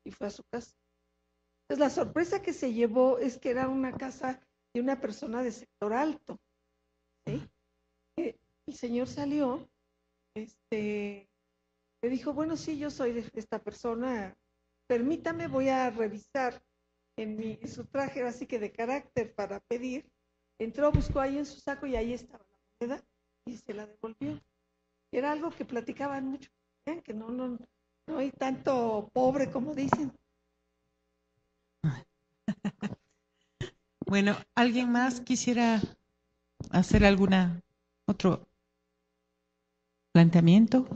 y fue a su casa. Entonces, la sorpresa que se llevó es que era una casa de una persona de sector alto. Eh, el señor salió, este, le dijo, bueno, sí, yo soy de esta persona, permítame, voy a revisar en, mi, su traje, así que de carácter para pedir. Entró, buscó ahí en su saco y ahí estaba la moneda y se la devolvió. Era algo que platicaban mucho, ¿eh? que no, no, no hay tanto pobre como dicen. Bueno, ¿alguien más quisiera hacer alguna otro planteamiento?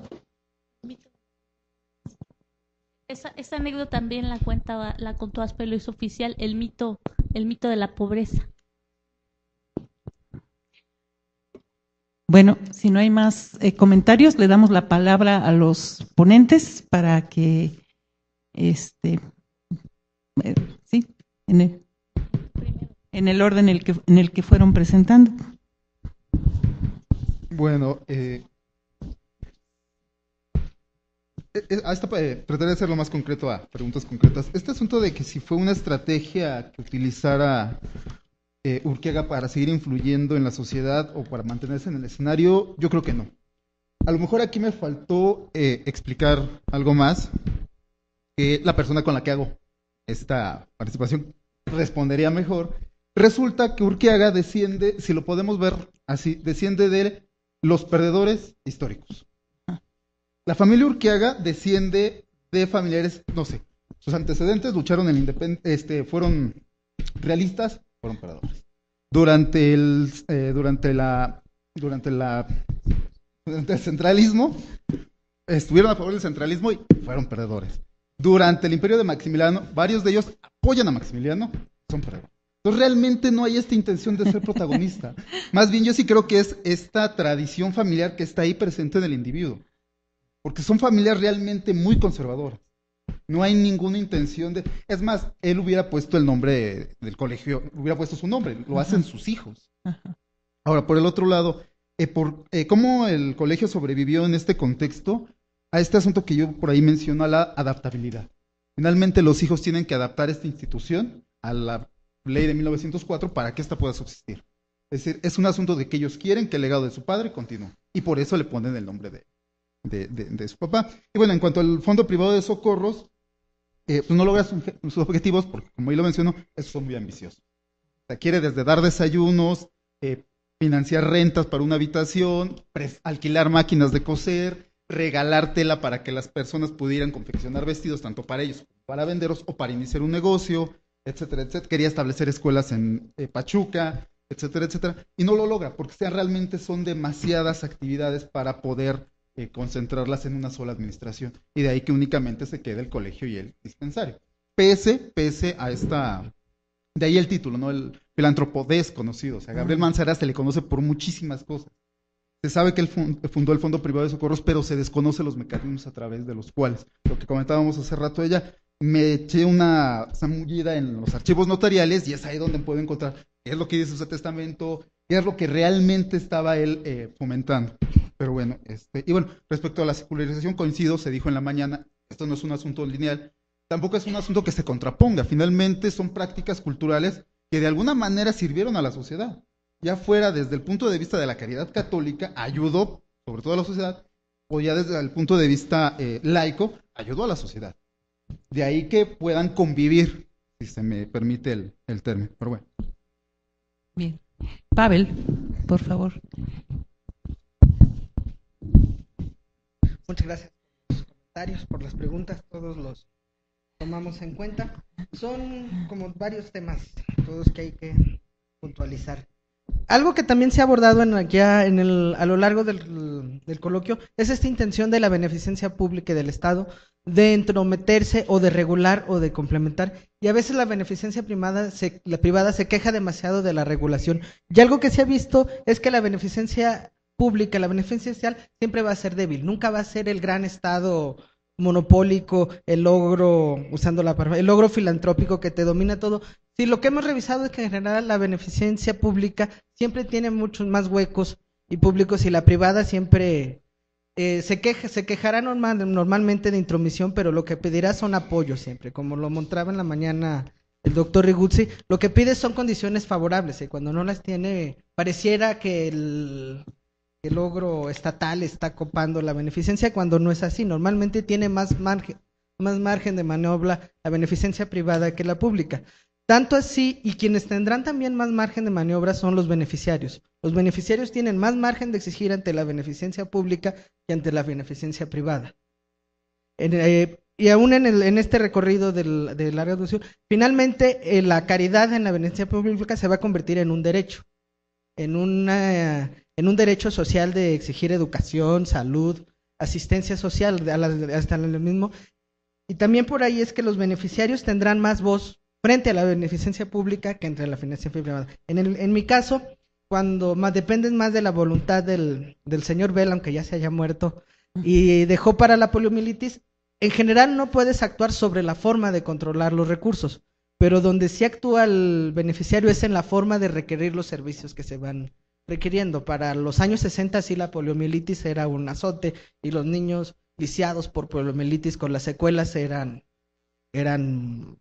Esa, anécdota también la cuenta, la contó Aspe es Oficial, el mito, el mito de la pobreza. Bueno, si no hay más eh, comentarios, le damos la palabra a los ponentes para que este eh, sí, en en el orden en el que, en el que fueron presentando. Bueno, eh, eh, eh a esta, eh, trataré de hacerlo más concreto a preguntas concretas. Este asunto de que si fue una estrategia que utilizara eh, Urquiaga para seguir influyendo en la sociedad o para mantenerse en el escenario, yo creo que no. A lo mejor aquí me faltó explicar algo más que la persona con la que hago esta participación respondería mejor, Resulta que Urquiaga desciende, si lo podemos ver así, desciende de los perdedores históricos. La familia Urquiaga desciende de familiares, no sé, sus antecedentes lucharon en el este, fueron realistas, fueron perdedores. Durante el, eh, durante la, durante la, durante el centralismo, estuvieron a favor del centralismo y fueron perdedores. Durante el imperio de Maximiliano, varios de ellos apoyan a Maximiliano, son perdedores. Entonces realmente no hay esta intención de ser protagonista. Más bien yo sí creo que es esta tradición familiar que está ahí presente en el individuo. Porque son familias realmente muy conservadoras. No hay ninguna intención de... Es más, él hubiera puesto el nombre del colegio, hubiera puesto su nombre, lo hacen sus hijos. Ahora, por el otro lado, eh, por, eh, ¿cómo el colegio sobrevivió en este contexto a este asunto que yo por ahí menciono, a la adaptabilidad? Finalmente los hijos tienen que adaptar esta institución a la ley de 1904 para que ésta pueda subsistir. Es decir, es un asunto de que ellos quieren que el legado de su padre continúe. Y por eso le ponen el nombre de, su papá. Y bueno, en cuanto al Fondo Privado de Socorros, eh, pues no logra sus, objetivos, porque como ahí lo menciono, esos son muy ambiciosos. O sea, quiere desde dar desayunos, eh, financiar rentas para una habitación, alquilar máquinas de coser, regalar tela para que las personas pudieran confeccionar vestidos, tanto para ellos como para venderlos, o para iniciar un negocio, etcétera, etcétera. Quería establecer escuelas en eh, Pachuca, etcétera, etcétera. Y no lo logra porque realmente son demasiadas actividades para poder eh, concentrarlas en una sola administración. Y de ahí que únicamente se quede el colegio y el dispensario. Pese, pese a esta... De ahí el título, ¿no? El filántropo desconocido. O sea, Gabriel Manzara se le conoce por muchísimas cosas. Se sabe que él fundó el Fondo Privado de Socorros, pero se desconoce los mecanismos a través de los cuales. Lo que comentábamos hace rato ella, me eché una zamullida en los archivos notariales y es ahí donde puedo encontrar qué es lo que dice su testamento, qué es lo que realmente estaba él eh, fomentando. Pero bueno, este, y bueno, respecto a la secularización, coincido, se dijo en la mañana, esto no es un asunto lineal, tampoco es un asunto que se contraponga, finalmente son prácticas culturales que de alguna manera sirvieron a la sociedad, ya fuera desde el punto de vista de la caridad católica, ayudó sobre todo a la sociedad, o ya desde el punto de vista eh, laico, ayudó a la sociedad. De ahí que puedan convivir, si se me permite el, término. Pero bueno. Bien. Pavel, por favor. Muchas gracias por los comentarios, por las preguntas, todos los tomamos en cuenta. Son como varios temas, todos que hay que puntualizar algo que también se ha abordado en, ya en el, a lo largo del, coloquio es esta intención de la beneficencia pública y del Estado de entrometerse o de regular o de complementar. Y a veces la beneficencia privada se, la privada se queja demasiado de la regulación. Y algo que se ha visto es que la beneficencia pública, la beneficencia social siempre va a ser débil, nunca va a ser el gran Estado monopólico, el logro, usando la el logro filantrópico que te domina todo. Si sí, lo que hemos revisado es que en general la beneficencia pública siempre tiene muchos más huecos y públicos y la privada siempre eh, se queja, se quejará normal, normalmente de intromisión, pero lo que pedirá son apoyos siempre, como lo mostraba en la mañana el doctor Riguzzi, lo que pide son condiciones favorables y cuando no las tiene pareciera que el el logro estatal está copando la beneficencia cuando no es así. Normalmente tiene más margen, más margen de maniobra la beneficencia privada que la pública. Tanto así, y quienes tendrán también más margen de maniobra son los beneficiarios. Los beneficiarios tienen más margen de exigir ante la beneficencia pública que ante la beneficencia privada. Eh, y aún en, este recorrido de la reducción, finalmente eh, la caridad en la beneficencia pública se va a convertir en un derecho, en una en un derecho social de exigir educación, salud, asistencia social, hasta lo mismo. Y también por ahí es que los beneficiarios tendrán más voz frente a la beneficencia pública que entre la financiación privada. En, el, en mi caso, cuando más dependen más de la voluntad del, señor Bell, aunque ya se haya muerto, y dejó para la poliomielitis, en general no puedes actuar sobre la forma de controlar los recursos, pero donde sí actúa el beneficiario es en la forma de requerir los servicios que se van requiriendo. Para los años 60 sí la poliomielitis era un azote y los niños lisiados por poliomielitis con las secuelas eran, eran,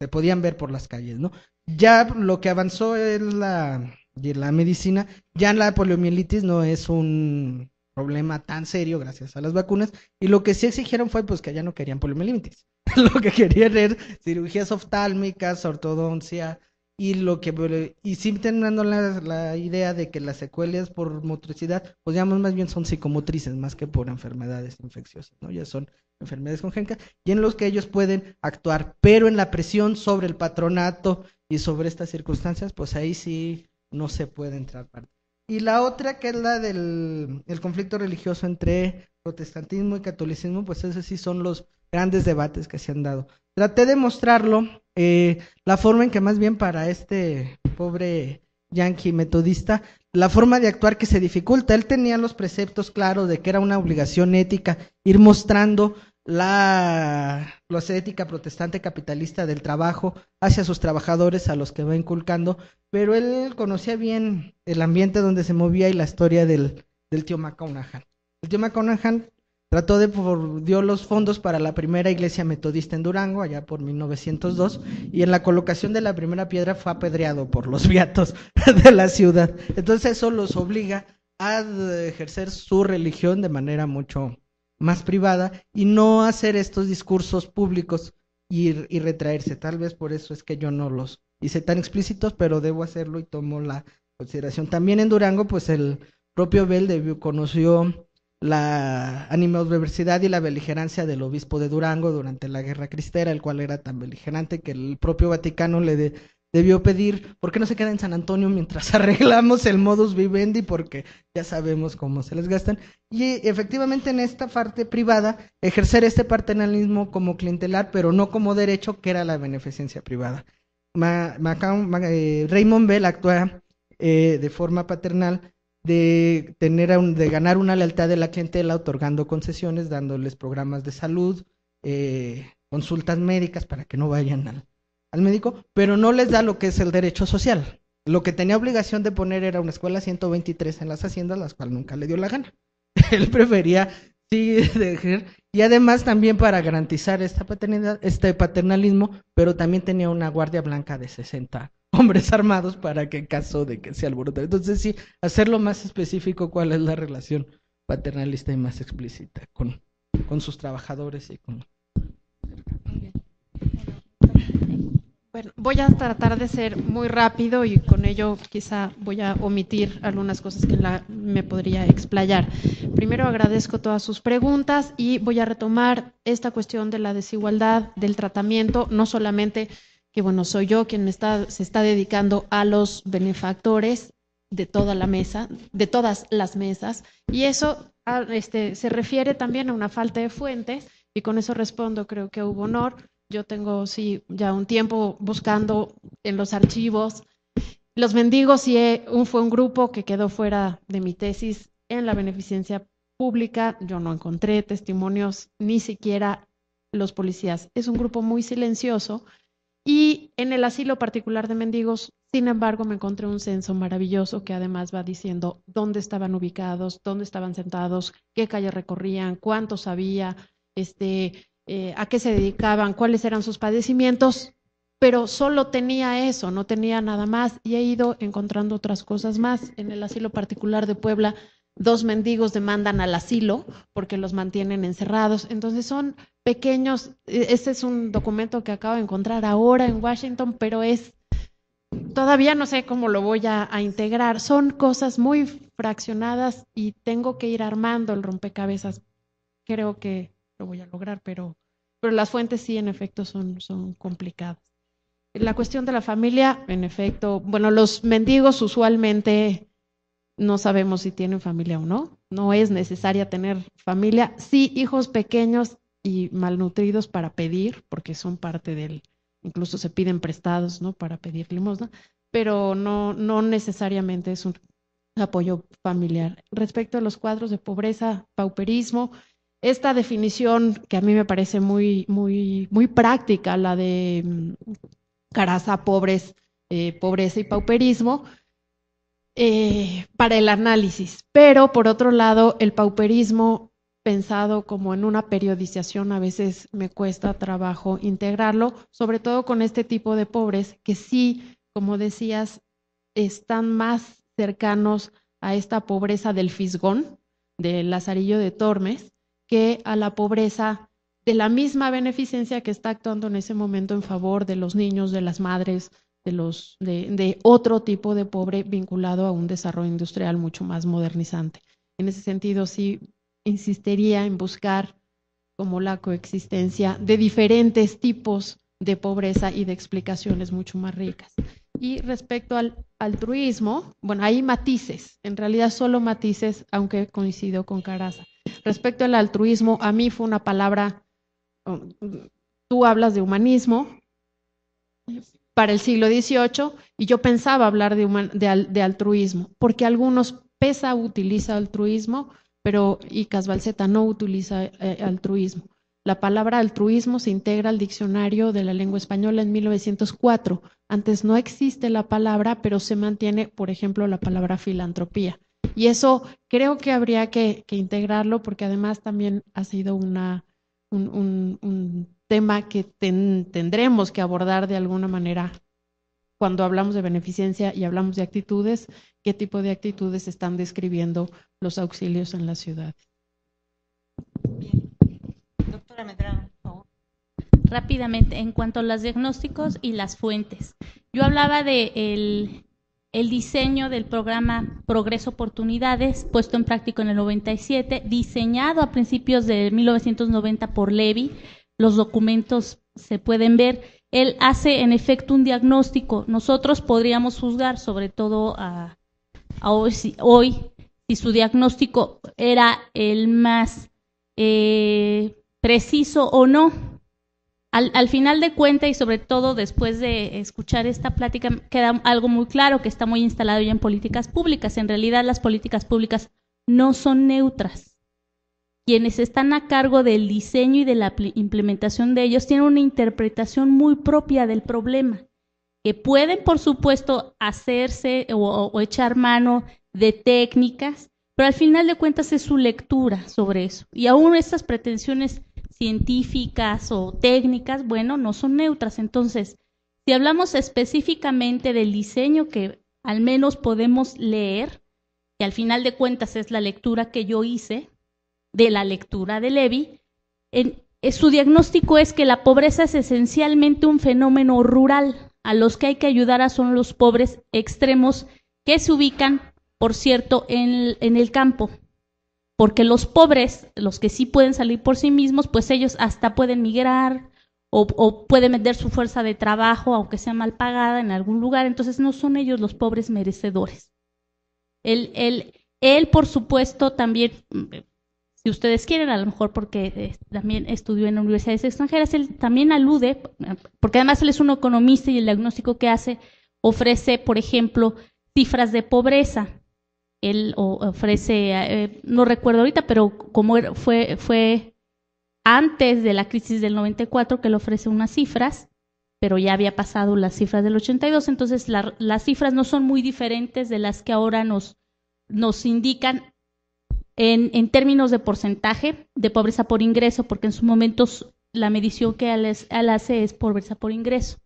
se podían ver por las calles, ¿no? Ya lo que avanzó en la, la medicina, ya la poliomielitis no es un problema tan serio gracias a las vacunas y lo que sí exigieron fue pues que ya no querían poliomielitis, lo que querían era cirugías oftálmicas, ortodoncia, y lo que y sí teniendo la, idea de que las secuelas por motricidad, pues digamos más bien son psicomotrices más que por enfermedades infecciosas, ¿no? Ya son enfermedades congénicas y en los que ellos pueden actuar, pero en la presión sobre el patronato y sobre estas circunstancias, pues ahí sí no se puede entrar parte. Y la otra que es la del el conflicto religioso entre protestantismo y catolicismo, pues esos sí son los grandes debates que se han dado. Traté de mostrarlo eh, la forma en que más bien para este pobre yankee metodista, la forma de actuar que se dificulta. Él tenía los preceptos claros de que era una obligación ética ir mostrando la, ética protestante capitalista del trabajo hacia sus trabajadores a los que va inculcando, pero él conocía bien el ambiente donde se movía y la historia del, tío McConaughey. El tío McConaughey Trató de dio los fondos para la primera iglesia metodista en Durango, allá por 1902, y en la colocación de la primera piedra fue apedreado por los viatos de la ciudad. Entonces eso los obliga a ejercer su religión de manera mucho más privada y no hacer estos discursos públicos y, y retraerse. Tal vez por eso es que yo no los hice tan explícitos, pero debo hacerlo y tomo la consideración. También en Durango, pues el propio Bell conoció la diversidad y la beligerancia del obispo de Durango durante la Guerra Cristera, el cual era tan beligerante que el propio Vaticano le debió pedir, ¿por qué no se queda en San Antonio mientras arreglamos el modus vivendi? Porque ya sabemos cómo se les gastan. Y efectivamente en esta parte privada, ejercer este paternalismo como clientelar, pero no como derecho, que era la beneficencia privada. Ma, eh, Raymond Bell actúa eh, de forma paternal de, tener de ganar una lealtad de la clientela otorgando concesiones, dándoles programas de salud, eh, consultas médicas para que no vayan al, médico, pero no les da lo que es el derecho social. Lo que tenía obligación de poner era una escuela 123 en las haciendas, las cual nunca le dio la gana. Él prefería sí dejar, y además también para garantizar esta este paternalismo, pero también tenía una guardia blanca de 60 hombres armados para que en caso de que se alborote. Entonces sí, hacerlo más específico cuál es la relación paternalista y más explícita con, sus trabajadores y con... Bueno, voy a tratar de ser muy rápido y con ello quizá voy a omitir algunas cosas que la, me podría explayar. Primero agradezco todas sus preguntas y voy a retomar esta cuestión de la desigualdad, del tratamiento, no solamente que bueno, soy yo quien está, se está dedicando a los benefactores de toda la mesa, de todas las mesas, y eso ah, este, se refiere también a una falta de fuentes, y con eso respondo, creo que hubo honor. Yo tengo, sí, ya un tiempo buscando en los archivos. Los mendigos sí, e fue un grupo que quedó fuera de mi tesis en la beneficencia pública. Yo no encontré testimonios, ni siquiera los policías. Es un grupo muy silencioso y en el asilo particular de mendigos, sin embargo, me encontré un censo maravilloso que además va diciendo dónde estaban ubicados, dónde estaban sentados, qué calle recorrían, cuántos había, este, eh, a qué se dedicaban, cuáles eran sus padecimientos, pero solo tenía eso, no tenía nada más y he ido encontrando otras cosas más. En el asilo particular de Puebla dos mendigos demandan al asilo porque los mantienen encerrados. Entonces son pequeños, e, ese es un documento que acabo de encontrar ahora en Washington, pero es, todavía no sé cómo lo voy a, integrar. Son cosas muy fraccionadas y tengo que ir armando el rompecabezas. Creo que lo voy a lograr, pero, pero las fuentes sí, en efecto, son, son complicadas. La cuestión de la familia, en efecto, bueno, los mendigos usualmente no sabemos si tienen familia o no. No es necesaria tener familia. Sí, hijos pequeños y malnutridos para pedir, porque son parte del, incluso se piden prestados, ¿no? Para pedir limosna, pero no, no necesariamente es un apoyo familiar. Respecto a los cuadros de pobreza, pauperismo, esta definición que a mí me parece muy, muy, muy práctica, la de mm, caraza, pobres, eh, pobreza y pauperismo, eh, para el análisis, pero por otro lado, el pauperismo pensado como en una periodización a veces me cuesta trabajo integrarlo, sobre todo con este tipo de pobres que sí, como decías, están más cercanos a esta pobreza del fisgón, del Lazarillo de Tormes, que a la pobreza de la misma beneficencia que está actuando en ese momento en favor de los niños, de las madres, de, los, de, otro tipo de pobre vinculado a un desarrollo industrial mucho más modernizante. En ese sentido, sí insistiría en buscar como la coexistencia de diferentes tipos de pobreza y de explicaciones mucho más ricas. Y respecto al altruismo, bueno, hay matices, en realidad solo matices, aunque coincido con Caraza. Respecto al altruismo, a mí fue una palabra, oh, tú hablas de humanismo, para el siglo XVIII y yo pensaba hablar de, de, altruismo, porque algunos, PESA utiliza altruismo, pero y no utiliza eh, altruismo. La palabra altruismo se integra al diccionario de la lengua española en 1904. Antes no existe la palabra, pero se mantiene, por ejemplo, la palabra filantropía. Y eso creo que habría que, integrarlo porque además también ha sido una, un tema que tendremos que abordar de alguna manera cuando hablamos de beneficencia y hablamos de actitudes, qué tipo de actitudes están describiendo los auxilios en la ciudad. Bien. Doctora Medrano, por favor. Rápidamente, en cuanto a los diagnósticos y las fuentes. Yo hablaba de el, diseño del programa Progreso Oportunidades, puesto en práctico en el 97, diseñado a principios de 1990 por Levy, los documentos se pueden ver. Él hace en efecto un diagnóstico. Nosotros podríamos juzgar, sobre todo a, hoy, si, su diagnóstico era el más eh, preciso o no. Al, al, final de cuenta y sobre todo después de escuchar esta plática queda algo muy claro que está muy instalado ya en políticas públicas. En realidad las políticas públicas no son neutras quienes están a cargo del diseño y de la implementación de ellos tienen una interpretación muy propia del problema, que pueden, por supuesto, hacerse o, echar mano de técnicas, pero al final de cuentas es su lectura sobre eso. Y aún estas pretensiones científicas o técnicas, bueno, no son neutras. Entonces, si hablamos específicamente del diseño que al menos podemos leer, que al final de cuentas es la lectura que yo hice, de la lectura de Levi, en, eh, su diagnóstico es que la pobreza es esencialmente un fenómeno rural. A los que hay que ayudar a son los pobres extremos que se ubican, por cierto, en el, campo. Porque los pobres, los que sí pueden salir por sí mismos, pues ellos hasta pueden migrar o, pueden vender su fuerza de trabajo, aunque sea mal pagada, en algún lugar. Entonces no son ellos los pobres merecedores. él, por supuesto, también si ustedes quieren, a lo mejor porque eh, también estudió en universidades extranjeras, él también alude, porque además él es un economista y el diagnóstico que hace ofrece, por ejemplo, cifras de pobreza. Él ofrece, eh, no recuerdo ahorita, pero como fue, fue antes de la crisis del 94 que le ofrece unas cifras, pero ya había pasado las cifras del 82, entonces las cifras no son muy diferentes de las que ahora nos, nos indican en, términos de porcentaje de pobreza por ingreso, porque en sus momentos la medición que él, hace es pobreza por ingreso.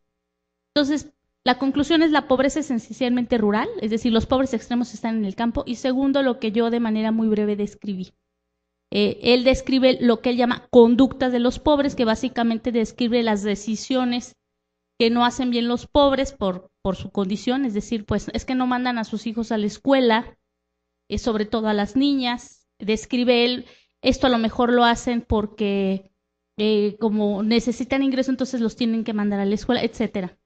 Entonces, la conclusión es la pobreza es esencialmente rural, es decir, los pobres extremos están en el campo. Y segundo, lo que yo de manera muy breve describí. Eh, él describe lo que él llama conductas de los pobres, que básicamente describe las decisiones que no hacen bien los pobres por, por su condición, es decir, pues es que no mandan a sus hijos a la escuela, eh, sobre todo a las niñas, describe él, esto a lo mejor lo hacen porque eh, como necesitan ingreso, entonces los tienen que mandar a la escuela, etcétera.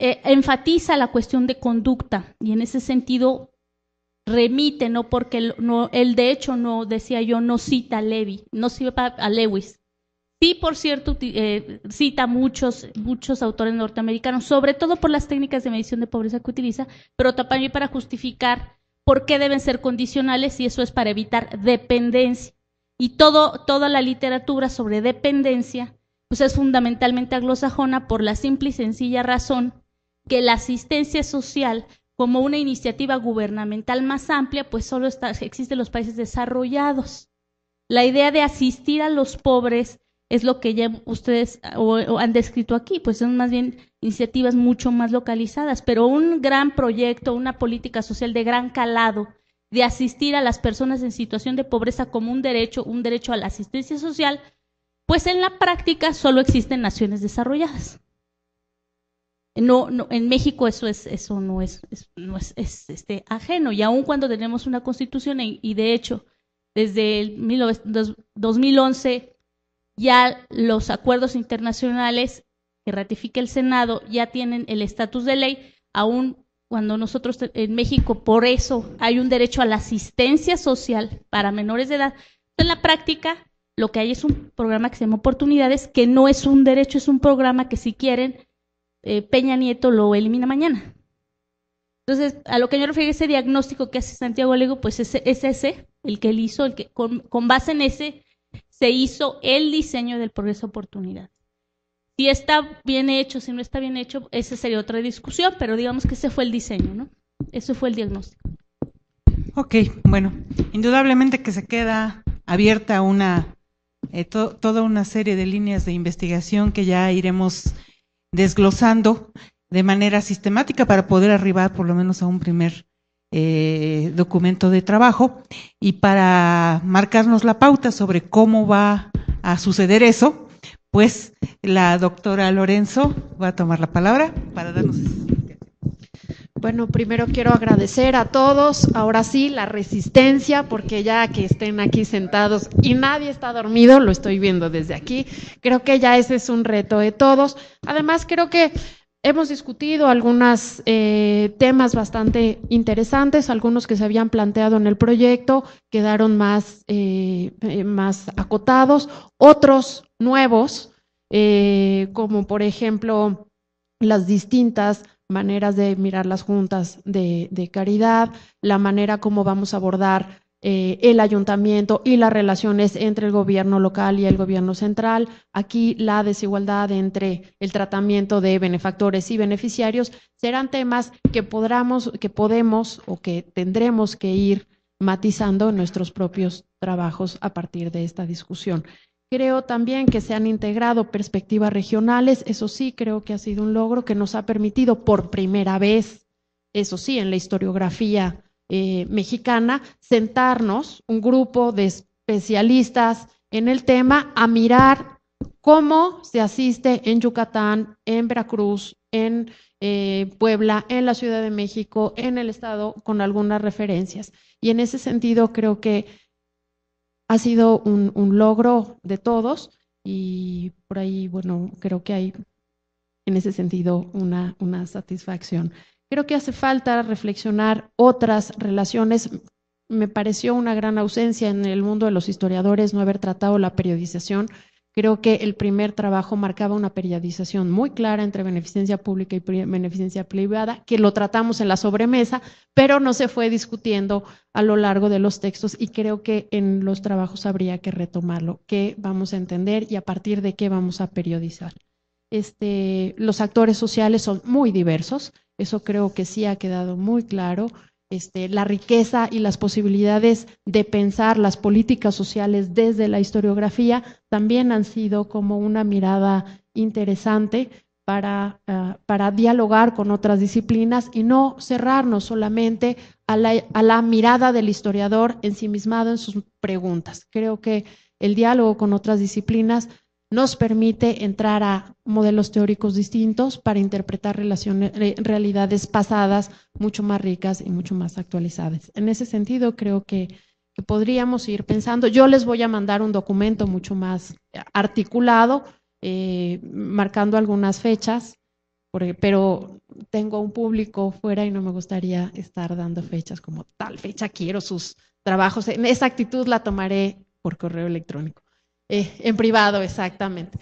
Eh, enfatiza la cuestión de conducta y en ese sentido remite, no porque él, de hecho no decía yo, no cita a Levi, no cita a Lewis. Sí, por cierto, eh, cita muchos, muchos autores norteamericanos, sobre todo por las técnicas de medición de pobreza que utiliza, pero también para justificar por qué deben ser condicionales y eso es para evitar dependencia. Y todo, toda la literatura sobre dependencia pues es fundamentalmente anglosajona por la simple y sencilla razón que la asistencia social como una iniciativa gubernamental más amplia pues solo está, existe en los países desarrollados. La idea de asistir a los pobres es lo que ya ustedes han descrito aquí, pues es más bien iniciativas mucho más localizadas, pero un gran proyecto, una política social de gran calado, de asistir a las personas en situación de pobreza como un derecho, un derecho a la asistencia social, pues en la práctica solo existen naciones desarrolladas. No, en México eso es, eso no es, es, este, ajeno. Y aun cuando tenemos una constitución y, de hecho desde el 2011 ya los acuerdos internacionales que ratifique el Senado ya tienen el estatus de ley, aún cuando nosotros en México por eso hay un derecho a la asistencia social para menores de edad. En la práctica, lo que hay es un programa que se llama Oportunidades, que no es un derecho, es un programa que si quieren, eh, Peña Nieto lo elimina mañana. Entonces, a lo que yo refiero ese diagnóstico que hace Santiago Lego, pues es, ese, el que él hizo, el que con, con base en ese se hizo el diseño del progreso oportunidad. Si está bien hecho, si no está bien hecho, esa sería otra discusión, pero digamos que ese fue el diseño, ¿no? Ese fue el diagnóstico. Ok, bueno, indudablemente que se queda abierta una eh, toda una serie de líneas de investigación que ya iremos desglosando de manera sistemática para poder arribar por lo menos a un primer eh, documento de trabajo y para marcarnos la pauta sobre cómo va a suceder eso, pues la doctora Lorenzo va a tomar la palabra para darnos. Bueno, primero quiero agradecer a todos, ahora sí, la resistencia, porque ya que estén aquí sentados y nadie está dormido, lo estoy viendo desde aquí, creo que ya ese es un reto de todos. Además, creo que Hemos discutido algunos eh, temas bastante interesantes, algunos que se habían planteado en el proyecto quedaron más, eh, eh, más acotados, otros nuevos, como por ejemplo las distintas maneras de mirar las juntas de, de caridad, la manera como vamos a abordar eh, el ayuntamiento y las relaciones entre el gobierno local y el gobierno central. Aquí la desigualdad entre el tratamiento de benefactores y beneficiarios serán temas que podamos, que podemos o que tendremos que ir matizando en nuestros propios trabajos a partir de esta discusión. Creo también que se han integrado perspectivas regionales, eso sí, creo que ha sido un logro que nos ha permitido por primera vez, eso sí, en la historiografía eh, mexicana, sentarnos, un grupo de especialistas en el tema, a mirar cómo se asiste en Yucatán, en Veracruz, en eh, Puebla, en la Ciudad de México, en el Estado, con algunas referencias. Y en ese sentido creo que ha sido un, logro de todos y por ahí, bueno, creo que hay en ese sentido una, una satisfacción. Creo que hace falta reflexionar otras relaciones. Me pareció una gran ausencia en el mundo de los historiadores no haber tratado la periodización. Creo que el primer trabajo marcaba una periodización muy clara entre beneficencia pública y beneficencia privada, que lo tratamos en la sobremesa, pero no se fue discutiendo a lo largo de los textos y creo que en los trabajos habría que retomarlo, qué vamos a entender y a partir de qué vamos a periodizar. Este, los actores sociales son muy diversos, eso creo que sí ha quedado muy claro. Este, la riqueza y las posibilidades de pensar las políticas sociales desde la historiografía también han sido como una mirada interesante para, ah, para dialogar con otras disciplinas y no cerrarnos solamente a la, a la mirada del historiador ensimismado en sus preguntas. Creo que el diálogo con otras disciplinas nos permite entrar a modelos teóricos distintos para interpretar relaciones, eh, realidades pasadas mucho más ricas y mucho más actualizadas. En ese sentido, creo que, podríamos ir pensando. Yo les voy a mandar un documento mucho más articulado, eh, marcando algunas fechas, pero tengo un público fuera y no me gustaría estar dando fechas como tal fecha quiero sus trabajos. En esa actitud la tomaré por correo electrónico, eh, en privado exactamente.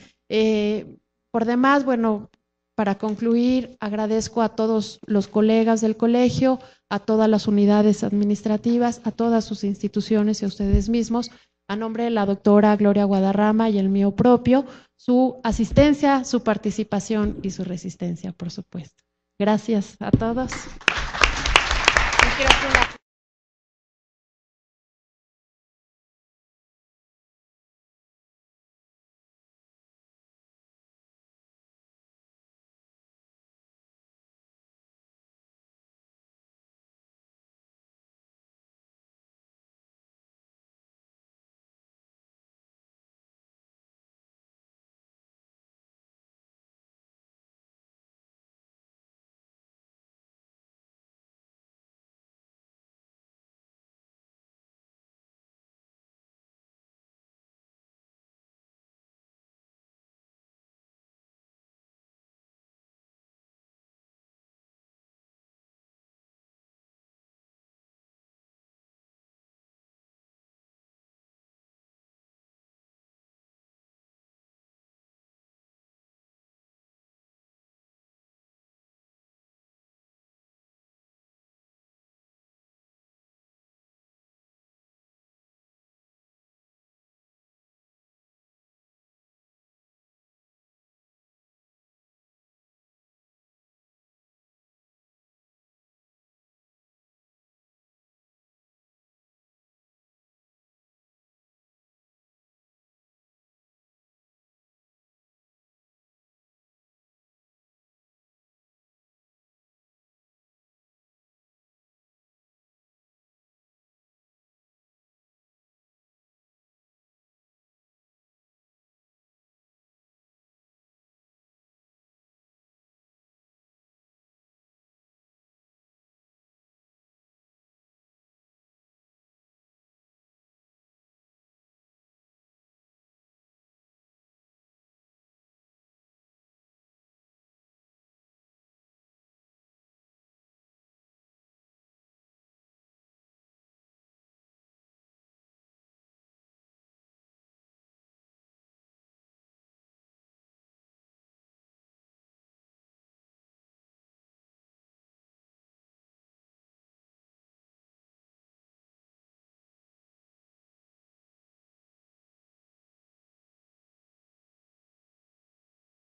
Por demás, bueno, para concluir, agradezco a todos los colegas del colegio, a todas las unidades administrativas, a todas sus instituciones y a ustedes mismos, a nombre de la doctora Gloria Guadarrama y el mío propio, su asistencia, su participación y su resistencia, por supuesto. Gracias a todos.